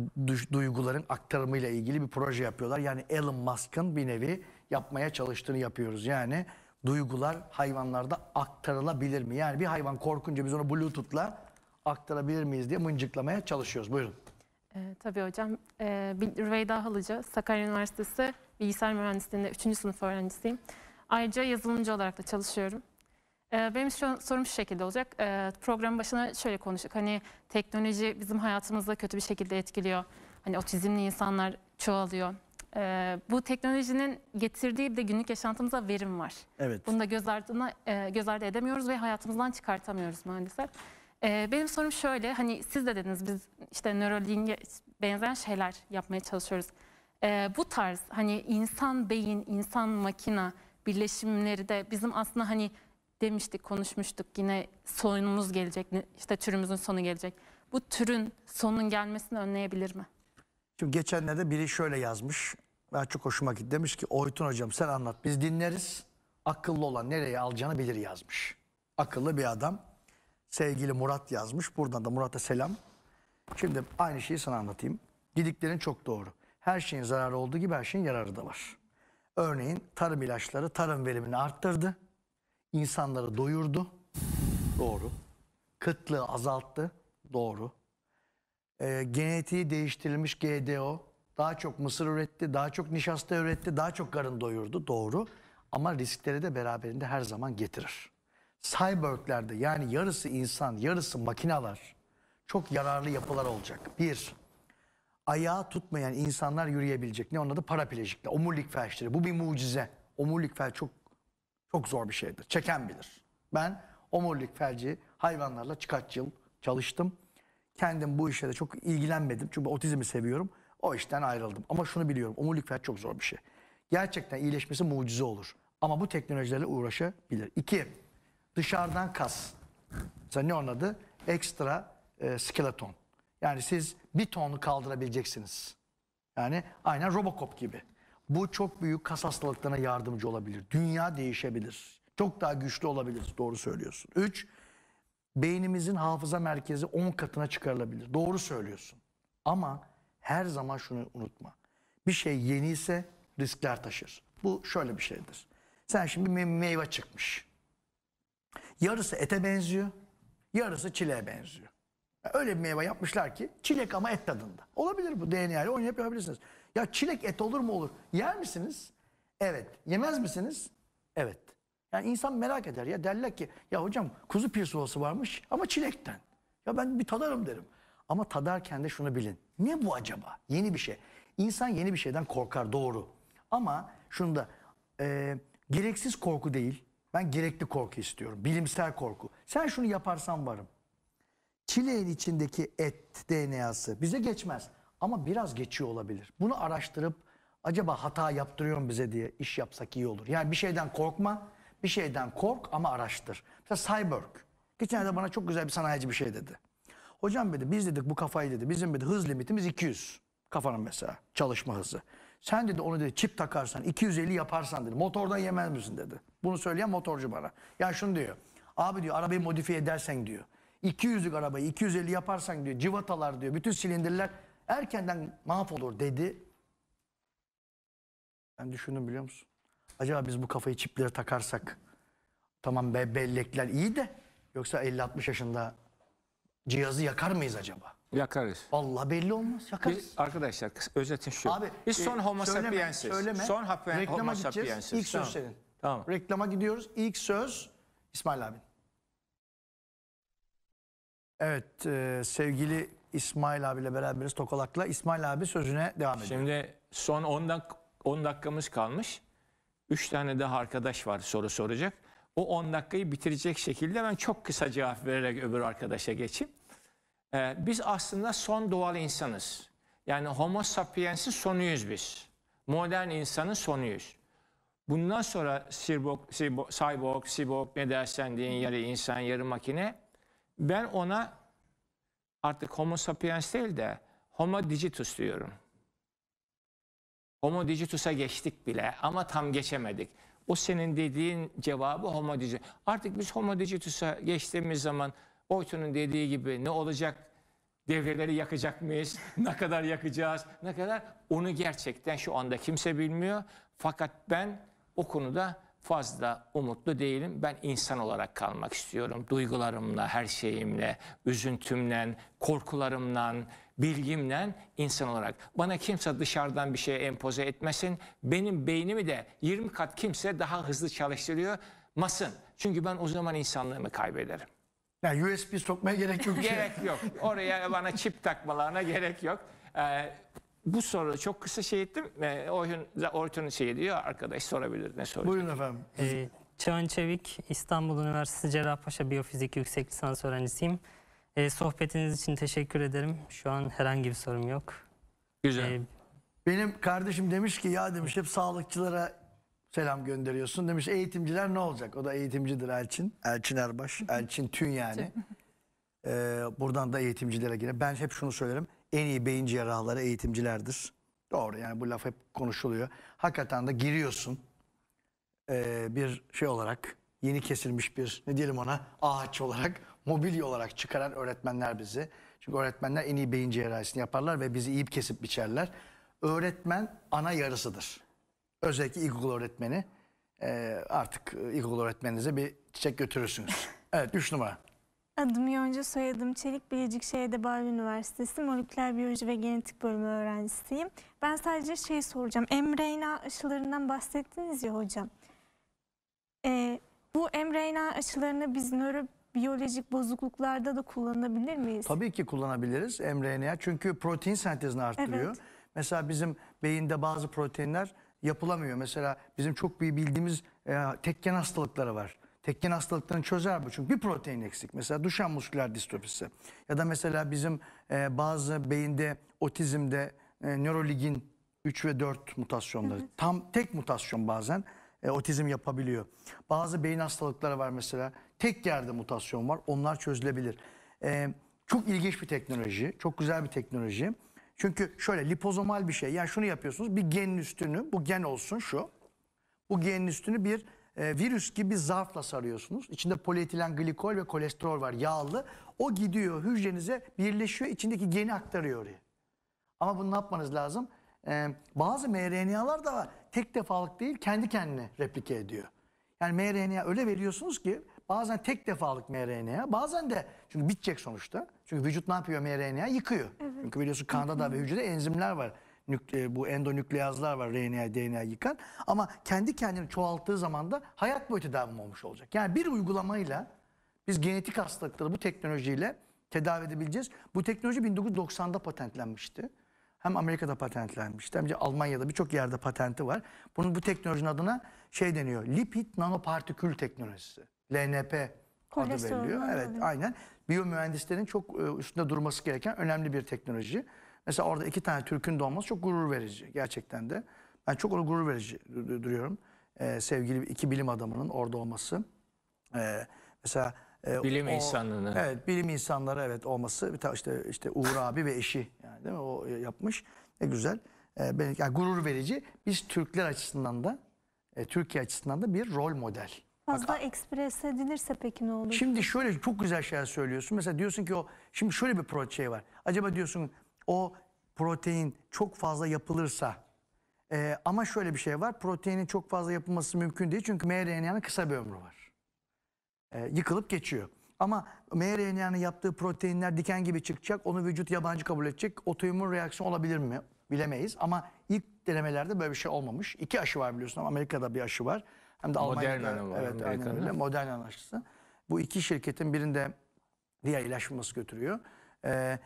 duyguların aktarımıyla ilgili bir proje yapıyorlar. Yani Elon Musk'ın bir nevi yapmaya çalıştığını yapıyoruz. Yani duygular hayvanlarda aktarılabilir mi? Yani bir hayvan korkunca biz onu Bluetooth'la aktarabilir miyiz diye mıncıklamaya çalışıyoruz. Buyurun. E, tabii hocam. E, Rüveyda Halıcı, Sakarya Üniversitesi Bilgisayar Mühendisliği'nde 3. sınıf öğrencisiyim. Ayrıca yazılımcı olarak da çalışıyorum. E, benim şu, sorum şu şekilde olacak. E, programın başına şöyle konuştuk. Hani teknoloji bizim hayatımızda kötü bir şekilde etkiliyor. Hani otizmli insanlar çoğalıyor. Ee, bu teknolojinin getirdiği bir de günlük yaşantımıza verim var. Evet. Bunu da göz ardına, e, göz ardı edemiyoruz ve hayatımızdan çıkartamıyoruz maalesef. Ee, benim sorum şöyle, hani siz de dediniz biz işte nöroliğe benzer şeyler yapmaya çalışıyoruz. Ee, bu tarz hani insan beyin, insan makina birleşimleri de bizim aslında hani demiştik, konuşmuştuk yine sonumuz gelecek, işte türümüzün sonu gelecek. Bu türün sonun gelmesini önleyebilir mi? Şimdi geçenlerde biri şöyle yazmış ben çok hoşuma gitti. Demiş ki Oytun hocam sen anlat biz dinleriz. Akıllı olan nereye alacağını bilir yazmış. Akıllı bir adam sevgili Murat yazmış. Buradan da Murat'a selam. Şimdi aynı şeyi sana anlatayım. Dediklerin çok doğru. Her şeyin zararı olduğu gibi her şeyin yararı da var. Örneğin tarım ilaçları tarım verimini arttırdı. İnsanları doyurdu. Doğru. Kıtlığı azalttı. Doğru. E, genetiği değiştirilmiş GDO. Daha çok mısır üretti, daha çok nişasta üretti, daha çok karın doyurdu. Doğru. Ama riskleri de beraberinde her zaman getirir cyborglerde yani yarısı insan, yarısı makinalar çok yararlı yapılar olacak. Bir, ayağı tutmayan insanlar yürüyebilecek. Ne onun adı? Paraplejikler, omurilik felçleri. Bu bir mucize. Omurilik felç çok çok zor bir şeydir. Çeken bilir. Ben omurilik felci hayvanlarla kaç yıl çalıştım. Kendim bu işe de çok ilgilenmedim. Çünkü otizmi seviyorum. O işten ayrıldım. Ama şunu biliyorum. Omurilik felç çok zor bir şey. Gerçekten iyileşmesi mucize olur. Ama bu teknolojilerle uğraşabilir. İki, Dışarıdan kas. Mesela ne onun adı? Ekstra e, skeleton. Yani siz bir tonu kaldırabileceksiniz. Yani aynen Robocop gibi. Bu çok büyük kas hastalıklarına yardımcı olabilir. Dünya değişebilir. Çok daha güçlü olabilir. Doğru söylüyorsun. Üç, beynimizin hafıza merkezi 10 katına çıkarılabilir. Doğru söylüyorsun. Ama her zaman şunu unutma. Bir şey yeni ise riskler taşır. Bu şöyle bir şeydir. Sen şimdi meyve çıkmış. Yarısı ete benziyor, yarısı çileğe benziyor. öyle bir meyve yapmışlar ki çilek ama et tadında. Olabilir bu DNA ile oynayıp yapabilirsiniz. Ya çilek et olur mu olur? Yer misiniz? Evet. Yemez misiniz? Evet. Yani insan merak eder ya derler ki ya hocam kuzu pirsoğası varmış ama çilekten. Ya ben bir tadarım derim. Ama tadarken de şunu bilin. Ne bu acaba? Yeni bir şey. İnsan yeni bir şeyden korkar doğru. Ama şunu da e, gereksiz korku değil. Ben gerekli korku istiyorum. Bilimsel korku. Sen şunu yaparsan varım. Çileğin içindeki et DNA'sı bize geçmez. Ama biraz geçiyor olabilir. Bunu araştırıp acaba hata yaptırıyorum bize diye iş yapsak iyi olur. Yani bir şeyden korkma, bir şeyden kork ama araştır. Mesela Cyborg. Geçenlerde bana çok güzel bir sanayici bir şey dedi. Hocam dedi biz dedik bu kafayı dedi bizim dedi hız limitimiz 200 kafanın mesela çalışma hızı. Sen dedi onu dedi çip takarsan 250 yaparsan dedi motordan yemez misin dedi. Bunu söyleyen motorcu bana. Ya şunu diyor. Abi diyor arabayı modifiye edersen diyor. 200'lük arabayı 250 yaparsan diyor civatalar diyor bütün silindirler erkenden mahvolur dedi. Ben düşündüm biliyor musun? Acaba biz bu kafayı çiplere takarsak tamam be bellekler iyi de yoksa 50-60 yaşında cihazı yakar mıyız acaba? Yakarız. Vallahi belli olmaz yakarız. Biz, arkadaşlar özetin şu. Abi, biz son e, homo sapiensiz. Son homo sapiensiz. İlk söz senin. Tamam. Reklama gidiyoruz. İlk söz İsmail abi. Evet e, sevgili İsmail abiyle beraberiz Tokalak'la. İsmail abi sözüne devam edelim. Şimdi son 10 dak 10 dakikamız kalmış. 3 tane daha arkadaş var soru soracak. O 10 dakikayı bitirecek şekilde ben çok kısa cevap vererek öbür arkadaşa geçeyim. Ee, biz aslında son doğal insanız. Yani homo sapiensin sonuyuz biz. Modern insanın sonuyuz. Bundan sonra cyborg, cyborg, cyborg, ne dersen deyin yarı insan yarı makine. Ben ona artık homo sapiens değil de homo digitus diyorum. Homo digitus'a geçtik bile ama tam geçemedik. O senin dediğin cevabı homo digitus. Artık biz homo digitus'a geçtiğimiz zaman Oytun'un dediği gibi ne olacak devreleri yakacak mıyız? [laughs] ne kadar yakacağız? Ne kadar? Onu gerçekten şu anda kimse bilmiyor. Fakat ben o konuda fazla umutlu değilim. Ben insan olarak kalmak istiyorum. Duygularımla, her şeyimle, üzüntümle, korkularımla, bilgimle insan olarak. Bana kimse dışarıdan bir şey empoze etmesin. Benim beynimi de 20 kat kimse daha hızlı çalıştırıyor. Masın. Çünkü ben o zaman insanlığımı kaybederim. Yani USB sokmaya gerek yok. gerek yok. Oraya bana çip takmalarına gerek yok. Ee, bu soru çok kısa şey ettim. E, ee, Orhun, Orhun'un şeyi diyor arkadaş sorabilir ne soruyor. Buyurun efendim. E, Çağın Çevik, İstanbul Üniversitesi Cerrahpaşa Biyofizik Yüksek Lisans öğrencisiyim. E, sohbetiniz için teşekkür ederim. Şu an herhangi bir sorum yok. Güzel. E, Benim kardeşim demiş ki ya demiş hep sağlıkçılara selam gönderiyorsun. Demiş eğitimciler ne olacak? O da eğitimcidir Elçin. Elçin Erbaş. Elçin Tün yani. ee, buradan da eğitimcilere gire. Ben hep şunu söylerim en iyi beyin cerrahları eğitimcilerdir. Doğru yani bu laf hep konuşuluyor. Hakikaten de giriyorsun ee, bir şey olarak yeni kesilmiş bir ne diyelim ona ağaç olarak mobilya olarak çıkaran öğretmenler bizi. Çünkü öğretmenler en iyi beyin cerrahisini yaparlar ve bizi iyi kesip biçerler. Öğretmen ana yarısıdır. Özellikle ilkokul öğretmeni e, artık e, ilkokul öğretmeninize bir çiçek götürürsünüz. [laughs] Evet 3 numara. Adım Yonca, soyadım Çelik, Bilecik Şehirde Bağlı Üniversitesi Moleküler Biyoloji ve Genetik Bölümü öğrencisiyim. Ben sadece şey soracağım, mRNA aşılarından bahsettiniz ya hocam. Ee, bu mRNA aşılarını biz nörobiyolojik bozukluklarda da kullanabilir miyiz? Tabii ki kullanabiliriz mRNA çünkü protein sentezini arttırıyor. Evet. Mesela bizim beyinde bazı proteinler yapılamıyor. Mesela bizim çok iyi bildiğimiz e, tekken hastalıkları var. Tekkin hastalıklarını çözer bu çünkü bir protein eksik. Mesela düşen musküler distrofisi ya da mesela bizim e, bazı beyinde otizmde e, nöroligin 3 ve 4 mutasyonları evet. tam tek mutasyon bazen e, otizm yapabiliyor. Bazı beyin hastalıkları var mesela tek yerde mutasyon var onlar çözülebilir. E, çok ilginç bir teknoloji çok güzel bir teknoloji. Çünkü şöyle lipozomal bir şey yani şunu yapıyorsunuz bir genin üstünü bu gen olsun şu bu genin üstünü bir e, virüs gibi zarfla sarıyorsunuz. İçinde polietilen glikol ve kolesterol var yağlı. O gidiyor hücrenize birleşiyor içindeki geni aktarıyor oraya. Ama bunu ne yapmanız lazım? Ee, bazı mRNA'lar da var. Tek defalık değil kendi kendine replike ediyor. Yani mRNA öyle veriyorsunuz ki bazen tek defalık mRNA bazen de çünkü bitecek sonuçta. Çünkü vücut ne yapıyor mRNA? Yıkıyor. Evet. Çünkü biliyorsun kanda da ve hücrede enzimler var nükle, e, bu endonükleazlar var RNA, DNA yıkan. Ama kendi kendini çoğalttığı zaman da hayat boyu tedavi olmuş olacak. Yani bir uygulamayla biz genetik hastalıkları bu teknolojiyle tedavi edebileceğiz. Bu teknoloji 1990'da patentlenmişti. Hem Amerika'da patentlenmişti hem de Almanya'da birçok yerde patenti var. Bunun bu teknolojinin adına şey deniyor. Lipid nanopartikül teknolojisi. LNP adı veriliyor. Evet, aynen. Biyomühendislerin çok e, üstünde durması gereken önemli bir teknoloji. Mesela orada iki tane Türk'ün de olması çok gurur verici gerçekten de. Ben çok onu gurur verici duruyorum. Ee, sevgili iki bilim adamının orada olması. Ee, mesela e, bilim o, Evet, bilim insanları evet olması. Bir işte işte Uğur abi ve eşi yani değil mi? O e, yapmış. Ne güzel. Ee, ben, yani gurur verici. Biz Türkler açısından da e, Türkiye açısından da bir rol model. Fazla Bak, ekspres edilirse peki ne olur? Şimdi şöyle çok güzel şeyler söylüyorsun. Mesela diyorsun ki o şimdi şöyle bir proje şey var. Acaba diyorsun o protein çok fazla yapılırsa e, ama şöyle bir şey var proteinin çok fazla yapılması mümkün değil çünkü mRNA'nın kısa bir ömrü var. E, yıkılıp geçiyor. Ama mRNA'nın yaptığı proteinler diken gibi çıkacak onu vücut yabancı kabul edecek otoimmün reaksiyon olabilir mi bilemeyiz ama ilk denemelerde böyle bir şey olmamış. İki aşı var biliyorsun ama Amerika'da bir aşı var. Hem de Almanya'da Moderna evet, aynen öyle, Moderna aşısı. Bu iki şirketin birinde diğer ilaç firması götürüyor. Ee,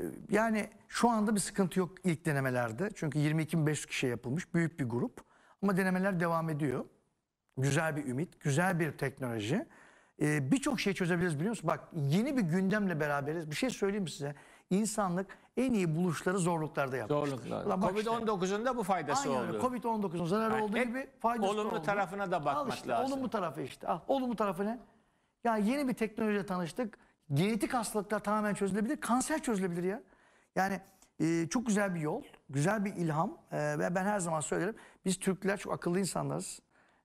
ee, yani şu anda bir sıkıntı yok ilk denemelerde. Çünkü 22.500 kişiye yapılmış büyük bir grup. Ama denemeler devam ediyor. Güzel bir ümit, güzel bir teknoloji. Ee, Birçok şey çözebiliriz biliyor musun? Bak yeni bir gündemle beraberiz. Bir şey söyleyeyim size. İnsanlık en iyi buluşları zorluklarda yapmış Zorluklar. Ulan bak işte. Covid-19'un da bu faydası Aynen oldu. Covid-19'un zararı Yani olduğu gibi faydası da olumlu oldu. tarafına da bakmak Al işte, lazım. Olumlu tarafı işte. Al, olumlu tarafı ne? Ya yeni bir teknolojiyle tanıştık. Genetik hastalıklar tamamen çözülebilir. Kanser çözülebilir ya. Yani e, çok güzel bir yol, güzel bir ilham e, ve ben her zaman söylerim biz Türkler çok akıllı insanlarız.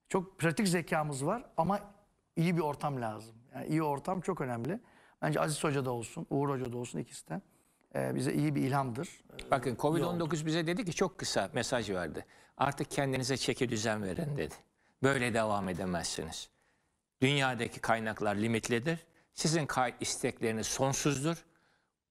Çok pratik zekamız var ama iyi bir ortam lazım. Yani iyi ortam çok önemli. Bence Aziz Hoca da olsun, Uğur Hoca da olsun ikisi de e, bize iyi bir ilhamdır. Bakın e, Covid-19 bize dedi ki çok kısa mesaj verdi. Artık kendinize çeki düzen verin dedi. Böyle devam edemezsiniz. Dünyadaki kaynaklar limitlidir. Sizin istekleriniz sonsuzdur.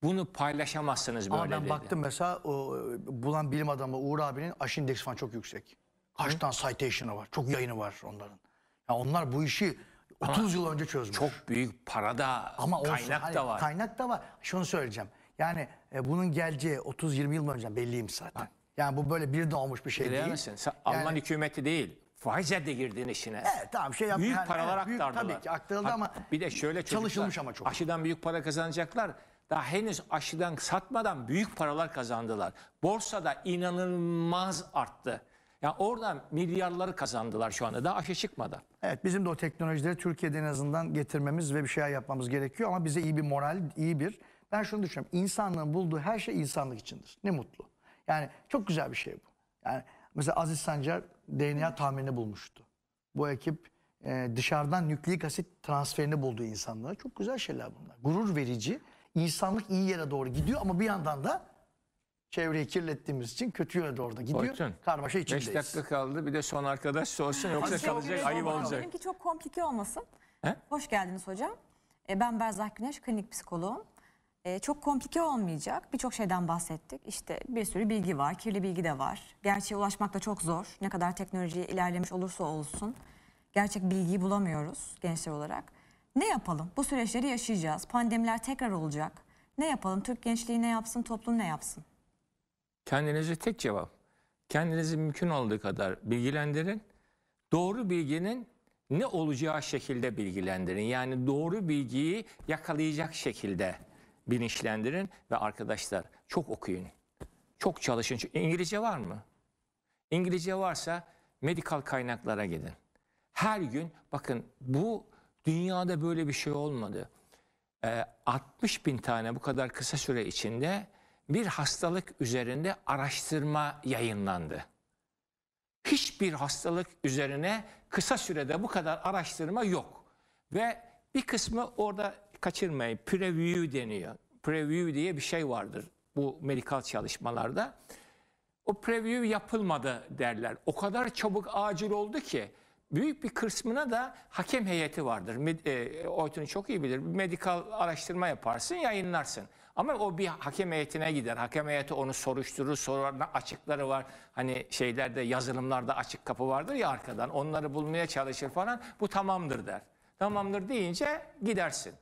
Bunu paylaşamazsınız böyle Ama ben dedi. baktım mesela o, e, bulan bilim adamı Uğur abinin aşı indeksi falan çok yüksek. Kaçtan citation'ı var. Çok yayını var onların. Ya onlar bu işi 30 Ama yıl önce çözmüş. Çok büyük para da Ama olsun, kaynak hani, da var. Kaynak da var. Şunu söyleyeceğim. Yani e, bunun geleceği 30-20 yıl önce belliyim zaten. Ha. Yani bu böyle bir doğmuş bir şey Bilemezsin. değil. Sen, yani, Alman hükümeti değil faizle de girdin işine. Evet tamam şey yaptı. Büyük yani, paralar evet, büyük, Tabii ki aktarıldı ama bir de şöyle çocuklar, çalışılmış ama çok. Aşıdan büyük para kazanacaklar. Daha henüz aşıdan satmadan büyük paralar kazandılar. Borsada inanılmaz arttı. Yani oradan milyarları kazandılar şu anda. Daha aşı çıkmadı. Evet bizim de o teknolojileri Türkiye'de en azından getirmemiz ve bir şeyler yapmamız gerekiyor. Ama bize iyi bir moral, iyi bir... Ben şunu düşünüyorum. İnsanlığın bulduğu her şey insanlık içindir. Ne mutlu. Yani çok güzel bir şey bu. Yani mesela Aziz Sancar DNA tahmini bulmuştu. Bu ekip e, dışarıdan nükleik asit transferini buldu insanlara. Çok güzel şeyler bunlar. Gurur verici. İnsanlık iyi yere doğru gidiyor ama bir yandan da çevreyi kirlettiğimiz için kötü yöne doğru da gidiyor. Orçun, Karmaşa içindeyiz. 5 dakika kaldı bir de son arkadaş sorsun yoksa kalacak olabilir, ayıp olmaz. olacak. Benimki çok komplike olmasın. He? Hoş geldiniz hocam. E, ben Berzak Güneş, klinik psikoloğum. Ee, çok komplike olmayacak. Birçok şeyden bahsettik. İşte bir sürü bilgi var, kirli bilgi de var. Gerçeğe ulaşmak da çok zor. Ne kadar teknoloji ilerlemiş olursa olsun gerçek bilgiyi bulamıyoruz gençler olarak. Ne yapalım? Bu süreçleri yaşayacağız. Pandemiler tekrar olacak. Ne yapalım? Türk gençliği ne yapsın, toplum ne yapsın? Kendinize tek cevap. Kendinizi mümkün olduğu kadar bilgilendirin. Doğru bilginin ne olacağı şekilde bilgilendirin. Yani doğru bilgiyi yakalayacak şekilde bilinçlendirin ve arkadaşlar çok okuyun. Çok çalışın. İngilizce var mı? İngilizce varsa medikal kaynaklara gidin. Her gün bakın bu dünyada böyle bir şey olmadı. Ee, 60 bin tane bu kadar kısa süre içinde bir hastalık üzerinde araştırma yayınlandı. Hiçbir hastalık üzerine kısa sürede bu kadar araştırma yok. Ve bir kısmı orada kaçırmayın. Preview deniyor. Preview diye bir şey vardır bu medikal çalışmalarda. O preview yapılmadı derler. O kadar çabuk acil oldu ki büyük bir kısmına da hakem heyeti vardır. Med, e, çok iyi bilir. Medikal araştırma yaparsın, yayınlarsın. Ama o bir hakem heyetine gider. Hakem heyeti onu soruşturur. Sorularına açıkları var. Hani şeylerde yazılımlarda açık kapı vardır ya arkadan. Onları bulmaya çalışır falan. Bu tamamdır der. Tamamdır deyince gidersin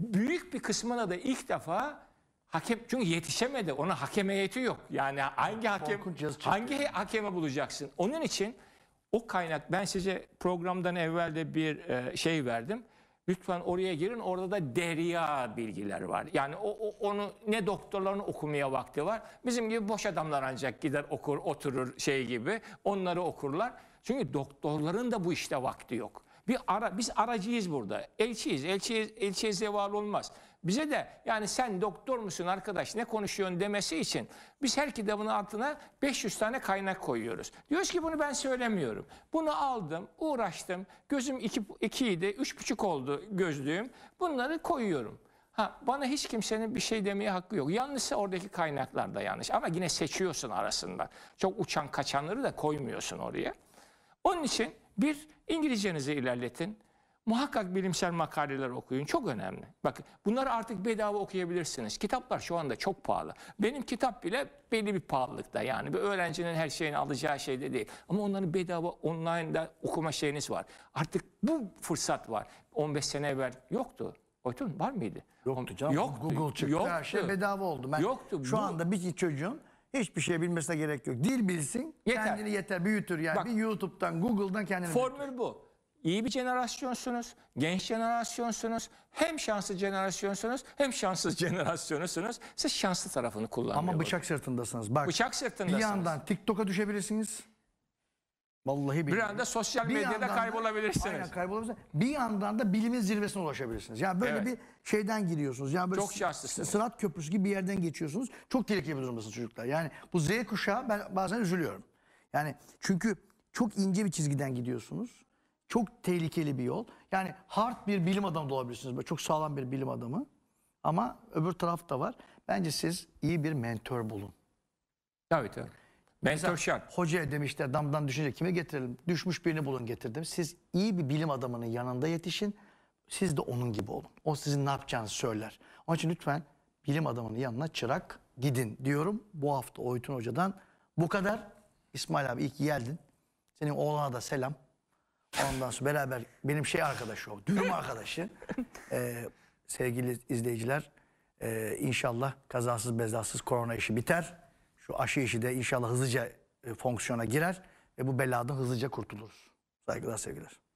büyük bir kısmına da ilk defa hakem çünkü yetişemedi. Onun hakem heyeti yok. Yani hangi hakem hangi hakeme bulacaksın? Onun için o kaynak ben size programdan evvel de bir e, şey verdim. Lütfen oraya girin. Orada da derya bilgiler var. Yani o, o onu ne doktorların okumaya vakti var. Bizim gibi boş adamlar ancak gider okur, oturur şey gibi. Onları okurlar. Çünkü doktorların da bu işte vakti yok. Bir ara, biz aracıyız burada. Elçiyiz. Elçi, elçiye zeval olmaz. Bize de yani sen doktor musun arkadaş ne konuşuyorsun demesi için biz her kitabın altına 500 tane kaynak koyuyoruz. Diyoruz ki bunu ben söylemiyorum. Bunu aldım, uğraştım. Gözüm 2 iki, üç 3,5 oldu gözlüğüm. Bunları koyuyorum. Ha, bana hiç kimsenin bir şey demeye hakkı yok. Yanlışsa oradaki kaynaklar da yanlış. Ama yine seçiyorsun arasında. Çok uçan kaçanları da koymuyorsun oraya. Onun için bir, İngilizcenizi ilerletin. Muhakkak bilimsel makaleler okuyun. Çok önemli. Bakın bunları artık bedava okuyabilirsiniz. Kitaplar şu anda çok pahalı. Benim kitap bile belli bir pahalılıkta. Yani bir öğrencinin her şeyini alacağı şeyde değil. Ama onların bedava online'da okuma şeyiniz var. Artık bu fırsat var. 15 sene evvel yoktu. Oytun var mıydı? Yoktu canım. Yoktu. Google çıktı. Yoktu. Her şey bedava oldu. Ben yoktu. Şu bu... anda bir çocuğun Hiçbir şey bilmesine gerek yok. Dil bilsin. Yeter. Kendini yeter büyütür yani. Bak, bir YouTube'dan, Google'dan kendini Formül büyütür. bu. İyi bir jenerasyonsunuz, genç jenerasyonsunuz, hem şanslı jenerasyonsunuz hem şanssız [laughs] jenerasyonsunuz. Siz şanslı tarafını kullanıyorsunuz. Ama bıçak sırtındasınız. Bak, bıçak sırtındasınız. Bir yandan TikTok'a düşebilirsiniz. Vallahi bilmiyorum. Bir anda sosyal bir medyada yandan da- kaybolabilirsiniz. aynen kaybolabilirsiniz. Bir yandan da bilimin zirvesine ulaşabilirsiniz. Yani böyle Evet. bir şeyden giriyorsunuz. Yani böyle Çok şanslısınız. Sırat köprüsü gibi bir yerden geçiyorsunuz. Çok tehlikeli bir durumdasınız çocuklar. Yani bu Z kuşağı ben bazen üzülüyorum. Yani çünkü çok ince bir çizgiden gidiyorsunuz. Çok tehlikeli bir yol. Yani hard bir bilim adamı da olabilirsiniz. Böyle çok sağlam bir bilim adamı. Ama öbür taraf da var. Bence siz iyi bir mentor bulun. Tabii tabii. Mentor şart. Hocaya demişler damdan düşünce kime getirelim? Düşmüş birini bulun getirdim. Siz iyi bir bilim adamının yanında yetişin. Siz de onun gibi olun. O sizin ne yapacağınızı söyler. Onun için lütfen bilim adamının yanına çırak gidin diyorum. Bu hafta Oytun Hoca'dan bu kadar. İsmail abi ilk geldin. Senin oğlana da selam. Ondan sonra beraber benim şey arkadaşı o, dürüm [laughs] arkadaşı. Ee, sevgili izleyiciler, e, inşallah kazasız bezasız korona işi biter. Şu aşı işi de inşallah hızlıca e, fonksiyona girer ve bu beladan hızlıca kurtuluruz. Saygılar sevgiler.